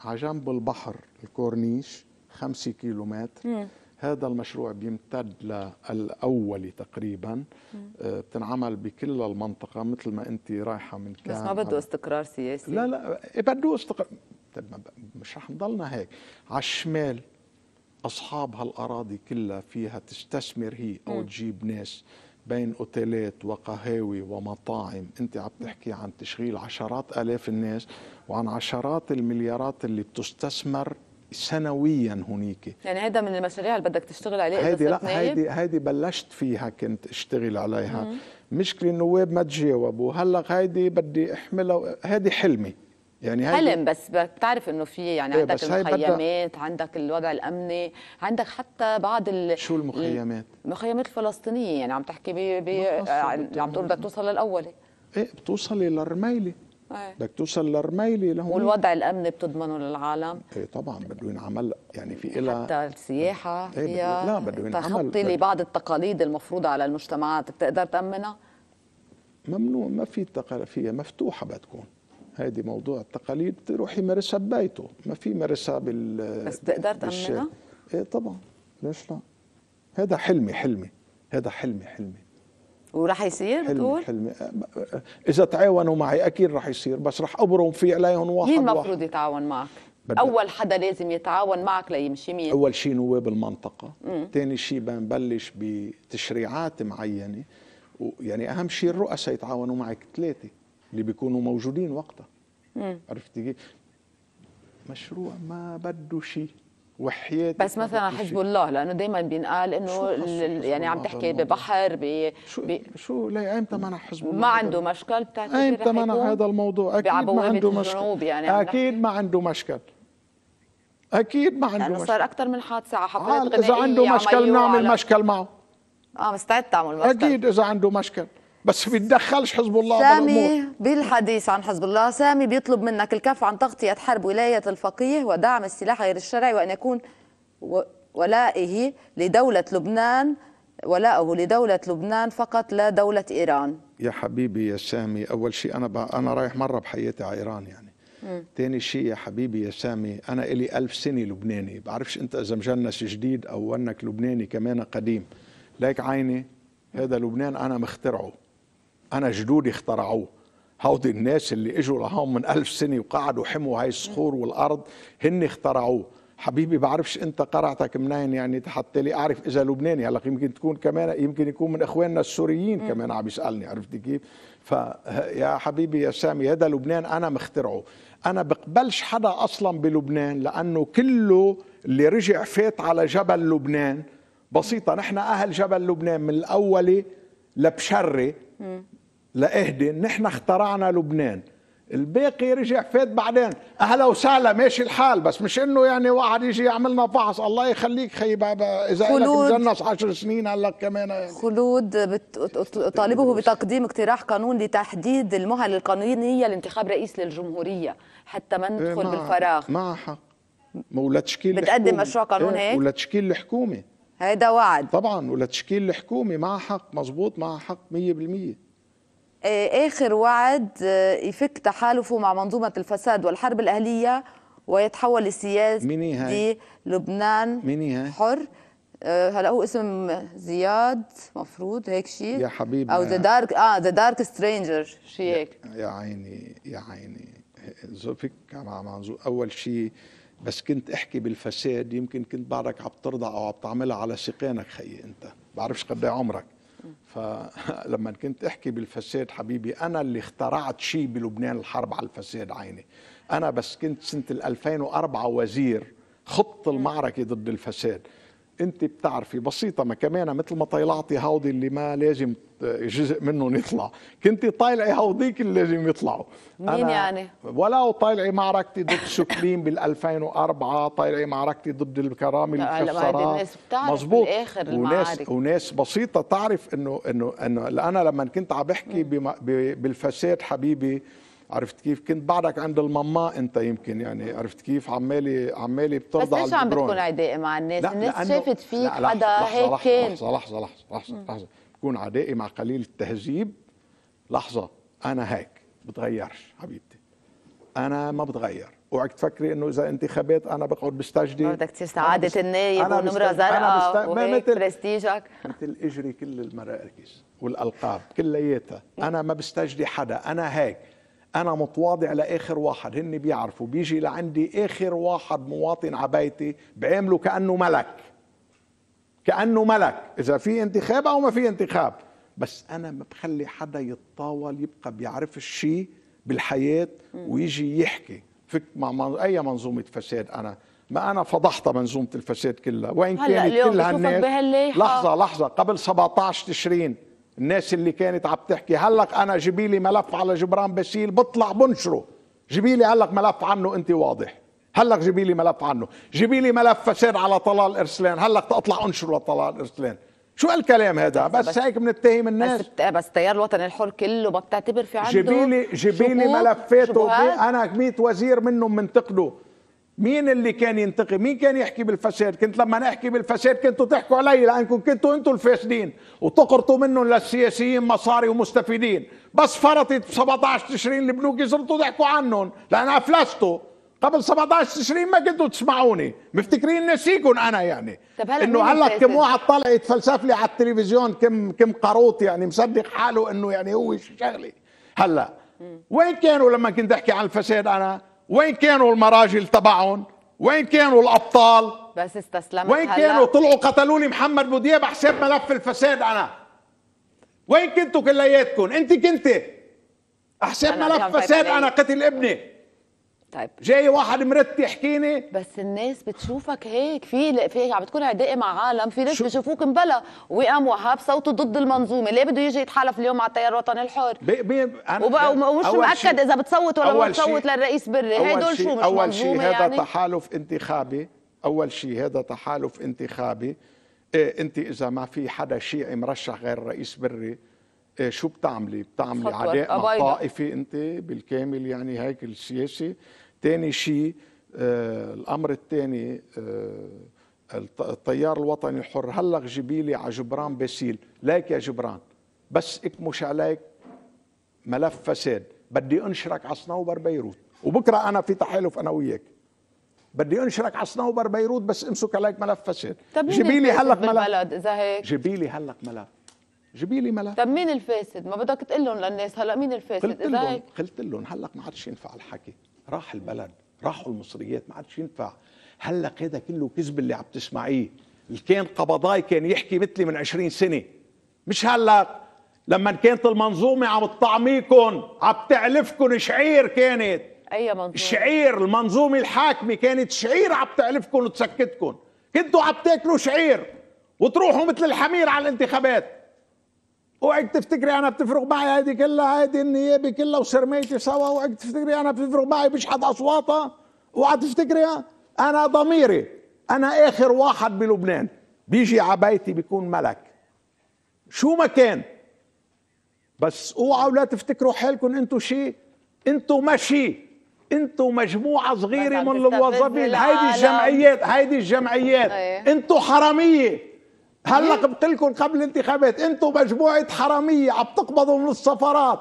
Speaker 2: على جنب البحر الكورنيش 5 كيلومتر مم. هذا المشروع بيمتد للاولي تقريبا آه، بتنعمل بكل المنطقه مثل ما انت رايحه من كان بس ما بده
Speaker 1: استقرار سياسي لا لا
Speaker 2: إيه، بده استقرار طيب، مش رح نضلنا هيك على الشمال اصحاب هالاراضي كلها فيها تستثمر هي او مم. تجيب ناس بين اوتيلات وقهاوي ومطاعم انت عم تحكي عن تشغيل عشرات الاف الناس وعن عشرات المليارات اللي بتستثمر سنويا هنيك
Speaker 1: يعني هذا من المشاريع اللي بدك تشتغل عليها هيدي لا هيدي
Speaker 2: هيدي بلشت فيها كنت اشتغل عليها مشكلة النواب ما تجاوبوا هلا هيدي بدي احملها هيدي حلمي يعني حلم بس
Speaker 1: بتعرف انه في يعني إيه عندك المخيمات عندك الوضع الامني عندك حتى بعض ال... شو المخيمات المخيمات الفلسطينيه يعني عم تحكي ب... ب... عم تقول بدك توصل للاولي
Speaker 2: ايه بتوصلي للرميله إيه. بدك توصل لرميلي لهون والوضع
Speaker 1: الامني بتضمنه للعالم ايه طبعا بده ينعمل يعني في إلها حتى السياحه إيه لا بده ينعمل لي لبعض التقاليد المفروضه على المجتمعات بتقدر تامنها
Speaker 2: ممنوع ما في تقاليد فيها مفتوحه بتكون هيدي موضوع التقاليد يروح يمارسها ببيته ما في يمارسها بال بس بتقدر تامنها؟ ايه طبعا ليش لا هذا حلمي حلمي هذا حلمي حلمي
Speaker 1: وراح يصير بتقول؟
Speaker 2: حلمي اذا تعاونوا معي اكيد راح يصير بس راح ابرم في عليهم واحد مين المفروض
Speaker 1: يتعاون معك؟ اول حدا لازم يتعاون معك ليمشي مين؟ اول
Speaker 2: شيء نواب المنطقه، ثاني شيء بنبلش بتشريعات معينه ويعني اهم شيء الرؤساء يتعاونوا معك ثلاثه اللي بيكونوا موجودين وقتها عرفتي كيف؟ مشروع ما بده شيء وحياتي بس مثلا حزب الله
Speaker 1: لانه دائما بينقال انه يعني عم تحكي ببحر ب شو, بي شو لي ايمتى منع حزب الله ما عنده مشكل بتعتقد ايمتى منع هذا
Speaker 2: الموضوع اكيد ما عنده مشكل يعني اكيد ما عنده مشكل اكيد ما عنده يعني مشكل صار
Speaker 1: اكثر من حادثه حفلات غنائيه اذا عنده مشكل بنعمل مشكل معه اه مستعد تعمل مشكل اكيد
Speaker 2: اذا عنده مشكل بس بيتدخلش حزب الله سامي
Speaker 1: بالحديث عن حزب الله سامي بيطلب منك الكف عن تغطية حرب ولاية الفقيه ودعم السلاح غير الشرعي وأن يكون ولائه لدولة لبنان ولائه لدولة لبنان فقط لا دولة إيران
Speaker 2: يا حبيبي يا سامي أول شيء أنا أنا رايح مرة بحياتي على إيران يعني ثاني تاني شيء يا حبيبي يا سامي أنا إلي ألف سنة لبناني بعرفش أنت إذا مجنس جديد أو أنك لبناني كمان قديم ليك عيني هذا لبنان أنا مخترعه انا جدودي اخترعوه هودي الناس اللي اجوا لهون من ألف سنه وقعدوا حموا هاي الصخور والارض هن اخترعوه حبيبي بعرفش انت قرعتك منين يعني حتى لي اعرف اذا لبناني هلا يمكن تكون كمان يمكن يكون من اخواننا السوريين كمان عم يسالني عرفتي كيف يا حبيبي يا سامي هذا لبنان انا مخترعه انا بقبلش حدا اصلا بلبنان لانه كله اللي رجع فات على جبل لبنان بسيطه نحن اهل جبل لبنان من الاولي لبشري لاهدي ان احنا اخترعنا لبنان الباقي رجع فات بعدين اهلا وسهلا ماشي الحال بس مش انه يعني واحد يجي يعملنا فحص الله يخليك خي
Speaker 1: اذا خلود لك 10 سنين هلا كمان يعني. خلود طالبه بتقديم اقتراح قانون لتحديد المهل القانونيه لانتخاب رئيس للجمهوريه حتى ما ندخل إيه بالفراغ
Speaker 2: مع حق ولتشكيل بتقدم مشروع قانون إيه هيك ولتشكيل
Speaker 1: الحكومه هيدا وعد طبعا ولتشكيل الحكومه مع حق مزبوط مع حق 100% آخر وعد آه، يفك تحالفه مع منظومة الفساد والحرب الأهلية ويتحول لسياسي لبنان حر آه، هلا هو اسم زياد مفروض هيك شيء يا حبيبي او ذا دارك اه ذا دارك سترينجر شيء هيك
Speaker 2: يا عيني يا عيني زفك مع منظور اول شيء بس كنت احكي بالفساد يمكن كنت بعدك عم ترضع او عم تعملها على سقينك خيي انت بعرفش قد إيه عمرك فلما كنت احكي بالفساد حبيبي انا اللي اخترعت شيء بلبنان الحرب على الفساد عيني انا بس كنت سنه 2004 وزير خط المعركه ضد الفساد انت بتعرفي بسيطه ما كمان مثل ما طلعتي هودي اللي ما لازم جزء منهم يطلع كنت طالعي هوديك اللي لازم يطلعوا مين يعني ولو طالعي معركتي ضد شكلين بال2004 طالعي معركتي ضد الكرامي المكسرات مزبوط بالاخر وناس وناس بسيطه تعرف انه انه انه انا لما كنت عم بحكي بالفساد حبيبي عرفت كيف كنت بعدك عند الماما انت يمكن يعني عرفت كيف عمالي عمالي بترضى بس ليش عم بتكون عدائي
Speaker 1: مع الناس لا الناس شافت فيك حدا هيك كان لحظه
Speaker 2: لحظه لحظه لحظه, لحظة. بكون عدائي مع قليل التهذيب لحظه انا هيك بتغيرش حبيبتي انا ما بتغير اوعك تفكري انه اذا انتخابات انا بقعد بستجدي بدك تصير سعاده النايب ونمره زرقاء مثل
Speaker 1: *laughs* برستيجك
Speaker 2: مثل اجري كل
Speaker 1: المراكز
Speaker 2: والالقاب كلياتها انا ما بستجدي حدا انا هيك انا متواضع لاخر واحد هن بيعرفوا بيجي لعندي اخر واحد مواطن عبايتي بعمله كانه ملك كانه ملك اذا في انتخاب او ما في انتخاب بس انا ما بخلي حدا يتطاول يبقى بيعرف الشيء بالحياه ويجي يحكي فك مع اي منظومه فساد انا ما انا فضحت منظومه الفساد كلها وان كانت كل هالناس لحظه لحظه قبل 17 تشرين الناس اللي كانت عم تحكي هلق انا جيبي لي ملف على جبران باسيل بطلع بنشره جيبي لي هلق ملف عنه انت واضح هلق جيبي لي ملف عنه جيبي لي ملف فساد على طلال ارسلان
Speaker 1: هلق اطلع انشره لطلال ارسلان شو الكلام هذا بس, بس هيك بنتهم الناس بس, بس تيار الوطني الحر كله بتعتبر في عنده جيبي لي جيبي لي ملفاته
Speaker 2: انا 100 وزير منهم منتقده مين اللي كان ينتقم مين كان يحكي بالفساد كنت لما نحكي بالفساد كنتوا تحكوا علي لانكم كنتوا انتوا الفاسدين وتقرطوا منهم للسياسيين مصاري ومستفيدين بس فرطت 17 تشرين البنوك صرتوا تحكوا عنهم لان افلستوا قبل 17 تشرين ما كنتوا تسمعوني مفتكرين نسيكم انا يعني
Speaker 5: انه هلا كم واحد
Speaker 2: طلع يتفلسف لي على التلفزيون كم كم قروط يعني مصدق حاله انه يعني هو شغلي هلا وين كانوا لما كنت احكي عن الفساد انا وين كانوا المراجل تبعهم وين كانوا الابطال بس استسلمت وين كانوا طلعوا قتلوني محمد بودياب حساب ملف الفساد انا وين كنتوا كلياتكم انت كنت
Speaker 1: حساب ملف فساد طيب انا قتل ابني طيب جاي واحد مرت يحكيني بس الناس بتشوفك هيك في في عم بتكون عدائي إيه مع عالم في ناس شو... بيشوفوك مبلا وقام وهاب صوته ضد المنظومه ليه بده يجي يتحالف اليوم مع التيار الوطني الحر
Speaker 2: بي بي أنا وبقى ومش مأكد شي... اذا
Speaker 1: بتصوت ولا ما بتصوت للرئيس بري هدول شو مش اول شيء هذا يعني؟
Speaker 2: تحالف انتخابي اول شيء هذا تحالف انتخابي إيه انت اذا ما في حدا شيعي مرشح غير الرئيس بري إيه شو بتعملي بتعملي عداء طائفي طائفه انت بالكامل يعني هيك السياسي ثاني شيء آه، الامر الثاني آه، التيار الوطني الحر هلق جبيلي على جبران باسيل ليك يا جبران بس اكمش عليك ملف فساد بدي انشرك على صنوبر بيروت وبكره انا في تحالف انا وياك بدي انشرك على صنوبر بيروت بس امسك عليك ملف فساد جبيلي هلق ملف اذا هيك جيبي لي هلق ملف جيبي لي ملف
Speaker 1: طب مين الفاسد ما بدك تقول لهم للناس هلا مين الفاسد قلت لهم
Speaker 2: قلت لهم هلق ما عادش ينفع الحكي راح البلد راحوا المصريات ما عادش ينفع هلا هذا كله كذب اللي عم تسمعيه اللي كان قبضاي كان يحكي مثلي من 20 سنه مش هلا لما كانت المنظومه عم تطعميكم عم تعلفكم شعير كانت
Speaker 1: اي منظومه شعير
Speaker 2: المنظومه الحاكمه كانت شعير عم تعلفكم وتسكتكم كنتوا عم تاكلوا شعير وتروحوا مثل الحمير على الانتخابات اوعك تفتكري انا بتفرق معي هيدي كلها هيدي النيابه كلها وسرميتي سوا اوعك تفتكري انا بتفرق معي بشحط اصواتها اوعى تفتكري انا ضميري انا اخر واحد بلبنان بيجي بيتي بيكون ملك شو ما كان بس اوعوا لا تفتكروا حالكم انتم شيء انتم ماشي انتم مجموعه صغيره من الموظفين هيدي الجمعيات هيدي الجمعيات إيه. انتم حراميه هلا قلت لكم قبل الانتخابات انتم مجموعه حراميه عم تقبضوا من السفارات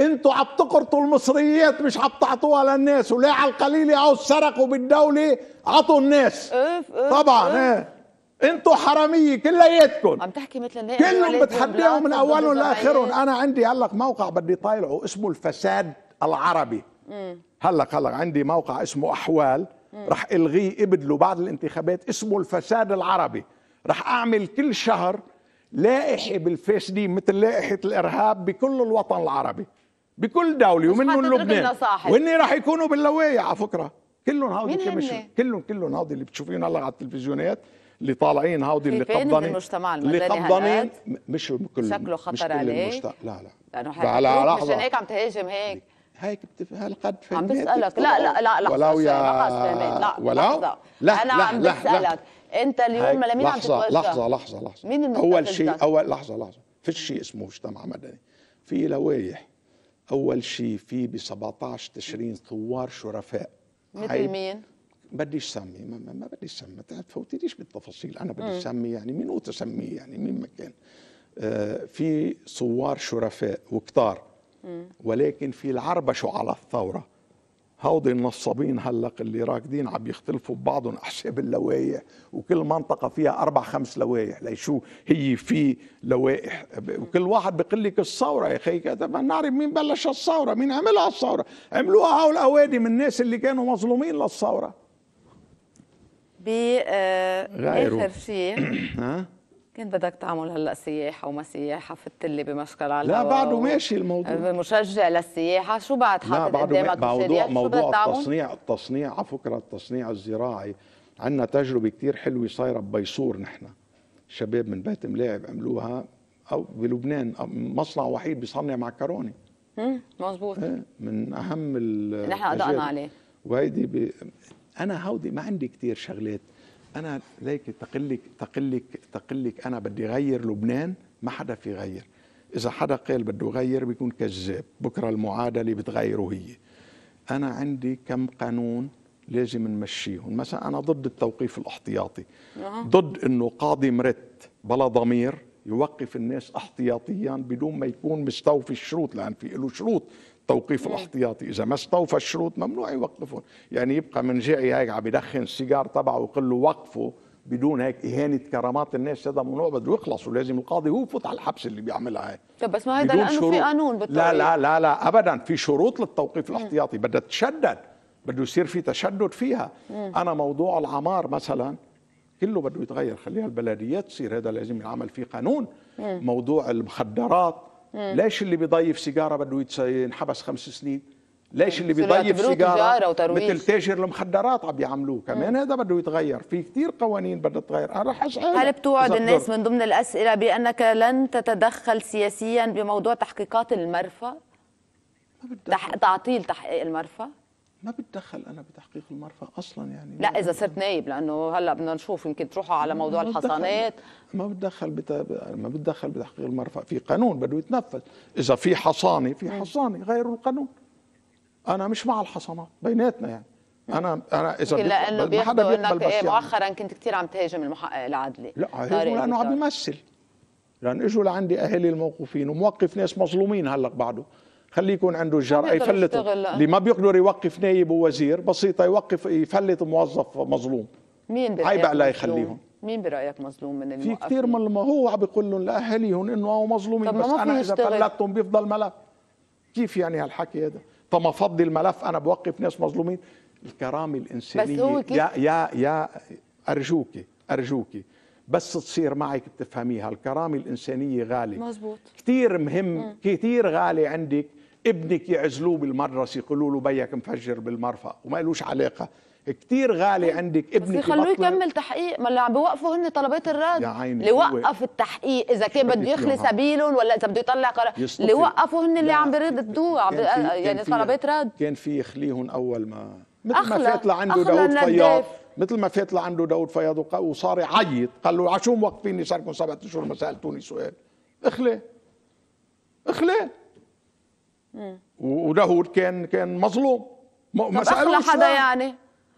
Speaker 2: انتوا عم تقرطوا المصريات مش عم تعطوها للناس ولا على القليل او سرقوا بالدوله عطوا الناس طبعا أف إيه. انتوا حراميه كلياتكم عم
Speaker 1: تحكي مثل النائب كلهم بتحديهم من اولهم لاخرهم انا عندي
Speaker 2: هلا موقع بدي طالعه اسمه الفساد العربي هلا هلا عندي موقع اسمه احوال رح الغيه ابدله بعد الانتخابات اسمه الفساد العربي رح اعمل كل شهر لائحه بالفيس دي مثل لائحه الارهاب بكل الوطن العربي بكل دوله ومنهم لبنان وهن رح يكونوا باللوايع على فكره كلهم هاودي كمشن كلهم كلهم هاودي اللي بتشوفيهم هلا على التلفزيونات اللي طالعين هاودي اللي قبضانين اللي قبضانين مش كل شكله خطر عليك لا لا
Speaker 1: لانه حضرتك عشان هيك عم تهاجم هيك هيك بتف... هالقد فهمت عم بسألك لا لا لا لحظة ولو يا ولو لا لا, لا أنا عم بسألك انت اليوم ملامين عم تتوزع لحظه
Speaker 2: لحظه لحظه مين اول شيء اول لحظه لحظه فيش شيء اسمه مجتمع مدني في لوائح اول شيء في ب 17 تشرين ثوار شرفاء
Speaker 1: مثل مين؟
Speaker 2: بديش اسمي ما, ما, بديش بدي اسمي ما تفوتيليش بالتفاصيل انا بدي اسمي يعني مين وتسميه يعني مين مكان آه في ثوار شرفاء وكتار ولكن في العربشه على الثوره هودي النصابين هلق اللي راكدين عم يختلفوا ببعضهم احساب اللوائح وكل منطقه فيها اربع خمس لوائح ليشو هي في لوائح وكل واحد بيقول لك الثوره يا اخي ما نعرف مين بلش الثوره مين عملها الثوره عملوها هول الاوادم الناس اللي كانوا مظلومين للثوره
Speaker 1: بآخر آه، شيء *clears throat* كنت بدك تعمل هلا سياحه وما سياحه فت اللي بمشكل على لا بعده ماشي الموضوع آه، مشجع للسياحه شو بعد حاطط قدامك موضوع موضوع التصنيع
Speaker 2: التصنيع على فكره التصنيع الزراعي عندنا تجربه كثير حلوه صايره ببيصور نحن شباب من بيت ملاعب عملوها او بلبنان مصنع وحيد بيصنع معكرونه مزبوط اه من اهم نحن قضينا عليه وهيدي ب... انا هودي ما عندي كثير شغلات انا ليك تقلك تقلك تقلك انا بدي غير لبنان ما حدا في يغير اذا حدا قال بده يغير بيكون كذاب بكره المعادله بتغيره هي انا عندي كم قانون لازم نمشيهم مثلا انا ضد التوقيف الاحتياطي ضد انه قاضي مرت بلا ضمير يوقف الناس احتياطيا بدون ما يكون مستوفي الشروط لان في له شروط التوقيف الاحتياطي اذا ما استوفى الشروط ممنوع يوقفهم يعني يبقى من جاي هيك عم يدخن السيجار تبعه ويقول له وقفه بدون هيك اهانه كرامات الناس هذا ممنوع بده يخلصوا لازم القاضي هو يفوت على الحبس اللي بيعملها هاي
Speaker 1: طب بس ما هذا لانه في قانون بالتوقيف لا لا
Speaker 2: لا لا ابدا في شروط للتوقيف الاحتياطي بدها تشدد بده يصير في تشدد فيها مم. انا موضوع العمار مثلا كله بده يتغير خليها البلديات تصير هذا لازم ينعمل فيه قانون مم. موضوع المخدرات إيه. ليش اللي بيضيف سيجاره بده ينحبس خمس سنين ليش يعني اللي بيضيف سيجاره مثل تاجر المخدرات عم يعملوه إيه. كمان هذا بده يتغير في كثير قوانين بدها تتغير انا رح اسال هل بتوعد الناس
Speaker 1: من ضمن الاسئله بانك لن تتدخل سياسيا بموضوع تحقيقات المرفأ تعطيل تحقيق المرفأ ما بتدخل
Speaker 2: انا بتحقيق المرفأ اصلا يعني لا اذا
Speaker 1: صرت نايب لانه هلا بدنا نشوف يمكن تروحوا على موضوع ما الحصانات
Speaker 2: ما بتدخل بتا... ما بتدخل بتحقيق المرفأ في قانون بده يتنفذ اذا في حصانه في حصانه غيروا القانون انا مش مع الحصانات بيناتنا يعني انا انا اذا لانه بياخذوا انك إيه مؤخرا
Speaker 1: كنت كثير عم تهاجم المحقق العدلي لا لانه عم
Speaker 2: بيمثل لان اجوا لعندي اهالي الموقوفين وموقف ناس مظلومين هلق بعده خليه يكون عنده جار يفلت آه. اللي ما بيقدر يوقف نايب ووزير بسيطة يوقف يفلت موظف مظلوم
Speaker 1: مين هاي بقى لا يخليهم مين برايك
Speaker 2: مظلوم من الموقفين؟ في كثير من ما هو عم بيقول لهم لاهاليهم انه هو مظلومين بس انا اذا فلتهم بيفضل ملف كيف يعني هالحكي هذا؟ طب ما فضي الملف انا بوقف ناس مظلومين الكرامه الانسانيه بس هو كيف؟ يا يا يا ارجوك ارجوك بس تصير معك بتفهميها الكرامه الانسانيه غاليه مزبوط كثير مهم كثير غالي عندك ابنك يعزلوه بالمدرسه يقولوا له بيك مفجر بالمرفأ وما لوش علاقه كتير غالي عندك ابنك بس يخلوه يكمل
Speaker 1: تحقيق ما اللي عم بيوقفوا هن طلبات الرد يا عيني اللي وقف التحقيق اذا كان بده يخلي سبيلهم ولا اذا بده يطلع قرار اللي وقفوا هن اللي عم بيردوا يعني طلبات رد
Speaker 2: كان في يخليهم اول ما مثل ما فات لعنده داوود فياض مثل ما فات لعنده داوود فياض وصار يعيط قال له عشو موقفيني صار لكم سبعة اشهر ما سالتوني سؤال اخلي اخلي وداود كان كان مظلوم ما سالوش حدا يعني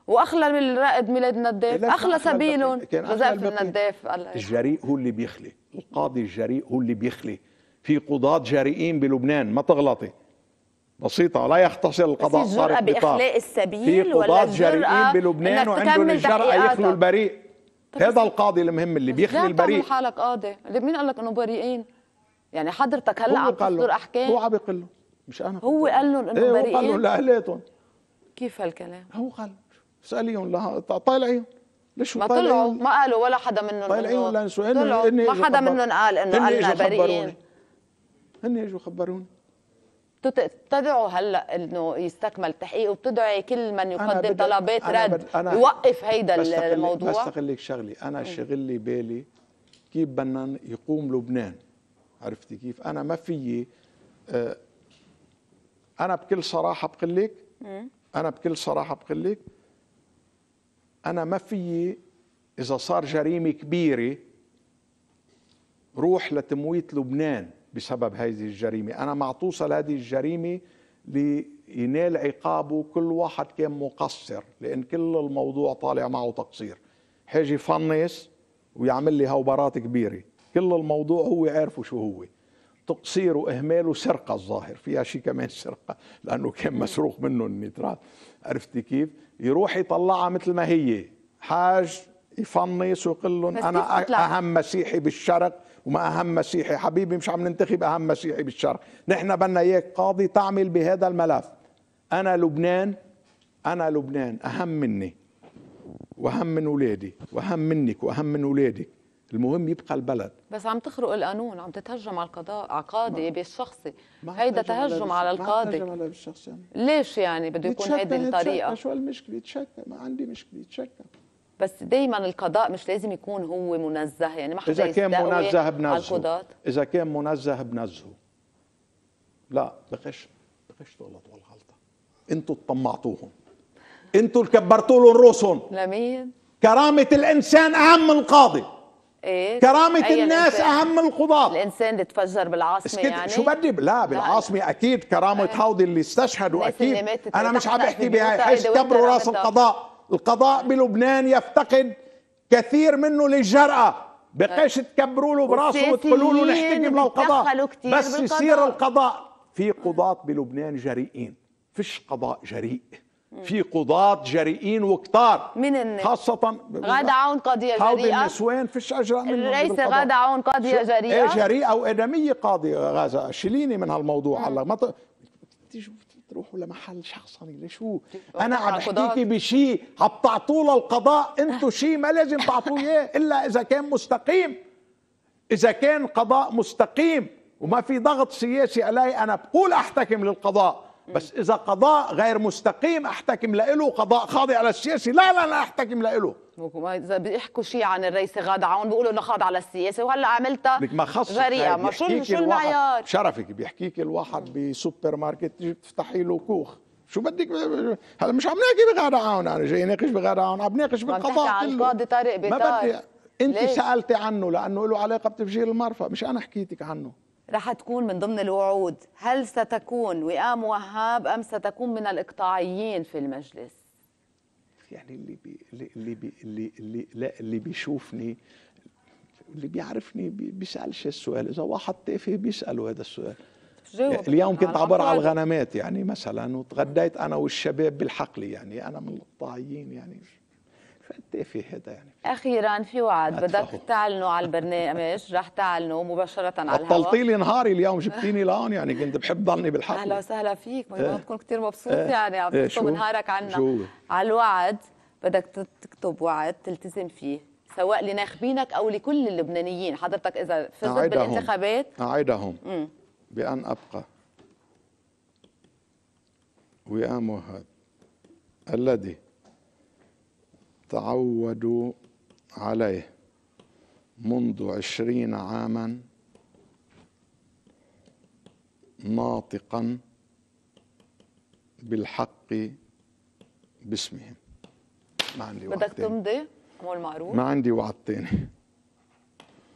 Speaker 1: واخلى من رائد ميلاد النداف اخلى سبيلهم جزاف النداف
Speaker 2: الجريء هو اللي بيخلي القاضي الجريء هو اللي بيخلي في قضاة جريئين بلبنان ما تغلطي بسيطة لا يختصر القضاء بس الجرأة بإخلاء السبيل في قضاة جريئين بلبنان وعندهم الجرأة يخلوا البريء هذا القاضي المهم اللي بيخلي البريء حالك
Speaker 1: قاضي مين قال لك انه بريئين يعني حضرتك هلا عم تصدر احكام هو عم
Speaker 2: بيقول له مش انا هو
Speaker 1: قال لهم انه إيه بريئين قال لهم
Speaker 2: لقلاتهم
Speaker 1: كيف هالكلام؟
Speaker 2: هو قال اساليهم لها طالعين ليش ما طلعوا ما قالوا ولا حدا منهم طالعين لانسوا هن ما حدا منهم قال انه قالنا بريئين هن اجوا خبروني
Speaker 1: بتدعوا هلا انه يستكمل التحقيق وبتدعي كل من يقدم طلبات رد بد... أنا يوقف هيدا بستغل... الموضوع
Speaker 2: لك شغلي انا شغل لي بالي كيف بدنا يقوم لبنان عرفتي كيف انا ما فيي آه انا بكل صراحه بقول لك انا بكل صراحه بقول لك انا ما فيي اذا صار جريمه كبيره روح لتمويت لبنان بسبب هذه الجريمه انا معطوسة لهذه الجريمه لينال عقابه كل واحد كان مقصر لان كل الموضوع طالع معه تقصير حاجي فنس ويعمل لي هوبرات كبيره كل الموضوع هو عارفه شو هو تقصير واهمال وسرقه الظاهر فيها شيء كمان سرقه لانه كان مسروق منه النيترات عرفتي كيف يروح يطلعها مثل ما هي حاج يفنص ويقول لهم انا اهم مسيحي بالشرق وما اهم مسيحي حبيبي مش عم ننتخب اهم مسيحي بالشرق نحن بدنا اياك قاضي تعمل بهذا الملف انا لبنان انا لبنان اهم مني واهم من اولادي واهم منك واهم من اولادك
Speaker 1: المهم يبقى البلد بس عم تخرق القانون عم تتهجم على القضاء على قاضي بالشخصي هيدا تهجم على, القاضي ما على الشخص يعني ليش يعني بده يكون هيدي الطريقه شو المشكله يتشكى ما عندي مشكله يتشكى بس دائما القضاء مش لازم يكون هو منزه يعني ما حدا اذا كان منزه بنزهه
Speaker 2: اذا كان منزه بنزهه لا بغش بغشتوا غلطوا الغلطه انتوا طمعتوهم انتوا اللي كبرتوا لهم روسهم
Speaker 1: لمين
Speaker 2: كرامه الانسان اهم من القاضي
Speaker 1: إيه؟ كرامة الناس الإنسان. أهم من القضاة الإنسان اللي تفجر بالعاصمة يعني شو
Speaker 2: بدي لا بالعاصمة أكيد كرامة إيه؟ هاودي اللي استشهدوا أكيد اللي أنا مش عم بحكي بهاي حيث أيوة، كبروا راس القضاء القضاء بلبنان يفتقد كثير منه للجرأة بقيش أه. تكبروا له براسه وتقولوا له نحتجم للقضاء بس يصير القضاء في قضاة بلبنان جريئين فيش قضاء جريء في قضاة جريئين وكتار من الناس خاصة غادة
Speaker 1: عون قاضية جريئة حول النسوان
Speaker 2: فيش أجرأ منهم ليس غادة عون قاضية جريئة ايه جريئة وآدمية قاضية غازة شيليني من هالموضوع هلا ما ت... تروحوا لمحل شخصني لشو *laughs* انا عم بحكيكي بشيء عم تعطوه للقضاء انتو شيء ما لازم تعطوه اياه الا اذا كان مستقيم اذا كان قضاء مستقيم وما في ضغط سياسي علي انا بقول احتكم للقضاء بس اذا قضاء غير مستقيم احتكم له قضاء خاضع للسياسه لا لا لا احتكم له
Speaker 1: اذا بيحكوا شيء عن الرئيس غاد عون بيقولوا انه خاضع للسياسه وهلا عملتها لك ما خص ما شو شو المعيار
Speaker 2: شرفك بيحكيك الواحد بسوبر ماركت بتفتحي له كوخ شو بدك هلا مش عم نحكي بغاد عون انا جاي ناقش بغاد عون عم ناقش بالقضاء عن القاضي طارق بيطار ما بدي انت سالتي
Speaker 1: عنه لانه له علاقه بتفجير المرفأ مش انا حكيتك عنه رح تكون من ضمن الوعود هل ستكون وئام وهاب أم ستكون من الإقطاعيين في المجلس
Speaker 2: يعني اللي بي اللي بي اللي اللي لا اللي بيشوفني اللي بيعرفني بيسالش السؤال اذا واحد تافه بيساله هذا السؤال
Speaker 5: يعني اليوم كنت عبر على
Speaker 2: الغنمات يعني مثلا وتغديت انا والشباب بالحقل يعني انا من القطاعيين يعني فالتافه هذا يعني
Speaker 1: اخيرا في وعد بدك تعلنوا على البرنامج رح تعلنوا مباشره على الهواء بطلتي لي نهاري
Speaker 2: اليوم جبتيني لهون يعني كنت بحب ضلني بالحفله اهلا
Speaker 1: وسهلا فيك ما تكون إيه. كثير مبسوط اه يعني عم إيه، تكتب نهارك عنا شو. على الوعد بدك تكتب وعد تلتزم فيه سواء لناخبينك او لكل اللبنانيين حضرتك اذا فزت بالانتخابات
Speaker 2: اعدهم بان ابقى ويا مهد الذي تعودوا عليه منذ عشرين عاما ناطقا بالحق باسمهم ما عندي وعد بدك تمضي
Speaker 1: مو المعروف ما عندي
Speaker 2: وعد تاني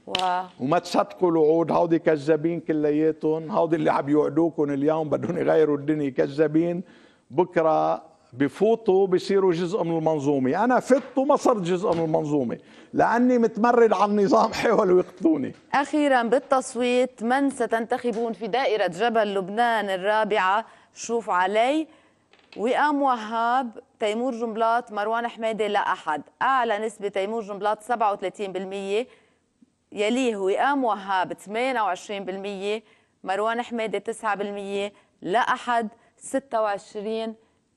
Speaker 2: و... وما تصدقوا الوعود هودي كذابين كلياتهم هودي اللي عم يوعدوكم اليوم بدهم يغيروا الدنيا كذابين بكره بفوتوا بصيروا جزء من المنظومة أنا فت وما صرت جزء من المنظومة لأني متمرد على النظام *laughs* حاولوا يقتلوني
Speaker 1: أخيرا بالتصويت من ستنتخبون في دائرة جبل لبنان الرابعة شوف علي وئام وهاب تيمور جنبلاط مروان حميدة لا أحد أعلى نسبة تيمور جنبلاط 37% يليه وئام وهاب 28% مروان حميدة 9% لا أحد 26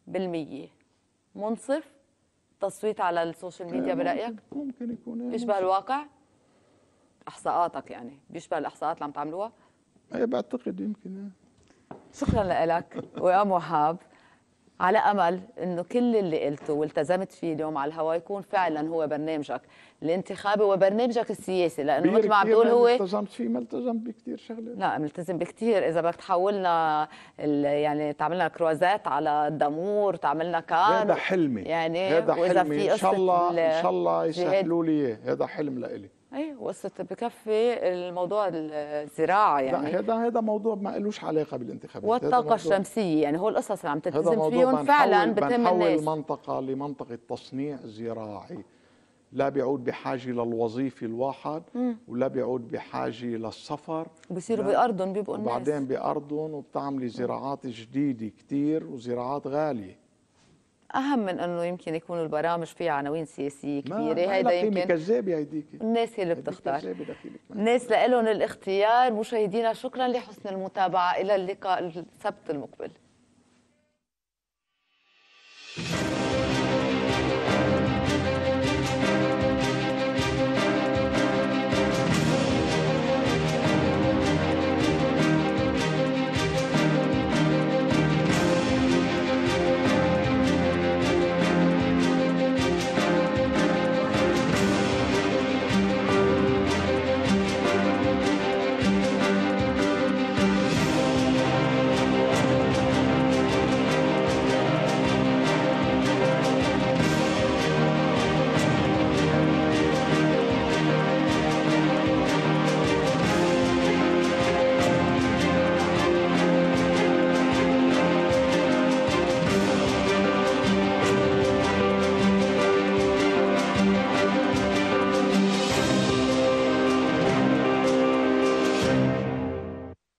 Speaker 1: بالمية منصف تصويت على السوشيال ميديا برايك
Speaker 2: ممكن يكون إيه، بيشبه الواقع
Speaker 1: احصاءاتك يعني بيشبه الاحصاءات اللي عم تعملوها
Speaker 2: اي بعتقد يمكن
Speaker 1: إيه. شكرا لك ويا محاب على امل انه كل اللي قلته والتزمت فيه اليوم على الهواء يكون فعلا هو برنامجك الانتخابي وبرنامجك السياسي لانه مثل ما عم تقول هو التزمت
Speaker 2: فيه ما التزمت بكثير شغلات
Speaker 1: لا ملتزم بكثير اذا بدك تحولنا يعني تعملنا كروزات على الدمور تعملنا كار هذا حلمي
Speaker 2: يعني هذا حلمي ان شاء الله ان شاء الله يسهلوا لي هذا حلم لإلي
Speaker 1: ايه وصلت بكفي الموضوع الزراعه يعني لا هذا
Speaker 2: هذا موضوع ما لوش علاقه بالانتخابات والطاقه الشمسيه
Speaker 1: يعني هو القصص اللي عم تلتزم فيهم فعلا بتهم الناس
Speaker 2: المنطقه لمنطقه تصنيع زراعي لا بيعود بحاجه للوظيفه الواحد ولا بيعود بحاجه للسفر بصيروا بارضهم بيبقوا الناس وبعدين بارضهم وبتعملي زراعات جديده كثير وزراعات غاليه
Speaker 1: اهم من انه يمكن يكون البرامج فيها عناوين سياسيه كبيره هيدا يمكن كذاب هيديك الناس اللي بتختار الناس لهم الاختيار مشاهدينا شكرا لحسن المتابعه الى اللقاء السبت المقبل